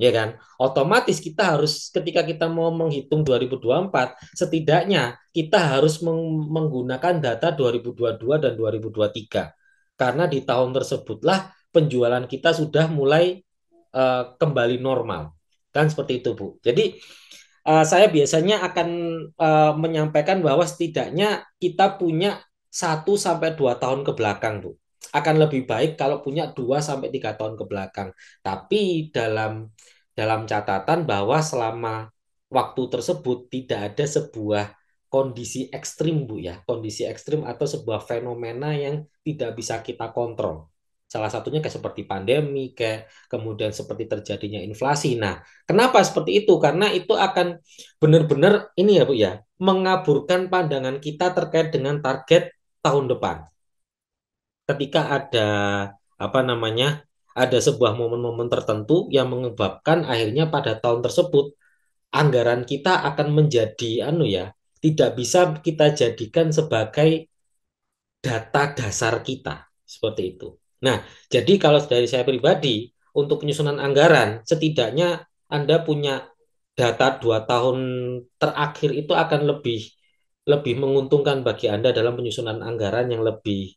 Speaker 2: Ya kan? Otomatis kita harus ketika kita mau menghitung 2024, setidaknya kita harus meng menggunakan data 2022 dan 2023. Karena di tahun tersebutlah penjualan kita sudah mulai uh, kembali normal kan seperti itu bu. Jadi uh, saya biasanya akan uh, menyampaikan bahwa setidaknya kita punya 1 sampai dua tahun ke belakang bu akan lebih baik kalau punya 2 sampai tiga tahun ke belakang. Tapi dalam dalam catatan bahwa selama waktu tersebut tidak ada sebuah kondisi ekstrim bu ya kondisi ekstrim atau sebuah fenomena yang tidak bisa kita kontrol Salah satunya kayak seperti pandemi, kayak kemudian seperti terjadinya inflasi. Nah, kenapa seperti itu? Karena itu akan benar-benar ini ya Bu ya, mengaburkan pandangan kita terkait dengan target tahun depan. Ketika ada apa namanya ada sebuah momen-momen tertentu yang menyebabkan akhirnya pada tahun tersebut anggaran kita akan menjadi anu ya tidak bisa kita jadikan sebagai data dasar kita seperti itu Nah, jadi kalau dari saya pribadi, untuk penyusunan anggaran, setidaknya Anda punya data dua tahun terakhir itu akan lebih lebih menguntungkan bagi Anda dalam penyusunan anggaran yang lebih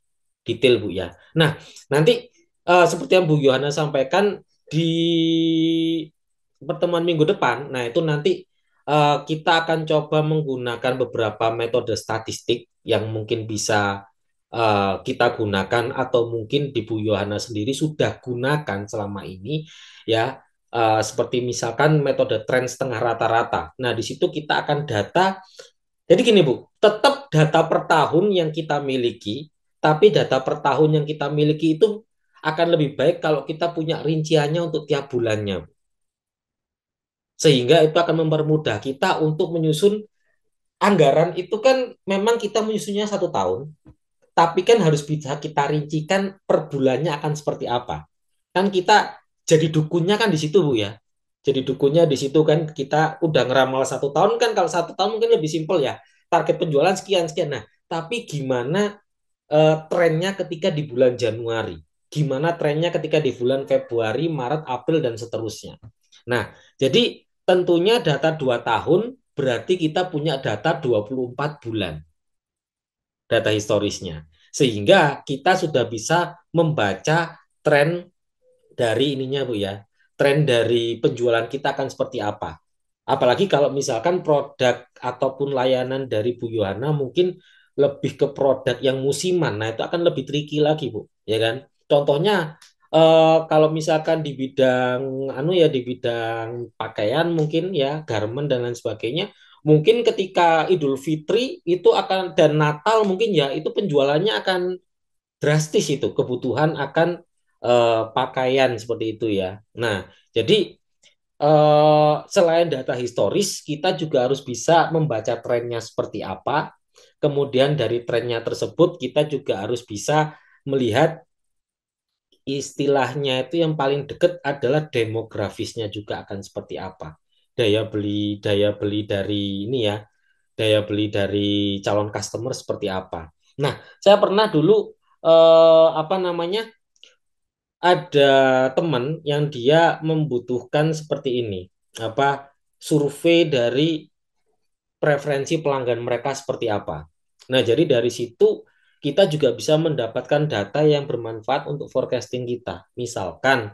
Speaker 2: detail, Bu ya. Nah, nanti uh, seperti yang Bu Yohana sampaikan di pertemuan minggu depan, nah itu nanti uh, kita akan coba menggunakan beberapa metode statistik yang mungkin bisa uh, kita gunakan atau mungkin di Bu Yohana sendiri sudah gunakan selama ini ya uh, seperti misalkan metode tren setengah rata-rata. Nah, di situ kita akan data jadi gini Bu, tetap data per tahun yang kita miliki, tapi data per tahun yang kita miliki itu akan lebih baik kalau kita punya rinciannya untuk tiap bulannya. Sehingga itu akan mempermudah kita untuk menyusun anggaran itu kan memang kita menyusunnya satu tahun, tapi kan harus bisa kita rincikan per bulannya akan seperti apa. Kan kita jadi dukunnya kan di situ Bu ya. Jadi dukunnya di situ kan kita udah ngeramal satu tahun kan kalau satu tahun mungkin lebih simpel ya. Target penjualan sekian sekian. Nah, tapi gimana uh, trennya ketika di bulan Januari? Gimana trennya ketika di bulan Februari, Maret, April dan seterusnya. Nah, jadi tentunya data dua tahun berarti kita punya data 24 bulan data historisnya. Sehingga kita sudah bisa membaca tren dari ininya Bu ya. Tren dari penjualan kita akan seperti apa. Apalagi kalau misalkan produk ataupun layanan dari Bu Yohana mungkin lebih ke produk yang musiman. Nah, itu akan lebih tricky lagi, Bu, ya kan? Contohnya Uh, kalau misalkan di bidang anu ya di bidang pakaian mungkin ya garment dan lain sebagainya Mungkin ketika Idul Fitri itu akan dan Natal mungkin ya itu penjualannya akan drastis itu kebutuhan akan uh, pakaian seperti itu ya. Nah, jadi uh, selain data historis kita juga harus bisa membaca trennya seperti apa. Kemudian dari trennya tersebut kita juga harus bisa melihat istilahnya itu yang paling dekat adalah demografisnya juga akan seperti apa daya beli daya beli dari ini ya daya beli dari calon customer seperti apa. Nah, saya pernah dulu eh, apa namanya ada teman yang dia membutuhkan seperti ini apa survei dari preferensi pelanggan mereka seperti apa. Nah, jadi dari situ kita juga bisa mendapatkan data yang bermanfaat untuk forecasting kita. Misalkan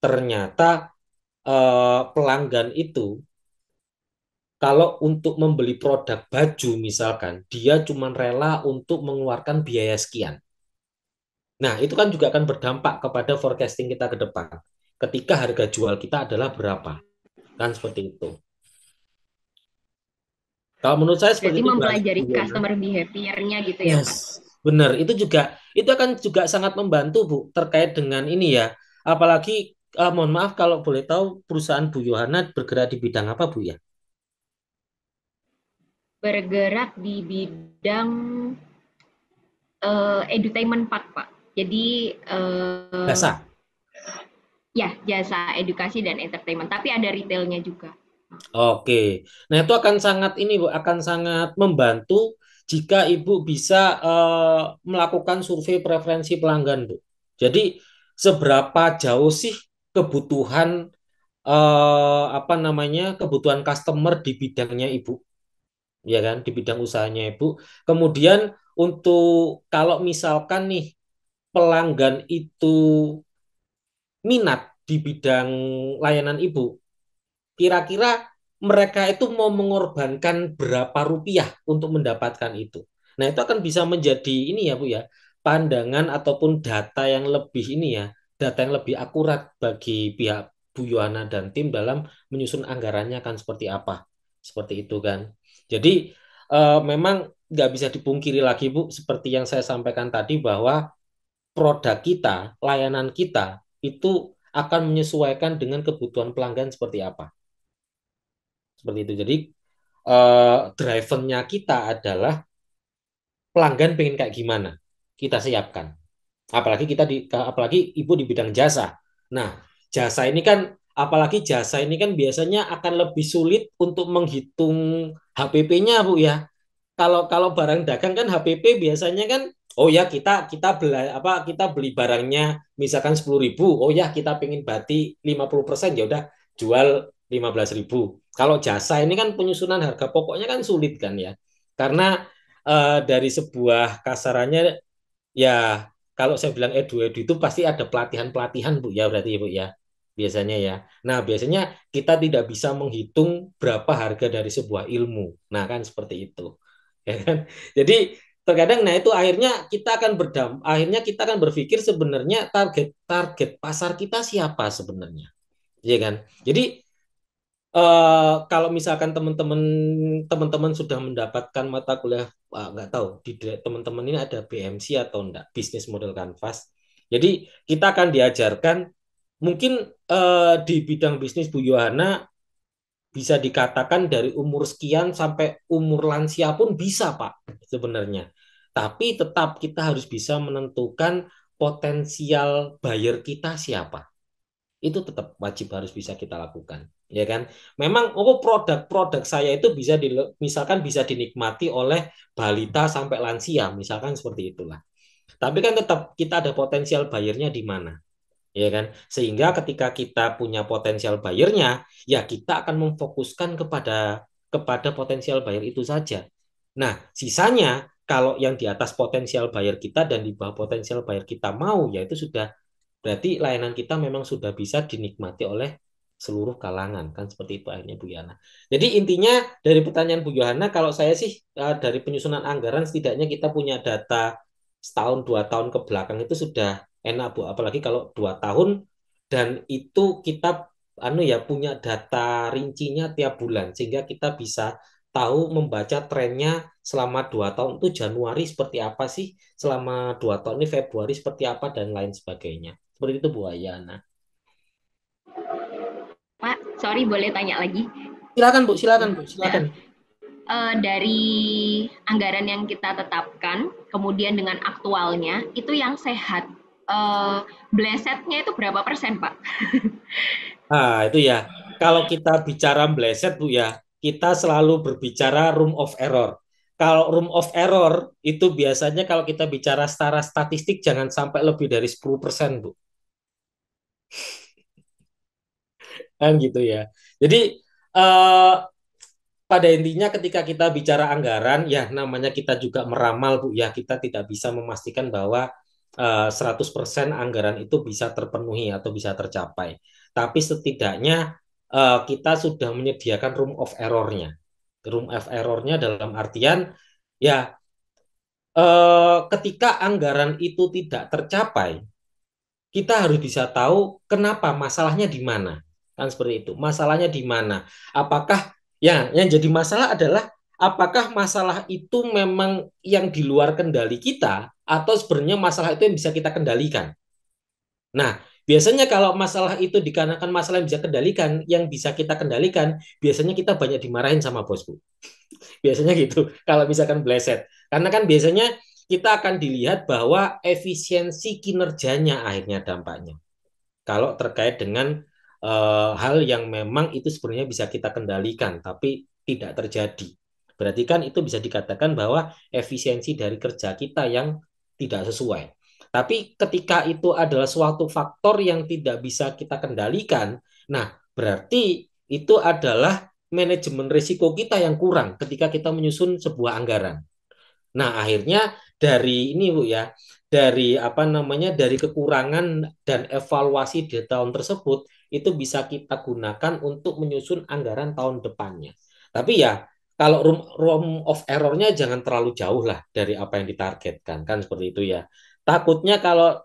Speaker 2: ternyata uh, pelanggan itu kalau untuk membeli produk baju misalkan, dia cuma rela untuk mengeluarkan biaya sekian. Nah, itu kan juga akan berdampak kepada forecasting kita ke depan. Ketika harga jual kita adalah berapa. Kan seperti itu. Kalau menurut saya seperti Jadi itu. mempelajari iya. customer
Speaker 3: behavior-nya gitu ya, yes. Pak.
Speaker 2: Benar, itu juga itu akan juga sangat membantu, Bu, terkait dengan ini ya. Apalagi uh, mohon maaf kalau boleh tahu perusahaan Bu Yohana bergerak di bidang apa Bu ya?
Speaker 3: Bergerak di bidang uh, eh, edutainment part Pak. Jadi uh, jasa. Ya, jasa edukasi dan entertainment, tapi ada retailnya juga.
Speaker 2: Oke. Nah, itu akan sangat ini Bu, akan sangat membantu jika Ibu bisa uh, melakukan survei preferensi pelanggan Bu. Jadi seberapa jauh sih kebutuhan eh, apa namanya kebutuhan customer di bidangnya ibu ya kan di bidang usahanya ibu kemudian untuk kalau misalkan nih pelanggan itu minat di bidang layanan ibu kira-kira mereka itu mau mengorbankan berapa rupiah untuk mendapatkan itu nah itu akan bisa menjadi ini ya bu ya pandangan ataupun data yang lebih ini ya data yang lebih akurat bagi pihak Bu Yohana dan tim dalam menyusun anggarannya akan seperti apa. Seperti itu kan. Jadi eh, memang nggak bisa dipungkiri lagi Bu, seperti yang saya sampaikan tadi bahwa produk kita, layanan kita itu akan menyesuaikan dengan kebutuhan pelanggan seperti apa. Seperti itu. Jadi eh, drivernya kita adalah pelanggan pengen kayak gimana, kita siapkan Apalagi kita di apalagi ibu di bidang jasa. Nah, jasa ini kan apalagi jasa ini kan biasanya akan lebih sulit untuk menghitung HPP-nya, Bu ya. Kalau kalau barang dagang kan HPP biasanya kan oh ya kita kita beli apa kita beli barangnya misalkan sepuluh ribu, oh ya kita pengen bati 50% ya udah jual lima belas ribu. Kalau jasa ini kan penyusunan harga pokoknya kan sulit kan ya. Karena eh, dari sebuah kasarannya ya kalau saya bilang edu-edu itu pasti ada pelatihan-pelatihan Bu ya berarti Ibu ya. Biasanya ya. Nah, biasanya kita tidak bisa menghitung berapa harga dari sebuah ilmu. Nah, kan seperti itu. Ya kan? Jadi terkadang nah itu akhirnya kita akan berdam akhirnya kita akan berpikir sebenarnya target target pasar kita siapa sebenarnya. Ya kan? Jadi Eh, kalau misalkan teman-teman teman-teman sudah mendapatkan mata kuliah uh, nggak tahu di teman-teman ini ada BMC atau enggak bisnis model kanvas jadi kita akan diajarkan mungkin uh, di bidang bisnis Bu Yohana bisa dikatakan dari umur sekian sampai umur lansia pun bisa Pak sebenarnya tapi tetap kita harus bisa menentukan potensial buyer kita siapa itu tetap wajib harus bisa kita lakukan ya kan memang oh produk-produk saya itu bisa di, misalkan bisa dinikmati oleh balita sampai lansia misalkan seperti itulah tapi kan tetap kita ada potensial bayarnya di mana ya kan sehingga ketika kita punya potensial bayarnya ya kita akan memfokuskan kepada kepada potensial bayar itu saja nah sisanya kalau yang di atas potensial bayar kita dan di bawah potensial bayar kita mau ya itu sudah berarti layanan kita memang sudah bisa dinikmati oleh seluruh kalangan kan seperti itu akhirnya Bu Yana. Jadi intinya dari pertanyaan Bu Yana kalau saya sih eh, dari penyusunan anggaran setidaknya kita punya data setahun dua tahun ke belakang itu sudah enak Bu apalagi kalau dua tahun dan itu kita anu ya punya data rincinya tiap bulan sehingga kita bisa tahu membaca trennya selama dua tahun itu Januari seperti apa sih selama dua tahun ini Februari seperti apa dan lain sebagainya seperti itu Bu Yana
Speaker 3: sorry boleh tanya lagi? Silakan Bu, silakan Bu, silakan. uh, dari anggaran yang kita tetapkan, kemudian dengan aktualnya, itu yang sehat. Uh, blesetnya itu berapa persen, Pak?
Speaker 2: ah, itu ya. Kalau kita bicara bleset, Bu ya, kita selalu berbicara room of error. Kalau room of error, itu biasanya kalau kita bicara secara statistik, jangan sampai lebih dari 10 persen, Bu kan gitu ya. Jadi uh, pada intinya ketika kita bicara anggaran ya namanya kita juga meramal Bu ya kita tidak bisa memastikan bahwa uh, eh, 100% anggaran itu bisa terpenuhi atau bisa tercapai. Tapi setidaknya uh, kita sudah menyediakan room of errornya. Room of errornya dalam artian ya uh, ketika anggaran itu tidak tercapai kita harus bisa tahu kenapa masalahnya di mana kan seperti itu masalahnya di mana apakah ya yang jadi masalah adalah apakah masalah itu memang yang di luar kendali kita atau sebenarnya masalah itu yang bisa kita kendalikan nah biasanya kalau masalah itu dikarenakan masalah yang bisa kendalikan yang bisa kita kendalikan biasanya kita banyak dimarahin sama bosku biasanya gitu kalau misalkan bleset karena kan biasanya kita akan dilihat bahwa efisiensi kinerjanya akhirnya dampaknya. Kalau terkait dengan uh, hal yang memang itu sebenarnya bisa kita kendalikan, tapi tidak terjadi. Berarti kan itu bisa dikatakan bahwa efisiensi dari kerja kita yang tidak sesuai. Tapi ketika itu adalah suatu faktor yang tidak bisa kita kendalikan, nah berarti itu adalah manajemen risiko kita yang kurang ketika kita menyusun sebuah anggaran. Nah akhirnya dari ini bu ya, dari apa namanya dari kekurangan dan evaluasi di tahun tersebut itu bisa kita gunakan untuk menyusun anggaran tahun depannya. Tapi ya kalau room, room of errornya jangan terlalu jauh lah dari apa yang ditargetkan kan seperti itu ya. Takutnya kalau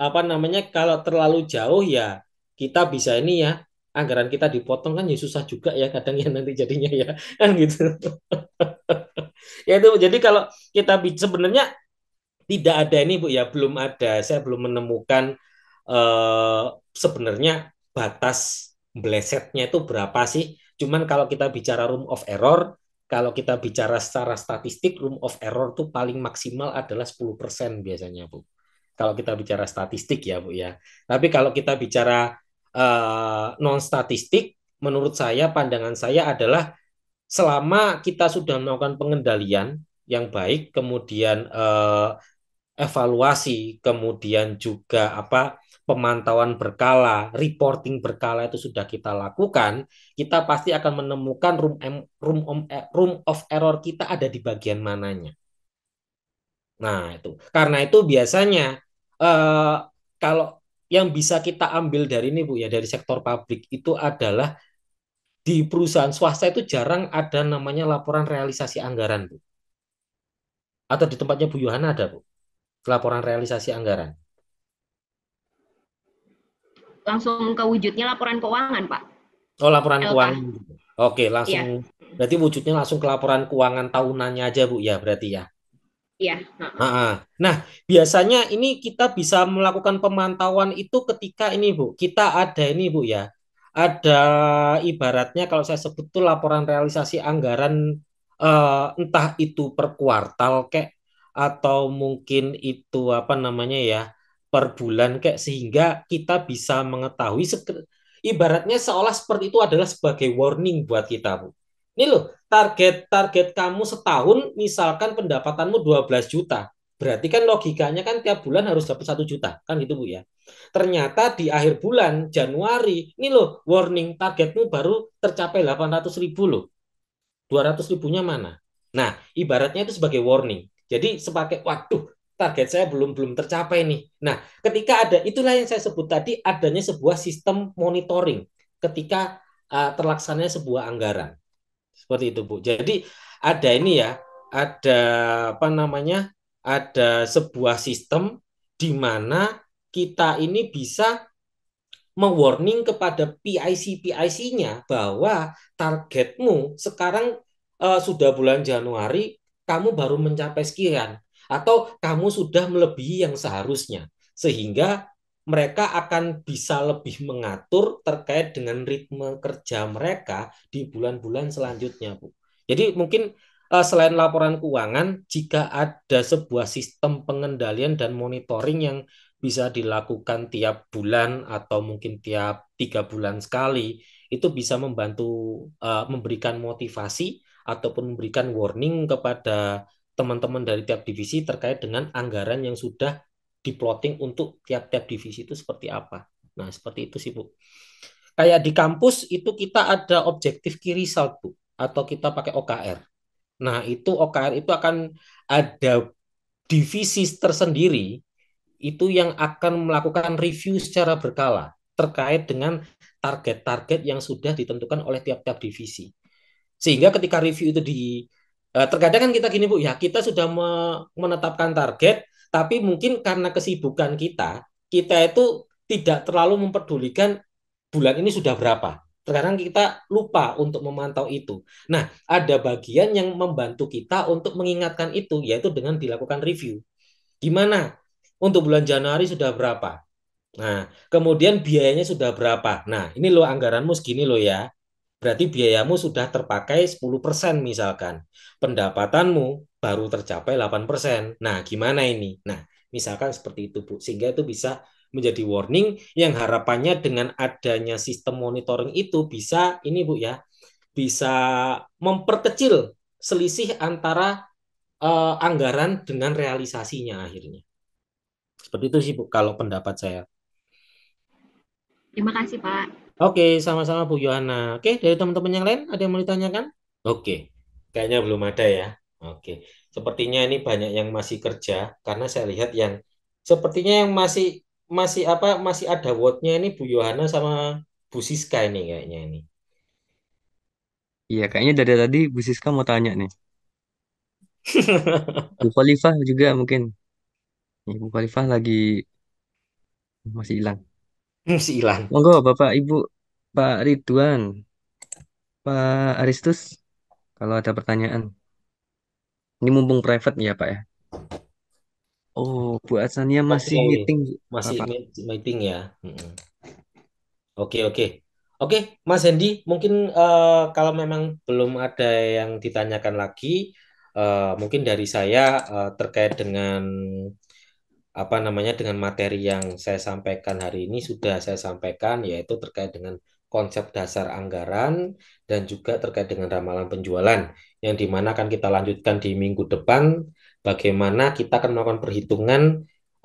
Speaker 2: apa namanya kalau terlalu jauh ya kita bisa ini ya anggaran kita dipotong kan ya susah juga ya kadang ya nanti jadinya ya kan gitu. ya itu jadi kalau kita sebenarnya tidak ada ini Bu ya belum ada saya belum menemukan uh, sebenarnya batas blesetnya itu berapa sih? Cuman kalau kita bicara room of error, kalau kita bicara secara statistik, room of error tuh paling maksimal adalah 10% biasanya, Bu. Kalau kita bicara statistik ya, Bu ya. Tapi kalau kita bicara uh, eh, non statistik, menurut saya pandangan saya adalah selama kita sudah melakukan pengendalian yang baik, kemudian uh, evaluasi, kemudian juga apa pemantauan berkala, reporting berkala itu sudah kita lakukan, kita pasti akan menemukan room room eh, room of error kita ada di bagian mananya. Nah, itu. Karena itu biasanya eh, kalau yang bisa kita ambil dari ini Bu ya dari sektor publik itu adalah di perusahaan swasta itu jarang ada namanya laporan realisasi anggaran Bu. Atau di tempatnya Bu Yohana ada Bu. Laporan realisasi anggaran
Speaker 3: langsung ke wujudnya laporan keuangan, Pak.
Speaker 2: Oh, laporan LK. keuangan. Gitu. Oke, langsung ya. berarti wujudnya langsung ke laporan keuangan tahunannya aja, Bu, ya berarti ya.
Speaker 3: Iya. Nah,
Speaker 2: nah, biasanya ini kita bisa melakukan pemantauan itu ketika ini, Bu. Kita ada ini, Bu, ya. Ada ibaratnya kalau saya sebut tuh laporan realisasi anggaran eh, entah itu per kuartal kek atau mungkin itu apa namanya ya per bulan kayak sehingga kita bisa mengetahui ibaratnya seolah seperti itu adalah sebagai warning buat kita, Bu. Ini loh, target target kamu setahun misalkan pendapatanmu 12 juta. Berarti kan logikanya kan tiap bulan harus dapat satu juta, kan gitu Bu ya. Ternyata di akhir bulan Januari, ini loh warning targetmu baru tercapai 800 ribu loh. 200 ribunya mana? Nah, ibaratnya itu sebagai warning. Jadi sebagai, waduh, target saya belum belum tercapai nih. Nah, ketika ada itulah yang saya sebut tadi adanya sebuah sistem monitoring ketika uh, terlaksananya sebuah anggaran. Seperti itu, Bu. Jadi ada ini ya, ada apa namanya? ada sebuah sistem di mana kita ini bisa mewarning kepada PIC-PIC-nya bahwa targetmu sekarang uh, sudah bulan Januari, kamu baru mencapai sekian atau kamu sudah melebihi yang seharusnya sehingga mereka akan bisa lebih mengatur terkait dengan ritme kerja mereka di bulan-bulan selanjutnya, Bu. Jadi mungkin eh, selain laporan keuangan, jika ada sebuah sistem pengendalian dan monitoring yang bisa dilakukan tiap bulan atau mungkin tiap tiga bulan sekali, itu bisa membantu uh, memberikan motivasi ataupun memberikan warning kepada teman-teman dari tiap divisi terkait dengan anggaran yang sudah diploting untuk tiap-tiap divisi itu seperti apa. Nah, seperti itu sih, Bu. Kayak di kampus itu kita ada objektif key result, Bu, atau kita pakai OKR. Nah, itu OKR itu akan ada divisi tersendiri itu yang akan melakukan review secara berkala terkait dengan target-target yang sudah ditentukan oleh tiap-tiap divisi. Sehingga ketika review itu di Eh, terkadang kan kita gini Bu, ya kita sudah menetapkan target, tapi mungkin karena kesibukan kita, kita itu tidak terlalu memperdulikan bulan ini sudah berapa. Terkadang kita lupa untuk memantau itu. Nah, ada bagian yang membantu kita untuk mengingatkan itu, yaitu dengan dilakukan review. Gimana? Untuk bulan Januari sudah berapa? Nah, kemudian biayanya sudah berapa? Nah, ini lo anggaranmu segini loh ya. Berarti biayamu sudah terpakai 10% misalkan. Pendapatanmu baru tercapai 8%. Nah, gimana ini? Nah, misalkan seperti itu, Bu. Sehingga itu bisa menjadi warning yang harapannya dengan adanya sistem monitoring itu bisa ini, Bu ya, bisa memperkecil selisih antara uh, anggaran dengan realisasinya akhirnya. Seperti itu sih, Bu, kalau pendapat saya.
Speaker 3: Terima kasih, Pak.
Speaker 2: Oke, sama-sama Bu Yohana. Oke, dari teman-teman yang lain ada yang mau ditanyakan? Oke, kayaknya belum ada ya. Oke, sepertinya ini banyak yang masih kerja karena saya lihat yang sepertinya yang masih masih apa masih ada wordnya ini Bu Yohana sama Bu Siska ini kayaknya ini.
Speaker 1: Iya, kayaknya dari tadi Bu Siska mau tanya nih. Bu Khalifah juga mungkin. Bu Khalifah lagi masih hilang. Hmm, si Ilan. Monggo Bapak Ibu Pak Ridwan, Pak Aristus, kalau ada pertanyaan. Ini mumpung private ya Pak ya. Oh, Bu Asania masih okay. meeting, masih Bapak.
Speaker 2: meeting ya. okay, hmm. Oke, oke. Oke, Mas Hendi, mungkin uh, kalau memang belum ada yang ditanyakan lagi, uh, mungkin dari saya uh, terkait dengan apa namanya dengan materi yang saya sampaikan hari ini sudah saya sampaikan yaitu terkait dengan konsep dasar anggaran dan juga terkait dengan ramalan penjualan yang dimana akan kita lanjutkan di minggu depan bagaimana kita akan melakukan perhitungan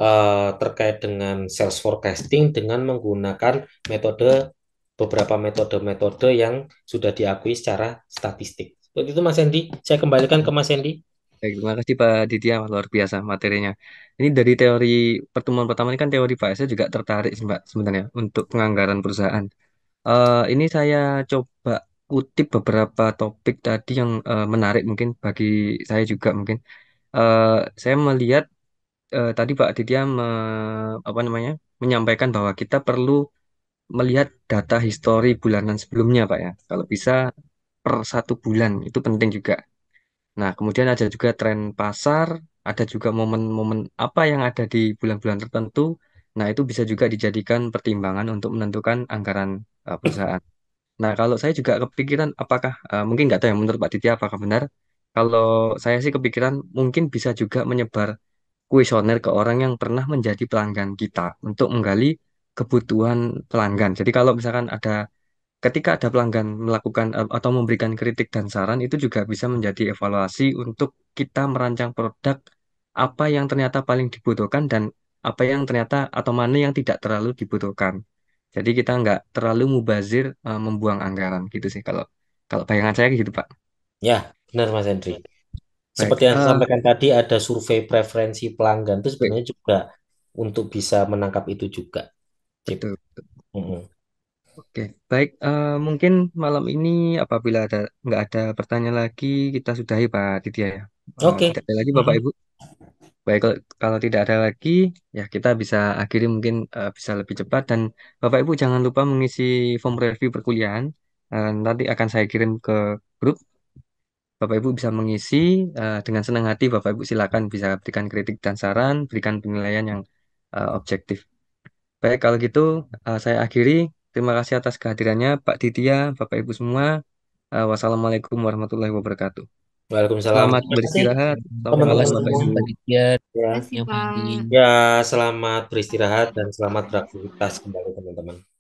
Speaker 2: eh, terkait dengan sales forecasting dengan menggunakan metode beberapa metode-metode yang
Speaker 1: sudah diakui secara statistik. Untuk itu Mas Hendy, saya kembalikan ke Mas Hendy. Baik, terima kasih Pak Ditya, luar biasa materinya. Ini dari teori pertemuan pertama ini kan teori Pak, saya juga tertarik sih, Mbak sebenarnya untuk penganggaran perusahaan. Uh, ini saya coba kutip beberapa topik tadi yang uh, menarik mungkin bagi saya juga mungkin. Uh, saya melihat uh, tadi Pak Ditya me, apa namanya menyampaikan bahwa kita perlu melihat data histori bulanan sebelumnya Pak ya. Kalau bisa per satu bulan itu penting juga Nah, kemudian ada juga tren pasar, ada juga momen-momen apa yang ada di bulan-bulan tertentu. Nah, itu bisa juga dijadikan pertimbangan untuk menentukan anggaran uh, perusahaan. Nah, kalau saya juga kepikiran apakah uh, mungkin nggak tahu yang menurut Pak Titi apakah benar. Kalau saya sih kepikiran mungkin bisa juga menyebar kuesioner ke orang yang pernah menjadi pelanggan kita untuk menggali kebutuhan pelanggan. Jadi kalau misalkan ada ketika ada pelanggan melakukan eh, atau memberikan kritik dan saran itu juga bisa menjadi evaluasi untuk kita merancang produk apa yang ternyata paling dibutuhkan dan apa yang ternyata atau mana yang tidak terlalu dibutuhkan. Jadi kita nggak terlalu mubazir uh, membuang anggaran gitu sih kalau kalau bayangan saya gitu Pak.
Speaker 2: Ya, benar Mas Hendri.
Speaker 1: Baik, Seperti yang eh, saya uh,
Speaker 2: tadi ada survei preferensi pelanggan itu sebenarnya juga untuk bisa menangkap itu juga.
Speaker 1: Gitu. Mm -hmm. Oke, baik. Uh, mungkin malam ini apabila ada nggak ada pertanyaan lagi, kita sudahi Pak Titia ya. Okay. Eh, Oke. tidak ada lagi Bapak Ibu. Baik, kalau, kalau tidak ada lagi, ya kita bisa akhiri mungkin uh, bisa lebih cepat. Dan Bapak Ibu jangan lupa mengisi form review perkuliahan. Uh, nanti akan saya kirim ke grup. Bapak Ibu bisa mengisi uh, dengan senang hati. Bapak Ibu silakan bisa berikan kritik dan saran, berikan penilaian yang uh, objektif. Baik, kalau gitu uh, saya akhiri. Terima kasih atas kehadirannya, Pak Ditya, Bapak Ibu semua. Uh, wassalamualaikum warahmatullahi wabarakatuh. Waalaikumsalam. Selamat beristirahat. Selamat malam, Bapak Ibu. Iya,
Speaker 2: ya, selamat beristirahat dan selamat beraktivitas kembali, teman-teman.